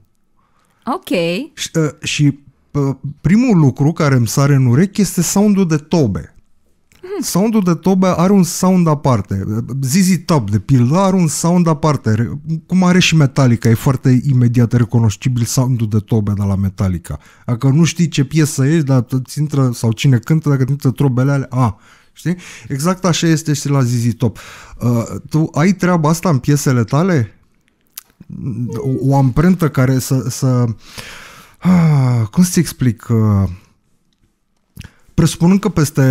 Ok. Și, uh, și uh, primul lucru care îmi sare în urechi este soundul de tobe. Hmm. Soundul de tobe are un sound aparte. ZZ Top, de pildă, are un sound aparte. Cum are și Metallica, e foarte imediat recunoscibil soundul de tobe de la Metallica. Dacă nu știi ce piesă ești, dar îți intră, sau cine cântă, dacă îți intră trobele alea, a, ah, Știi? Exact așa este și la Zizi Top. Uh, tu ai treaba asta în piesele tale? O, o amprentă care să... să Ah, cum să-ți explic? Uh, Presupunând că peste,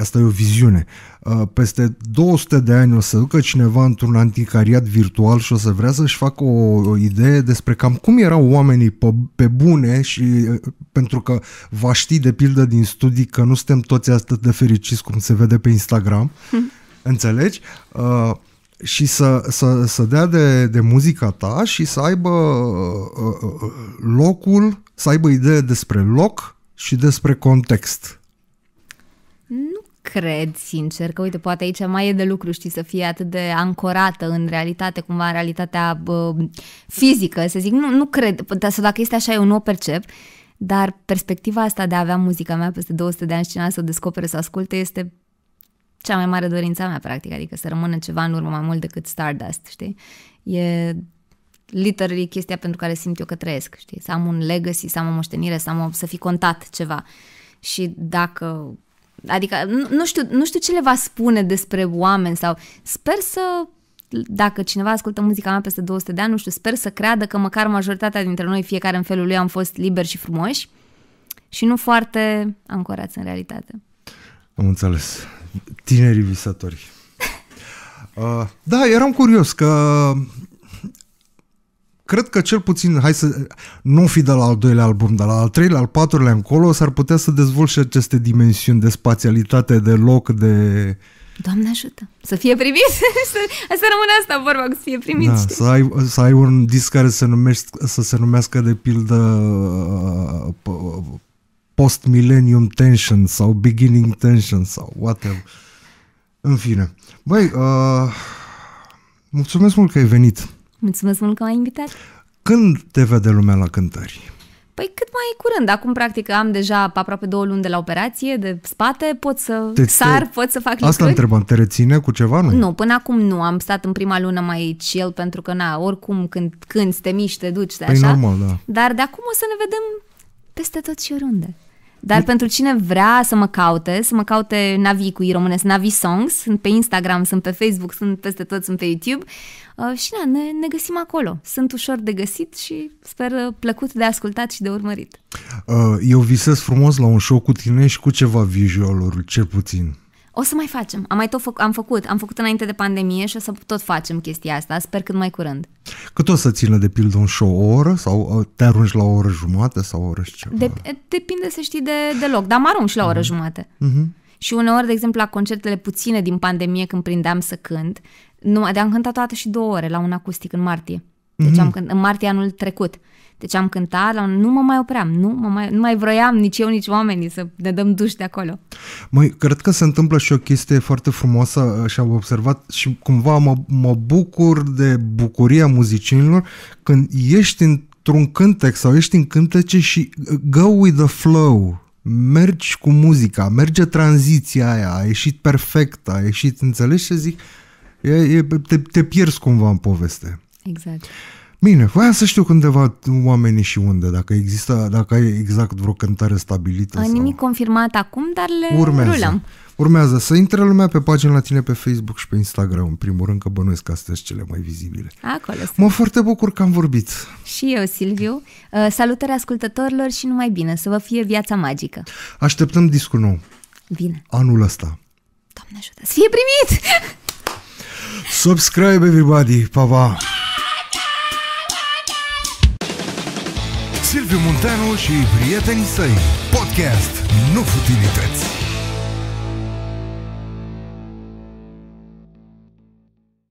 asta e o viziune, uh, peste 200 de ani o să ducă cineva într-un anticariat virtual și o să vrea să-și facă o, o idee despre cam cum erau oamenii pe, pe bune și uh, pentru că va ști de pildă din studii că nu suntem toți atât de fericiți cum se vede pe Instagram, hmm. înțelegi? Uh, și să, să, să dea de, de muzica ta și să aibă uh, uh, uh locul, să aibă idee despre loc, și despre context. Nu cred, sincer, că uite, poate aici mai e de lucru, știi, să fie atât de ancorată în realitate, cumva în realitatea bă, fizică, să zic, nu, nu cred, să dacă este așa, eu nu o percep, dar perspectiva asta de a avea muzica mea peste 200 de ani și cineva să o descopere, să o asculte, este cea mai mare dorința mea, practic, adică să rămână ceva în urmă mai mult decât Stardust, știi? E literally chestia pentru care simt eu că trăiesc, știi? Să am un legacy, să am o moștenire, să, am o, să fi contat ceva. Și dacă... Adică nu, nu știu, nu știu ce le va spune despre oameni sau sper să dacă cineva ascultă muzica mea peste 200 de ani, nu știu, sper să creadă că măcar majoritatea dintre noi, fiecare în felul lui, am fost liberi și frumoși și nu foarte ancorați în realitate. Am înțeles. Tinerii visători. Uh, da, eram curios că cred că cel puțin, hai să nu fi de la al doilea album, dar la al treilea, al patrulea încolo, s-ar putea să dezvolte aceste dimensiuni de spațialitate, de loc, de... Doamne ajută! Să fie primit! să, să rămâne asta vorba, să fie primit. Da, să, ai, să ai un disc care se numește, să se numească de pildă uh, Post-Millennium Tension sau Beginning Tension sau whatever. În fine. Băi, uh, mulțumesc mult că ai venit. Mulțumesc mult că m-ai invitat. Când te vede lumea la cântări? Păi cât mai curând. Acum, practic, am deja aproape două luni de la operație, de spate, pot să te, sar, te... pot să fac Asta lucruri. întrebam, te reține cu ceva, nu? Nu, până acum nu. Am stat în prima lună mai chill, pentru că, na, oricum, când, când te miști, te duci, de păi așa. normal, da. Dar de acum o să ne vedem peste tot și oriunde. Dar deci- pentru cine vrea să mă caute, să mă caute Navi cu românesc, Navi Songs, sunt pe Instagram, sunt pe Facebook, sunt peste tot, sunt pe YouTube. Uh, și da, ne, ne găsim acolo. Sunt ușor de găsit și sper uh, plăcut de ascultat și de urmărit. Uh, eu visez frumos la un show cu tine și cu ceva visualuri, cel puțin. O să mai facem. Am mai tot fă- am făcut. Am făcut înainte de pandemie și o să tot facem chestia asta. Sper cât mai curând. Cât o să țină, de pildă, un show o oră sau te arunci la o oră jumate sau o oră și ceva? De- depinde, să știi, de, de loc. Dar mă arunci la o oră mhm. jumate. Mm-hmm. Și uneori, de exemplu, la concertele puține din pandemie, când prindeam să cânt, nu, de am cântat toată și două ore la un acustic în martie. Deci mm-hmm. am cânt, în martie anul trecut. Deci am cântat, la, nu mă mai opream, nu, mă mai, nu mai vroiam nici eu, nici oamenii să ne dăm duș de acolo. Măi, cred că se întâmplă și o chestie foarte frumoasă uh, și am observat și cumva mă, mă bucur de bucuria muzicinilor când ești într-un cântec sau ești în cântece și uh, go with the flow, mergi cu muzica, merge tranziția aia, a ieșit perfect, a ieșit, înțelegi ce zic? E, e, te, te pierzi cumva în poveste. Exact. Bine, voiam să știu cândeva oamenii și unde, dacă există, dacă ai exact vreo cântare stabilită. sau... Nimic confirmat acum, dar le urmează. rulăm. Urmează să intre lumea pe pagina la tine pe Facebook și pe Instagram, în primul rând, că bănuiesc că astea sunt cele mai vizibile. Acolo sunt. Mă foarte bucur că am vorbit. Și eu, Silviu. Uh, salutări ascultătorilor și numai bine, să vă fie viața magică. Așteptăm discul nou. Bine. Anul ăsta. Doamne ajută, să fie primit! Subscribe everybody, pa va! Silviu Munteanu și prietenii săi Podcast Nu Futilități